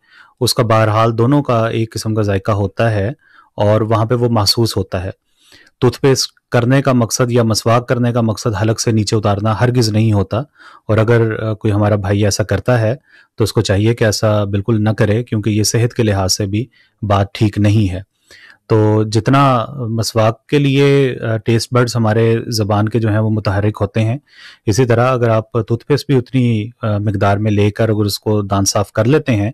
उसका बहरहाल दोनों का एक किस्म का जायका होता है और वहाँ पे वो महसूस होता है टूथपेस्ट करने का मकसद या मसवाक करने का मकसद हलक से नीचे उतारना हरगिज़ नहीं होता और अगर कोई हमारा भाई ऐसा करता है तो उसको चाहिए कि ऐसा बिल्कुल न करे क्योंकि ये सेहत के लिहाज से भी बात ठीक नहीं है तो जितना मसवाक के लिए टेस्ट बर्ड्स हमारे ज़बान के जो हैं वो मुतहरक होते हैं इसी तरह अगर आप टूथपेस्ट भी उतनी मकदार में लेकर अगर उसको दान साफ़ कर लेते हैं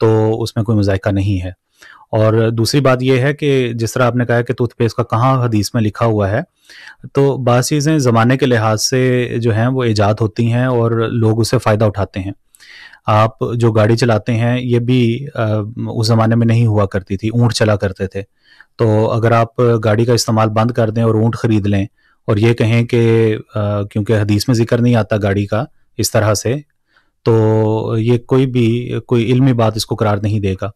तो उसमें कोई मजायका नहीं है और दूसरी बात यह है कि जिस तरह आपने कहा कि टूथपेस्ट का कहाँ हदीस में लिखा हुआ है तो बात चीज़ें ज़माने के लिहाज से जो हैं वो ईजाद होती हैं और लोग उससे फ़ायदा उठाते हैं आप जो गाड़ी चलाते हैं ये भी उस ज़माने में नहीं हुआ करती थी ऊँट चला करते थे तो अगर आप गाड़ी का इस्तेमाल बंद कर दें और ऊँट ख़रीद लें और ये कहें कि क्योंकि हदीस में जिक्र नहीं आता गाड़ी का इस तरह से तो ये कोई भी कोई इल्मी बात इसको करार नहीं देगा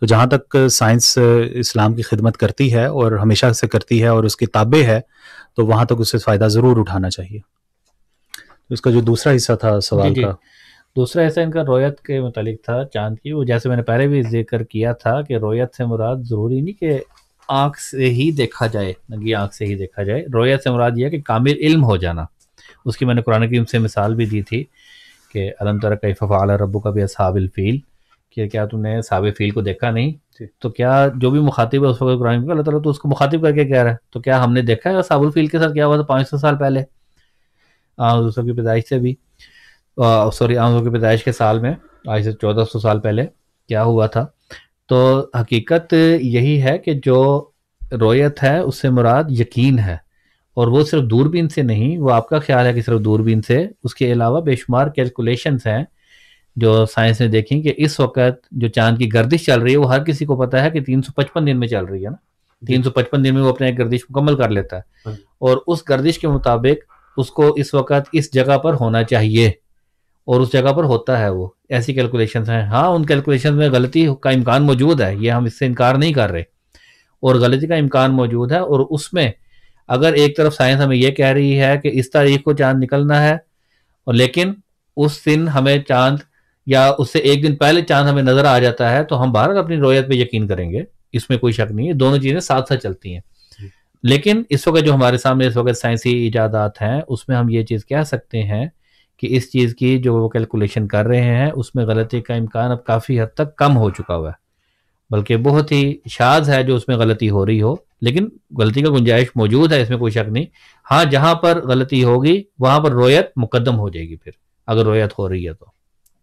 तो जहाँ तक साइंस इस्लाम की खिदमत करती है और हमेशा से करती है और उसके ताबे है तो वहाँ तक उससे फ़ायदा ज़रूर उठाना चाहिए तो इसका जो दूसरा हिस्सा था सवाल जी, का दूसरा हिस्सा इनका रोयत के मतलब था चांद की वो जैसे मैंने पहले भी जिक्र किया था कि रोयत से मुराद ज़रूरी नहीं कि आँख से ही देखा जाए नंगी आँख से ही देखा जाए रोयत से मुराद यह कि कामिल इल्म हो जाना उसकी मैंने कुरान करीम से मिसाल भी दी थी कि अलम तरह कैफ फ़ाल रबू का भी असाबिल फ़ील कि क्या तुमने साब फ़ील को देखा नहीं तो क्या जो भी मुखातिब है उस वक्त कुरान अल्लाह तो उसको मुखातिब करके कह रहा है तो क्या हमने देखा है साबुल फ़ील के साथ क्या हुआ था पाँच सौ साल पहले दूसरों की पैदाइश से भी सॉरी आम की पैदाइश के साल में आज से चौदह सौ साल पहले क्या हुआ था तो हकीकत यही है कि जो रोयत है उससे मुराद यकीन है और वो सिर्फ दूरबीन से नहीं वो आपका ख्याल है कि सिर्फ दूरबीन से उसके अलावा बेशुमार कैलकुलेशन हैं जो साइंस ने देखी कि इस वक्त जो चांद की गर्दिश चल रही है वो हर किसी को पता है कि 355 दिन में चल रही है ना 355 दिन में वो अपने गर्दिश मुकम्मल कर लेता है हाँ और उस गर्दिश के मुताबिक उसको इस वक्त इस जगह पर होना चाहिए और उस जगह पर होता है वो ऐसी कैलकुलेशन हैं हाँ उन कैलकुलेशन में गलती का इम्कान मौजूद है ये हम इससे इनकार नहीं कर रहे और गलती का इम्कान मौजूद है और उसमें अगर एक तरफ साइंस हमें यह कह रही है कि इस तारीख को चांद निकलना है और लेकिन उस दिन हमें चांद या उससे एक दिन पहले चांद हमें नजर आ जाता है तो हम भारत अपनी रोयत पे यकीन करेंगे इसमें कोई शक नहीं है दोनों चीजें साथ साथ चलती हैं लेकिन इस वक्त जो हमारे सामने इस वक्त साइंसी इजादात हैं उसमें हम ये चीज़ कह सकते हैं कि इस चीज़ की जो वो कैलकुलेशन कर रहे हैं उसमें गलती का इम्कान अब काफ़ी हद तक कम हो चुका हुआ है बल्कि बहुत ही शाज है जो उसमें गलती हो रही हो लेकिन गलती का गुंजाइश मौजूद है इसमें कोई शक नहीं हाँ जहां पर गलती होगी वहां पर रोयत मुकदम हो जाएगी फिर अगर रोयत हो रही है तो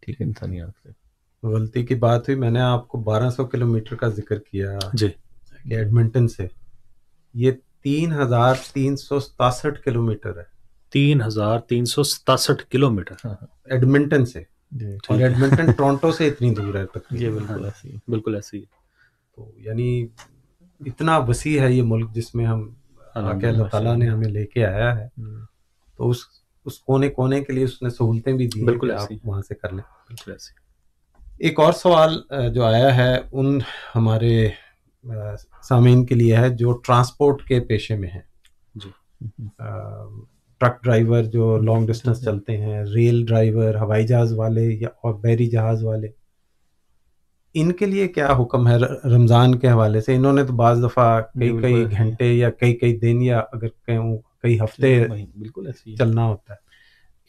ठीक है इंसानी गलती की बात हुई मैंने आपको 1200 किलोमीटर का जिक्र किया जी एडमिंटन से ये तीन हजार तीन सौ सतासठ किलोमीटर है तीन हजार तीन सौ सतासठ किलोमीटर हाँ, हाँ। एडमिंटन से और एडमिंटन टोरंटो से इतनी दूर है तक ये बिल्कुल ऐसी बिल्कुल ऐसी है को तो यानी इतना वसी है ये मुल्क जिसमें हम आके अल्लाह ताला ने हमें लेके आया है हम्म। तो उस उस कोने कोने के लिए उसने सहूलतें भी दी बिल्कुल आप वहाँ से कर लें बिल्कुल ऐसे एक और सवाल जो आया है उन हमारे सामीन के लिए है जो ट्रांसपोर्ट के पेशे में है जी ट्रक ड्राइवर जो लॉन्ग डिस्टेंस चलते हैं रेल ड्राइवर हवाई जहाज़ वाले या और बैरी जहाज़ वाले इनके लिए क्या हुक्म है रमज़ान के हवाले से इन्होंने तो बज़ दफ़ा कई कई घंटे या कई कई दिन या अगर कहूँ कई हफ्ते बिल्कुल ऐसे चलना होता है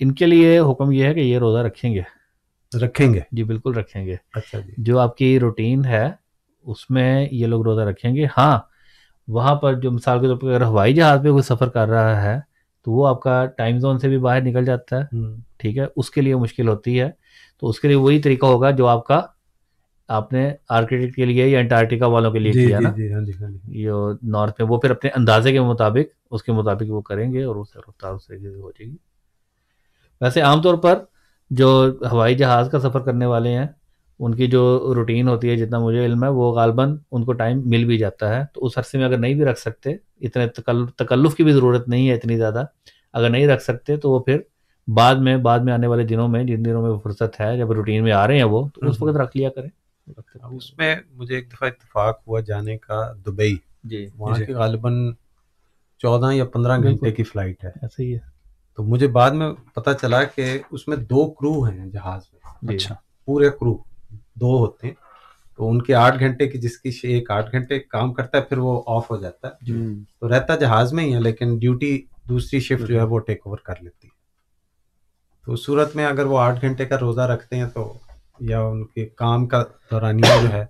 इनके लिए हुक्म यह है कि ये रोज़ा रखेंगे रखेंगे जी बिल्कुल रखेंगे अच्छा जी जो आपकी रूटीन है उसमें ये लोग रोज़ा रखेंगे हाँ वहाँ पर जो मिसाल के तौर पर अगर हवाई जहाज़ पे कोई सफ़र कर रहा है तो वो आपका टाइम जोन से भी बाहर निकल जाता है हम्म। ठीक है उसके लिए मुश्किल होती है तो उसके लिए वही तरीका होगा जो आपका आपने आर्किटेक्ट के लिए या अंटार्कटिका वालों के लिए किया ना हाँ हाँ ये नॉर्थ में वो फिर अपने अंदाजे के मुताबिक उसके मुताबिक वो करेंगे और उस रफ्तार उससे हो जाएगी वैसे आमतौर पर जो हवाई जहाज़ का सफ़र करने वाले हैं उनकी जो रूटीन होती है जितना मुझे इल्म है वो गालबन उनको टाइम मिल भी जाता है तो उस अरसे में अगर नहीं भी रख सकते इतने तकल्लुफ़ की भी ज़रूरत नहीं है इतनी ज़्यादा अगर नहीं रख सकते तो वो फिर बाद में बाद में आने वाले दिनों में जिन दिनों में फुर्सत है जब रूटीन में आ रहे हैं वो तो उस हम्म, हम्म। वक्त रख लिया करें उसमें मुझे एक दफ़ा इतफाक हुआ जाने का दुबई जी वहाँ की गालिबा चौदह या पंद्रह घंटे की फ्लाइट है ऐसे ही है तो मुझे बाद में पता चला कि उसमें दो क्रू हैं जहाज में अच्छा पूरे क्रू दो होते हैं तो उनके आठ घंटे की जिसकी एक आठ घंटे काम करता है फिर वो ऑफ हो जाता है तो रहता जहाज में ही है लेकिन ड्यूटी दूसरी शिफ्ट जो है वो टेक ओवर कर लेती है तो सूरत में अगर वो आठ घंटे का रोज़ा रखते हैं तो या उनके काम का दौरानिया जो है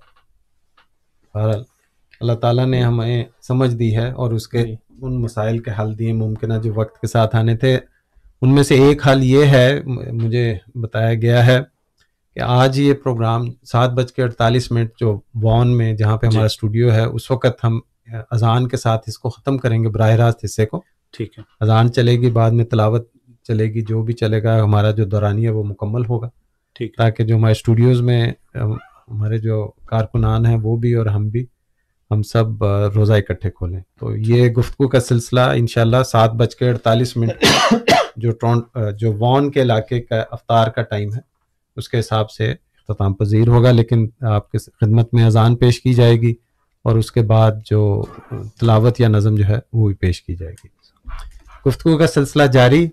अल्लाह ताला ने हमें समझ दी है और उसके उन मसाइल के हल दिए मुमकिन जो वक्त के साथ आने थे उनमें से एक हल ये है मुझे बताया गया है कि आज ये प्रोग्राम सात बज के अड़तालीस मिनट जो वॉन में जहाँ पे हमारा स्टूडियो है उस वक्त हम अजान के साथ इसको ख़त्म करेंगे बरह रास्त हिस्से को ठीक है अजान चलेगी बाद में तलावत चलेगी जो भी चलेगा हमारा जो दौरानी है वो मुकम्मल होगा ठीक ताकि जो हमारे स्टूडियोज में हमारे जो कारकुनान हैं वो भी और हम भी हम सब रोज़ा इकट्ठे खोलें तो ये गुफ्तु का सिलसिला इन सात बज के अड़तालीस मिनट जो टों जो वॉन के इलाके का अवतार का टाइम है उसके हिसाब से अख्ताम पजीर होगा लेकिन आपके खिदमत में अजान पेश की जाएगी और उसके बाद जो तलावत या नज़म जो है वो भी पेश की जाएगी गुफ्तु का सिलसिला जारी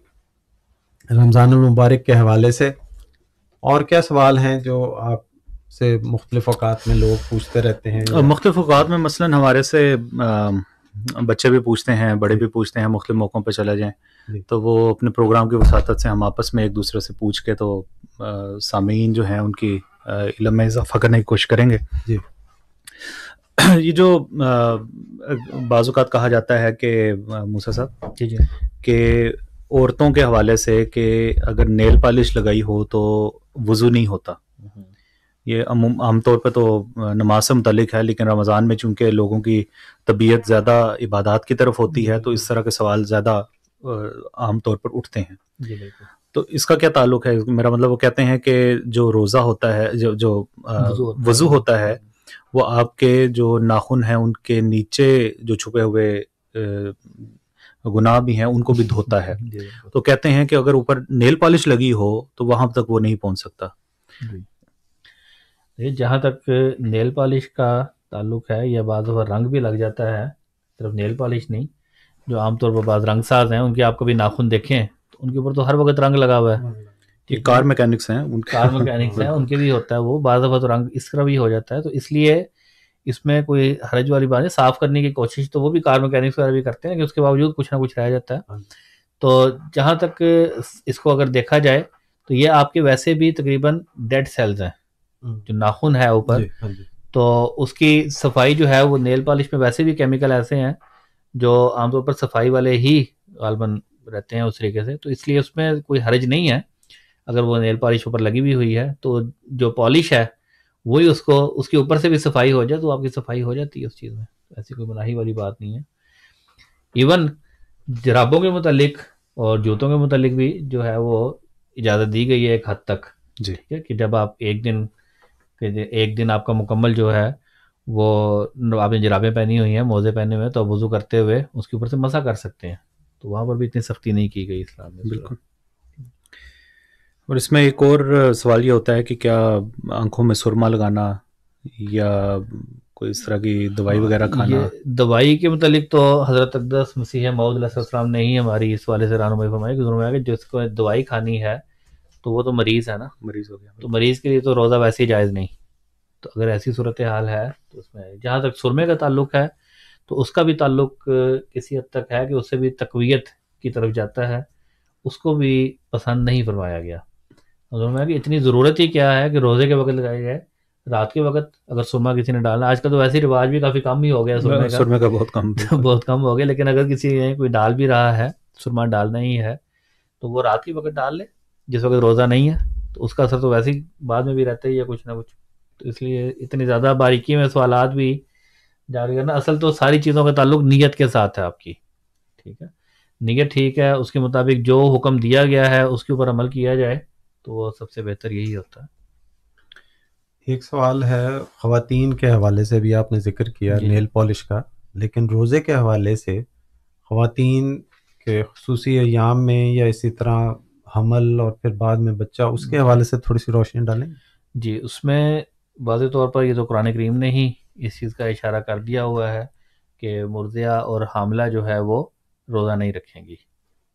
रमज़ानमबारक के हवाले से और क्या सवाल हैं जो आप से मुख्तलिफ अवकात में लोग पूछते रहते हैं मुख्तलिफ अवकात में मसलन हमारे से बच्चे भी पूछते हैं बड़े भी पूछते हैं मुख्तु मौक़ों पर चले जाएँ तो वो अपने प्रोग्राम की वसात से हम आपस में एक दूसरे से पूछ के तो सामीन जो हैं उनकी इलम में इजाफा करने की कोशिश करेंगे जी ये जो बाज़ात कहा जाता है कि मूसा साहब जी जी कि औरतों के हवाले से कि अगर नेल पॉलिश लगाई हो तो वज़ू नहीं होता हम्म। ये आमतौर पर तो नमाज से मुतलिक है लेकिन रमज़ान में चूंकि लोगों की तबीयत ज़्यादा इबादत की तरफ होती है तो इस तरह के सवाल ज़्यादा आम तौर पर उठते हैं तो इसका क्या ताल्लुक है मेरा मतलब वो कहते हैं कि जो रोज़ा होता है जो जो वजू होता है वो आपके जो नाखून हैं उनके नीचे जो छुपे हुए गुनाह भी हैं उनको भी धोता है तो कहते हैं कि अगर ऊपर नेल पॉलिश लगी हो तो वहां तक वो नहीं पहुंच सकता जहां तक नेल पॉलिश का ताल्लुक है या बाद रंग भी लग जाता है सिर्फ नेल पॉलिश नहीं जो आमतौर पर बाद रंग साज हैं उनके आप कभी नाखून देखें तो उनके ऊपर तो हर वक्त रंग लगा हुआ है ये कार मैकेनिक्स हैं उनके कार मैकेनिक्स हैं उनके भी होता है वो बाद तो रंग इस तरह भी हो जाता है तो इसलिए इसमें कोई हरज वाली बात है साफ करने की कोशिश तो वो भी कार मैकेनिक्स वगैरह भी करते हैं लेकिन उसके बावजूद कुछ ना कुछ रह जाता है हाँ। तो जहाँ तक इसको अगर देखा जाए तो ये आपके वैसे भी तकरीबन डेड सेल्स हैं हम्म। जो नाखून है ऊपर हाँ तो उसकी सफाई जो है वो नेल पॉलिश में वैसे भी केमिकल ऐसे हैं जो आमतौर पर सफाई वाले ही गालबन रहते हैं उस तरीके से तो इसलिए उसमें कोई हर्ज नहीं है अगर वो नेल पॉलिश ऊपर लगी हुई हुई है तो जो पॉलिश है वही उसको उसके ऊपर से भी सफाई हो जाए तो आपकी सफाई हो जाती है उस चीज़ में ऐसी कोई मनाही वाली बात नहीं है इवन जराबों के मतलब और जूतों के मतलब भी जो है वो इजाज़त दी गई है एक हद तक जी ठीक है कि जब आप एक दिन एक दिन आपका मुकम्मल जो है वो आपने जराबें पहनी हुई हैं मोज़े पहने हुए हैं तो वज़ू करते हुए उसके ऊपर से मसा कर सकते हैं तो वहाँ पर भी इतनी सख्ती नहीं की गई इस्लाम में बिल्कुल और इसमें एक और सवाल ये होता है कि क्या आंखों में सुरमा लगाना या कोई इस तरह की दवाई वगैरह हाँ, खाना दवाई के मतलब तो हज़रत अकदस मसीह मऊदलाम ने ही हमारी इस वाले से रानुमाई फरमाई कि जुर्मा कि जिसको दवाई खानी है तो वो तो मरीज़ है ना मरीज़ हो गया तो मरीज़ के लिए तो रोज़ा वैसे ही जायज़ नहीं तो अगर ऐसी सूरत हाल है तो उसमें जहाँ तक सुरमे का ताल्लुक है तो उसका भी ताल्लुक किसी हद तक है कि उससे भी तकवीत की तरफ जाता है उसको भी पसंद नहीं फरमाया गया रोमा भी इतनी ज़रूरत ही क्या है कि रोज़े के वक्त लगाई जाए रात के वक्त अगर सुरमा किसी ने डालना आजकल तो वैसे ही रिवाज भी काफ़ी कम ही हो गया सुरमे का सुरमे का बहुत कम बहुत कम हो गया लेकिन अगर किसी ने कोई डाल भी रहा है सुरमा डालना ही है तो वो रात के वक्त डाल ले जिस वक्त रोज़ा नहीं है तो उसका असर तो वैसे ही बाद में भी रहता ही है कुछ ना कुछ तो इसलिए इतनी ज़्यादा बारीकी में सवाल भी जारी करना असल तो सारी चीज़ों का ताल्लुक नीयत के साथ है आपकी ठीक है नीयत ठीक है उसके मुताबिक जो हुक्म दिया गया है उसके ऊपर अमल किया जाए तो वह सबसे बेहतर यही होता है एक सवाल है ख़वान के हवाले से भी आपने जिक्र किया नेल पॉलिश का लेकिन रोज़े के हवाले से ख़वातीन के खसूस याम में या इसी तरह हमल और फिर बाद में बच्चा उसके हवाले से थोड़ी सी रोशनी डालें जी उसमें वाज तौर पर ये तो कुरान करीम ने ही इस चीज़ का इशारा कर दिया हुआ है कि मुर्जिया और हामला जो है वो रोज़ा नहीं रखेंगी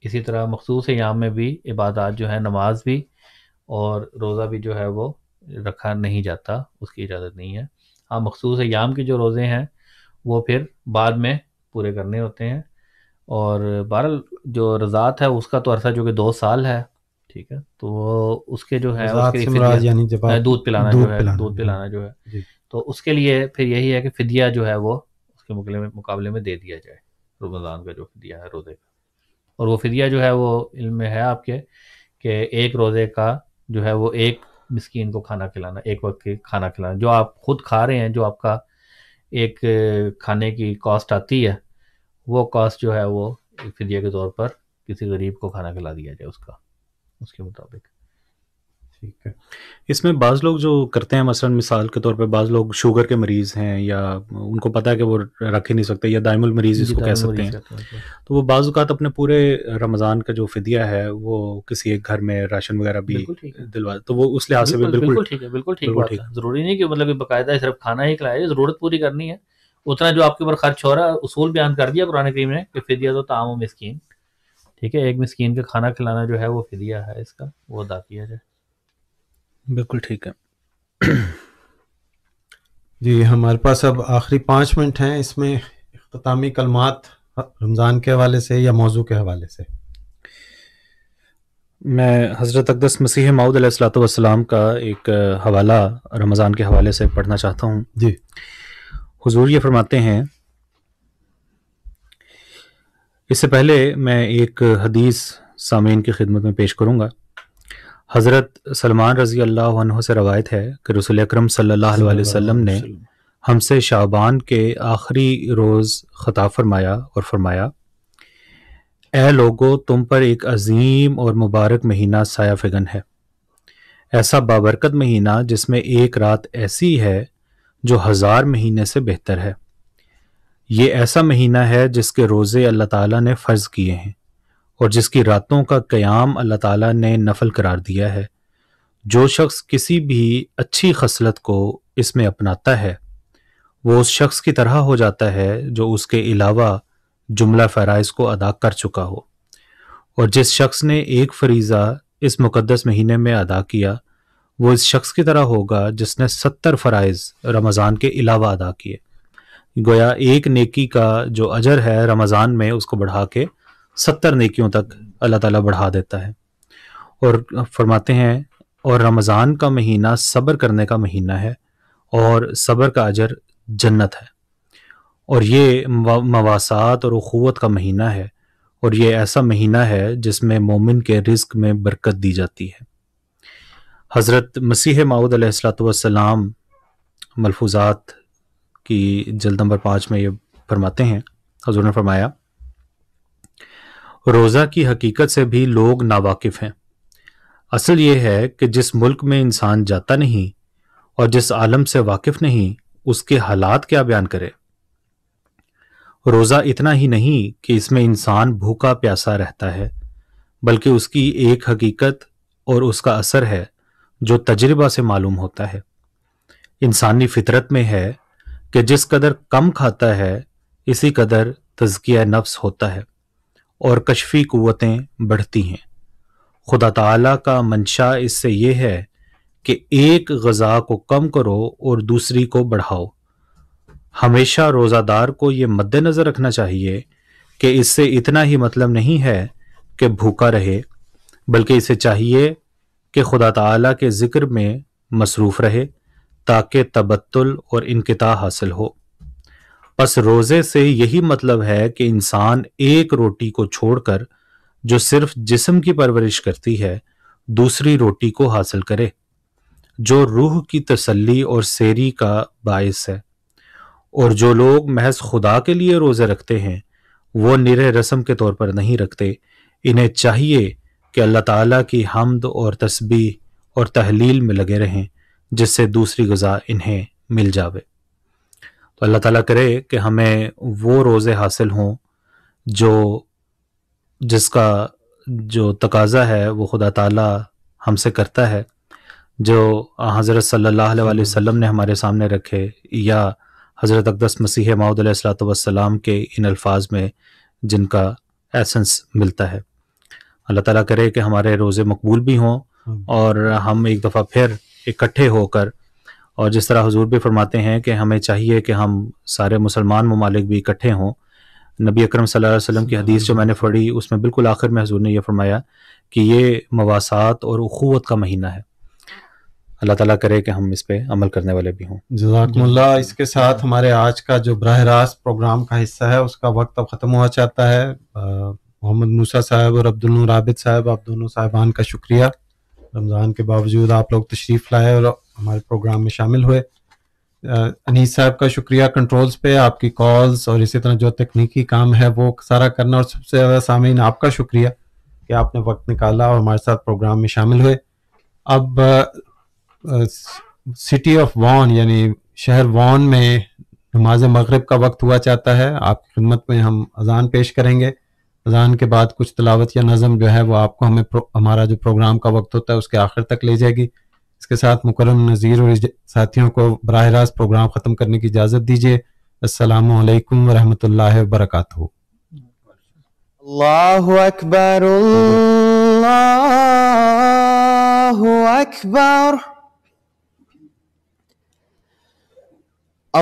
इसी तरह मखसूस याम में भी इबादत जो है नमाज भी और रोज़ा भी जो है वो रखा नहीं जाता उसकी इजाज़त नहीं है हाँ मखसूस याम के जो रोज़े हैं वो फिर बाद में पूरे करने होते हैं और बहर जो रजात है उसका तो अरसा जो कि दो साल है ठीक है तो उसके जो है उसके दूध पिलाना जो है दूध पिलाना जो है तो उसके लिए फिर यही है कि फिदिया जो है वो उसके मुकले में मुकाबले में दे दिया जाए रमज़ान का जो फिदिया है रोज़े का और वो फिदिया जो है वो इल्म है आपके कि एक रोज़े का जो है वो एक मिसकीन को खाना खिलाना एक वक्त के खाना खिलाना जो आप खुद खा रहे हैं जो आपका एक खाने की कॉस्ट आती है वो कॉस्ट जो है वो फिदिया के तौर पर किसी गरीब को खाना खिला दिया जाए उसका उसके मुताबिक ठीक है इसमें बाज़ लोग जो करते हैं मसलन मिसाल के तौर पे बाज़ लोग शुगर के मरीज़ हैं या उनको पता है कि वो रख ही नहीं सकते या दायमुल मरीज़ इसको कह सकते हैं तो वो बाज़ात अपने पूरे रमज़ान का जो फिदिया है वो किसी एक घर में राशन वगैरह भी दिलवा तो वो उस लिहाज से भी बिल्कुल ठीक है बिल्कुल ठीक है ज़रूरी नहीं कि मतलब बाकायदा सिर्फ खाना ही खिलाया ज़रूरत पूरी करनी है उतना जो आपके ऊपर खर्च हो रहा है उसूल बयान कर दिया पुराने क्रीम ने कि फिदिया तो ताम मिसकीन ठीक है एक मिसकीन का खाना खिलाना जो है वो फिदिया है इसका वो अदा किया जाए बिल्कुल ठीक है जी हमारे पास अब आखिरी पाँच मिनट हैं इसमें अख्तामी कलमात रमज़ान के हवाले से या मौजू के हवाले से मैं हज़रत अकदस मसीह माउद सलाम का एक हवाला रमज़ान के हवाले से पढ़ना चाहता हूँ जी हुजूर ये फरमाते हैं इससे पहले मैं एक हदीस सामीन की खिदमत में पेश करूँगा हज़रत सलमान रज़ी अल्लाह से रवायत है कि रसुल अक्रम सम ने हमसे शाबान के आखिरी रोज़ ख़ता फरमाया और फरमाया ए लोगो तुम पर एक अजीम और मुबारक महीना साया फिगन है ऐसा बाबरकत महीना जिसमें एक रात ऐसी है जो हज़ार महीने से बेहतर है ये ऐसा महीना है जिसके रोज़े अल्लाह ताला ने फ़र्ज़ किए हैं और जिसकी रातों का क्याम अल्लाह ताला ने नफल करार दिया है जो शख्स किसी भी अच्छी खसलत को इसमें अपनाता है वो उस शख्स की तरह हो जाता है जो उसके अलावा जुमला फ़राइज़ को अदा कर चुका हो और जिस शख्स ने एक फरीज़ा इस मुकदस महीने में अदा किया वो इस शख्स की तरह होगा जिसने सत्तर फ़राइज़ रमज़ान के अलावा अदा किए गोया एक नेकी का जो अजर है रमज़ान में उसको बढ़ा के सत्तर नेकियों तक अल्लाह ताला बढ़ा देता है और फरमाते हैं और रमज़ान का महीना सब्र करने का महीना है और सब्र का अजर जन्नत है और ये मवासात और अखवत का महीना है और ये ऐसा महीना है जिसमें मोमिन के रिस्क में बरकत दी जाती है हज़रत मसीह माऊद अलैहिस्सलाम मलफूज़ात की जल्द नंबर पाँच में ये फरमाते हैं हजूर ने फरमाया रोज़ा की हकीकत से भी लोग नावाकिफ़ हैं असल ये है कि जिस मुल्क में इंसान जाता नहीं और जिस आलम से वाकिफ़ नहीं उसके हालात क्या बयान करे रोज़ा इतना ही नहीं कि इसमें इंसान भूखा प्यासा रहता है बल्कि उसकी एक हकीकत और उसका असर है जो तजर्बा से मालूम होता है इंसानी फितरत में है कि जिस कदर कम खाता है इसी कदर तजकिया नफ्स होता है और कशफी क़वतें बढ़ती हैं खुदा तला का मंशा इससे यह है कि एक गज़ा को कम करो और दूसरी को बढ़ाओ हमेशा रोज़ादार को ये मद्देनज़र रखना चाहिए कि इससे इतना ही मतलब नहीं है कि भूखा रहे बल्कि इसे चाहिए कि खुदा तला के ज़िक्र में मसरूफ़ रहे ताकि तबत्तुल और इनकता हासिल हो बस रोजे से यही मतलब है कि इंसान एक रोटी को छोड़कर जो सिर्फ जिस्म की परवरिश करती है दूसरी रोटी को हासिल करे जो रूह की तसल्ली और सेरी का बायस है और जो लोग महज खुदा के लिए रोज़े रखते हैं वो निरह रस्म के तौर पर नहीं रखते इन्हें चाहिए कि अल्लाह ताला की हमद और तस्बी और तहलील में लगे रहें जिससे दूसरी गज़ा इन्हें मिल जावे अल्लाह ताला करे कि हमें वो रोज़े हासिल हों जो जिसका जो तकाजा है वो खुदा ताला हमसे करता है जो हज़रत सल्लल्लाहु अलैहि वसल्लम ने हमारे सामने रखे या हज़रत अकदस मसीह माउद वसलाम के इन अल्फाज में जिनका एसेंस मिलता है अल्लाह ताला करे कि हमारे रोज़े मकबूल भी हों हम्म। और हम एक दफ़ा फिर इकट्ठे होकर और जिस तरह हजूर भी फरमाते हैं कि हमें चाहिए कि हम सारे मुसलमान ममालिक भी इकट्ठे हों नबी अकरम सल्लल्लाहु अलैहि वसल्लम की हदीस जो मैंने पढ़ी उसमें बिल्कुल आखिर में हजूर ने यह फरमाया कि ये मवासात और अखूवत का महीना है अल्लाह ताला करे कि हम इस पे अमल करने वाले भी हों जजाकमल्ला इसके साथ हमारे आज का जो बरह रास्त प्रोग्राम का हिस्सा है उसका वक्त अब ख़त्म हुआ चाहता है मोहम्मद मूसा साहब और अब्दुल राबिद साहब आप दोनों साहिबान का शुक्रिया रमज़ान के बावजूद आप लोग तशरीफ़ लाए और हमारे प्रोग्राम में शामिल हुए अनीस साहब का शुक्रिया कंट्रोल्स पे आपकी कॉल्स और इसी तरह जो तकनीकी काम है वो सारा करना और सबसे ज़्यादा सामीन आपका शुक्रिया कि आपने वक्त निकाला और हमारे साथ प्रोग्राम में शामिल हुए अब सिटी ऑफ वॉन यानी शहर वॉन में नमाज मगरब का वक्त हुआ चाहता है आपकी खिदमत में हम अजान पेश करेंगे अजान के बाद कुछ तलावत या नज़म जो है वो आपको हमें हमारा जो प्रोग्राम का वक्त होता है उसके आखिर तक ले जाएगी इसके साथ मुकरम नज़ीर और साथियों को बरह रास्त प्रोग्राम ख़त्म करने की इजाज़त दीजिए الله اكبر الله अकबर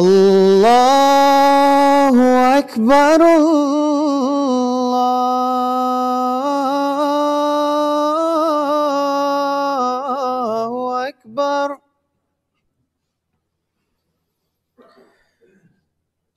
الله اكبر الله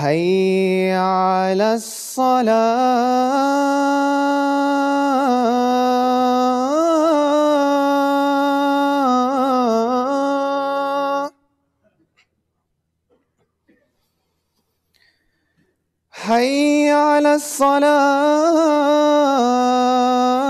هيا على الصلاة هيا على الصلاة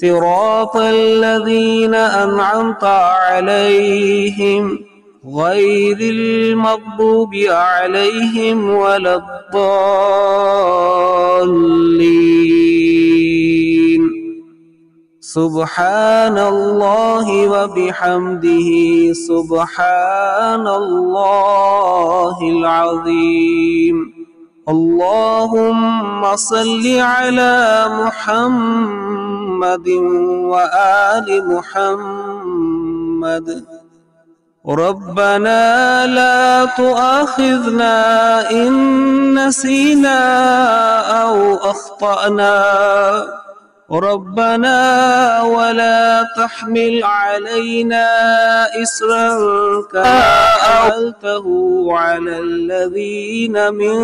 صراط الذين أنعمت عليهم غير المغضوب عليهم ولا الضالين سبحان الله وبحمده سبحان الله العظيم اللهم صل على محمد محمد وآل محمد ربنا لا تؤاخذنا إن نسينا أو أخطأنا ربنا ولا تحمل علينا إسرا كما حملته على الذين من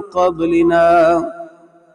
قبلنا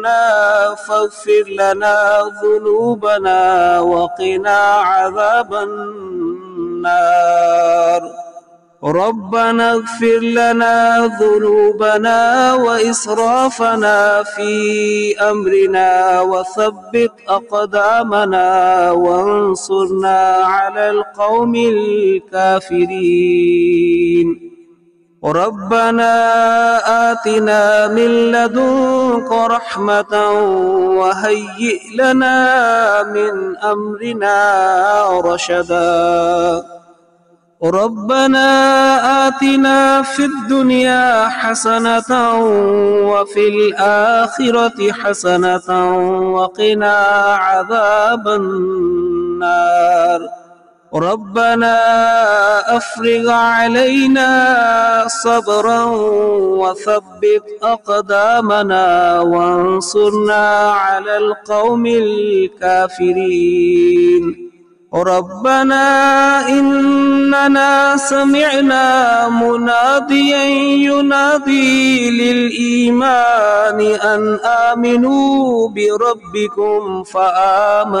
ربنا فاغفر لنا ذنوبنا وقنا عذاب النار ربنا اغفر لنا ذنوبنا وإسرافنا في أمرنا وثبت أقدامنا وانصرنا على القوم الكافرين ربنا آتنا من لدنك رحمة وهيئ لنا من أمرنا رشدا ربنا آتنا في الدنيا حسنة وفي الآخرة حسنة وقنا عذاب النار ربنا أفرغ علينا صبرا وثبت أقدامنا وانصرنا على القوم الكافرين ربنا إننا سمعنا مناديا ينادي للإيمان أن آمنوا بربكم فآمنا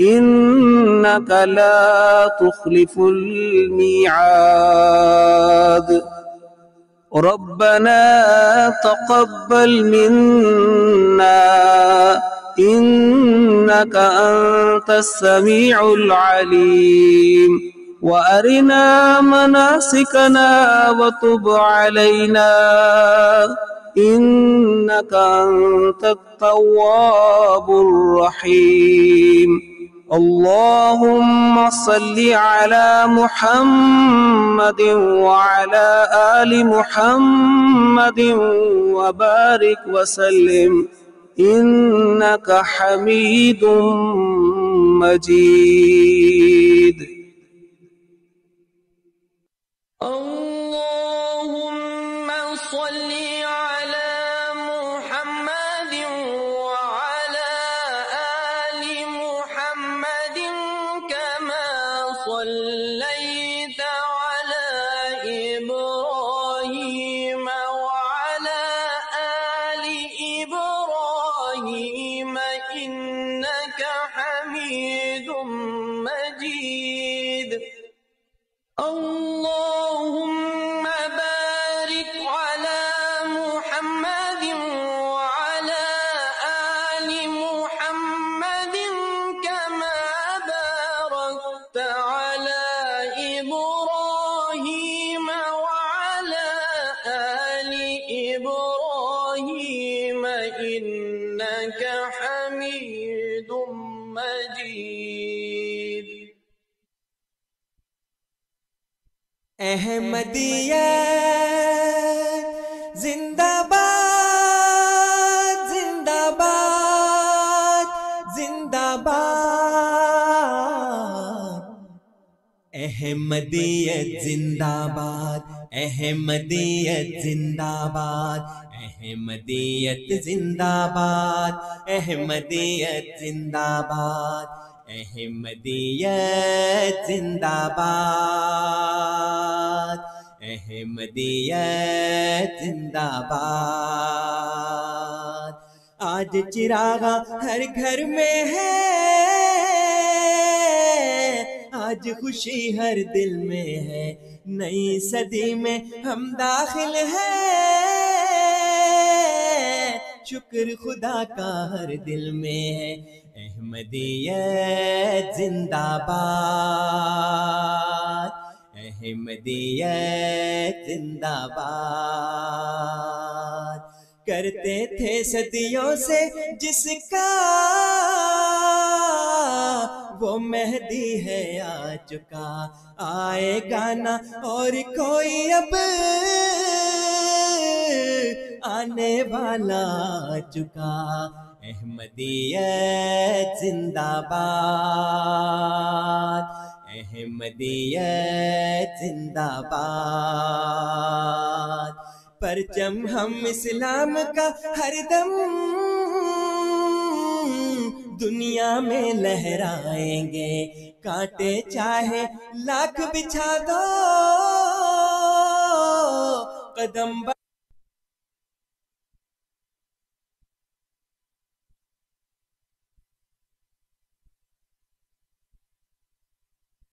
إنك لا تخلف الميعاد ربنا تقبل منا إنك أنت السميع العليم وأرنا مناسكنا وتب علينا إنك أنت التواب الرحيم اللهم صل على محمد وعلى آل محمد وبارك وسلم إنك حميد مجيد अहमदिया जिंदाबाद जिंदाबाद जिंदाबाद अहमदियत जिंदाबाद अहमदियत जिंदाबाद अहमदियत जिंदाबाद अहमदियत जिंदाबाद अहमदियत जिंदाबाद अहमदियत जिंदाबाद आज चिरागा हर घर में है आज खुशी हर दिल में है नई सदी में हम दाखिल हैं शुक्र खुदा का हर दिल में है अहमदिया जिंदाबाद अहमदिया जिंदाबाद करते थे सदियों से जिसका वो मेहदी है आ चुका आएगा ना और कोई अब आने वाला चुका अहमदियत जिंदाबाद अहमदियत जिंदाबाद परचम हम इस्लाम का हरदम दुनिया में लहराएंगे कांटे चाहे लाख बिछा दो कदम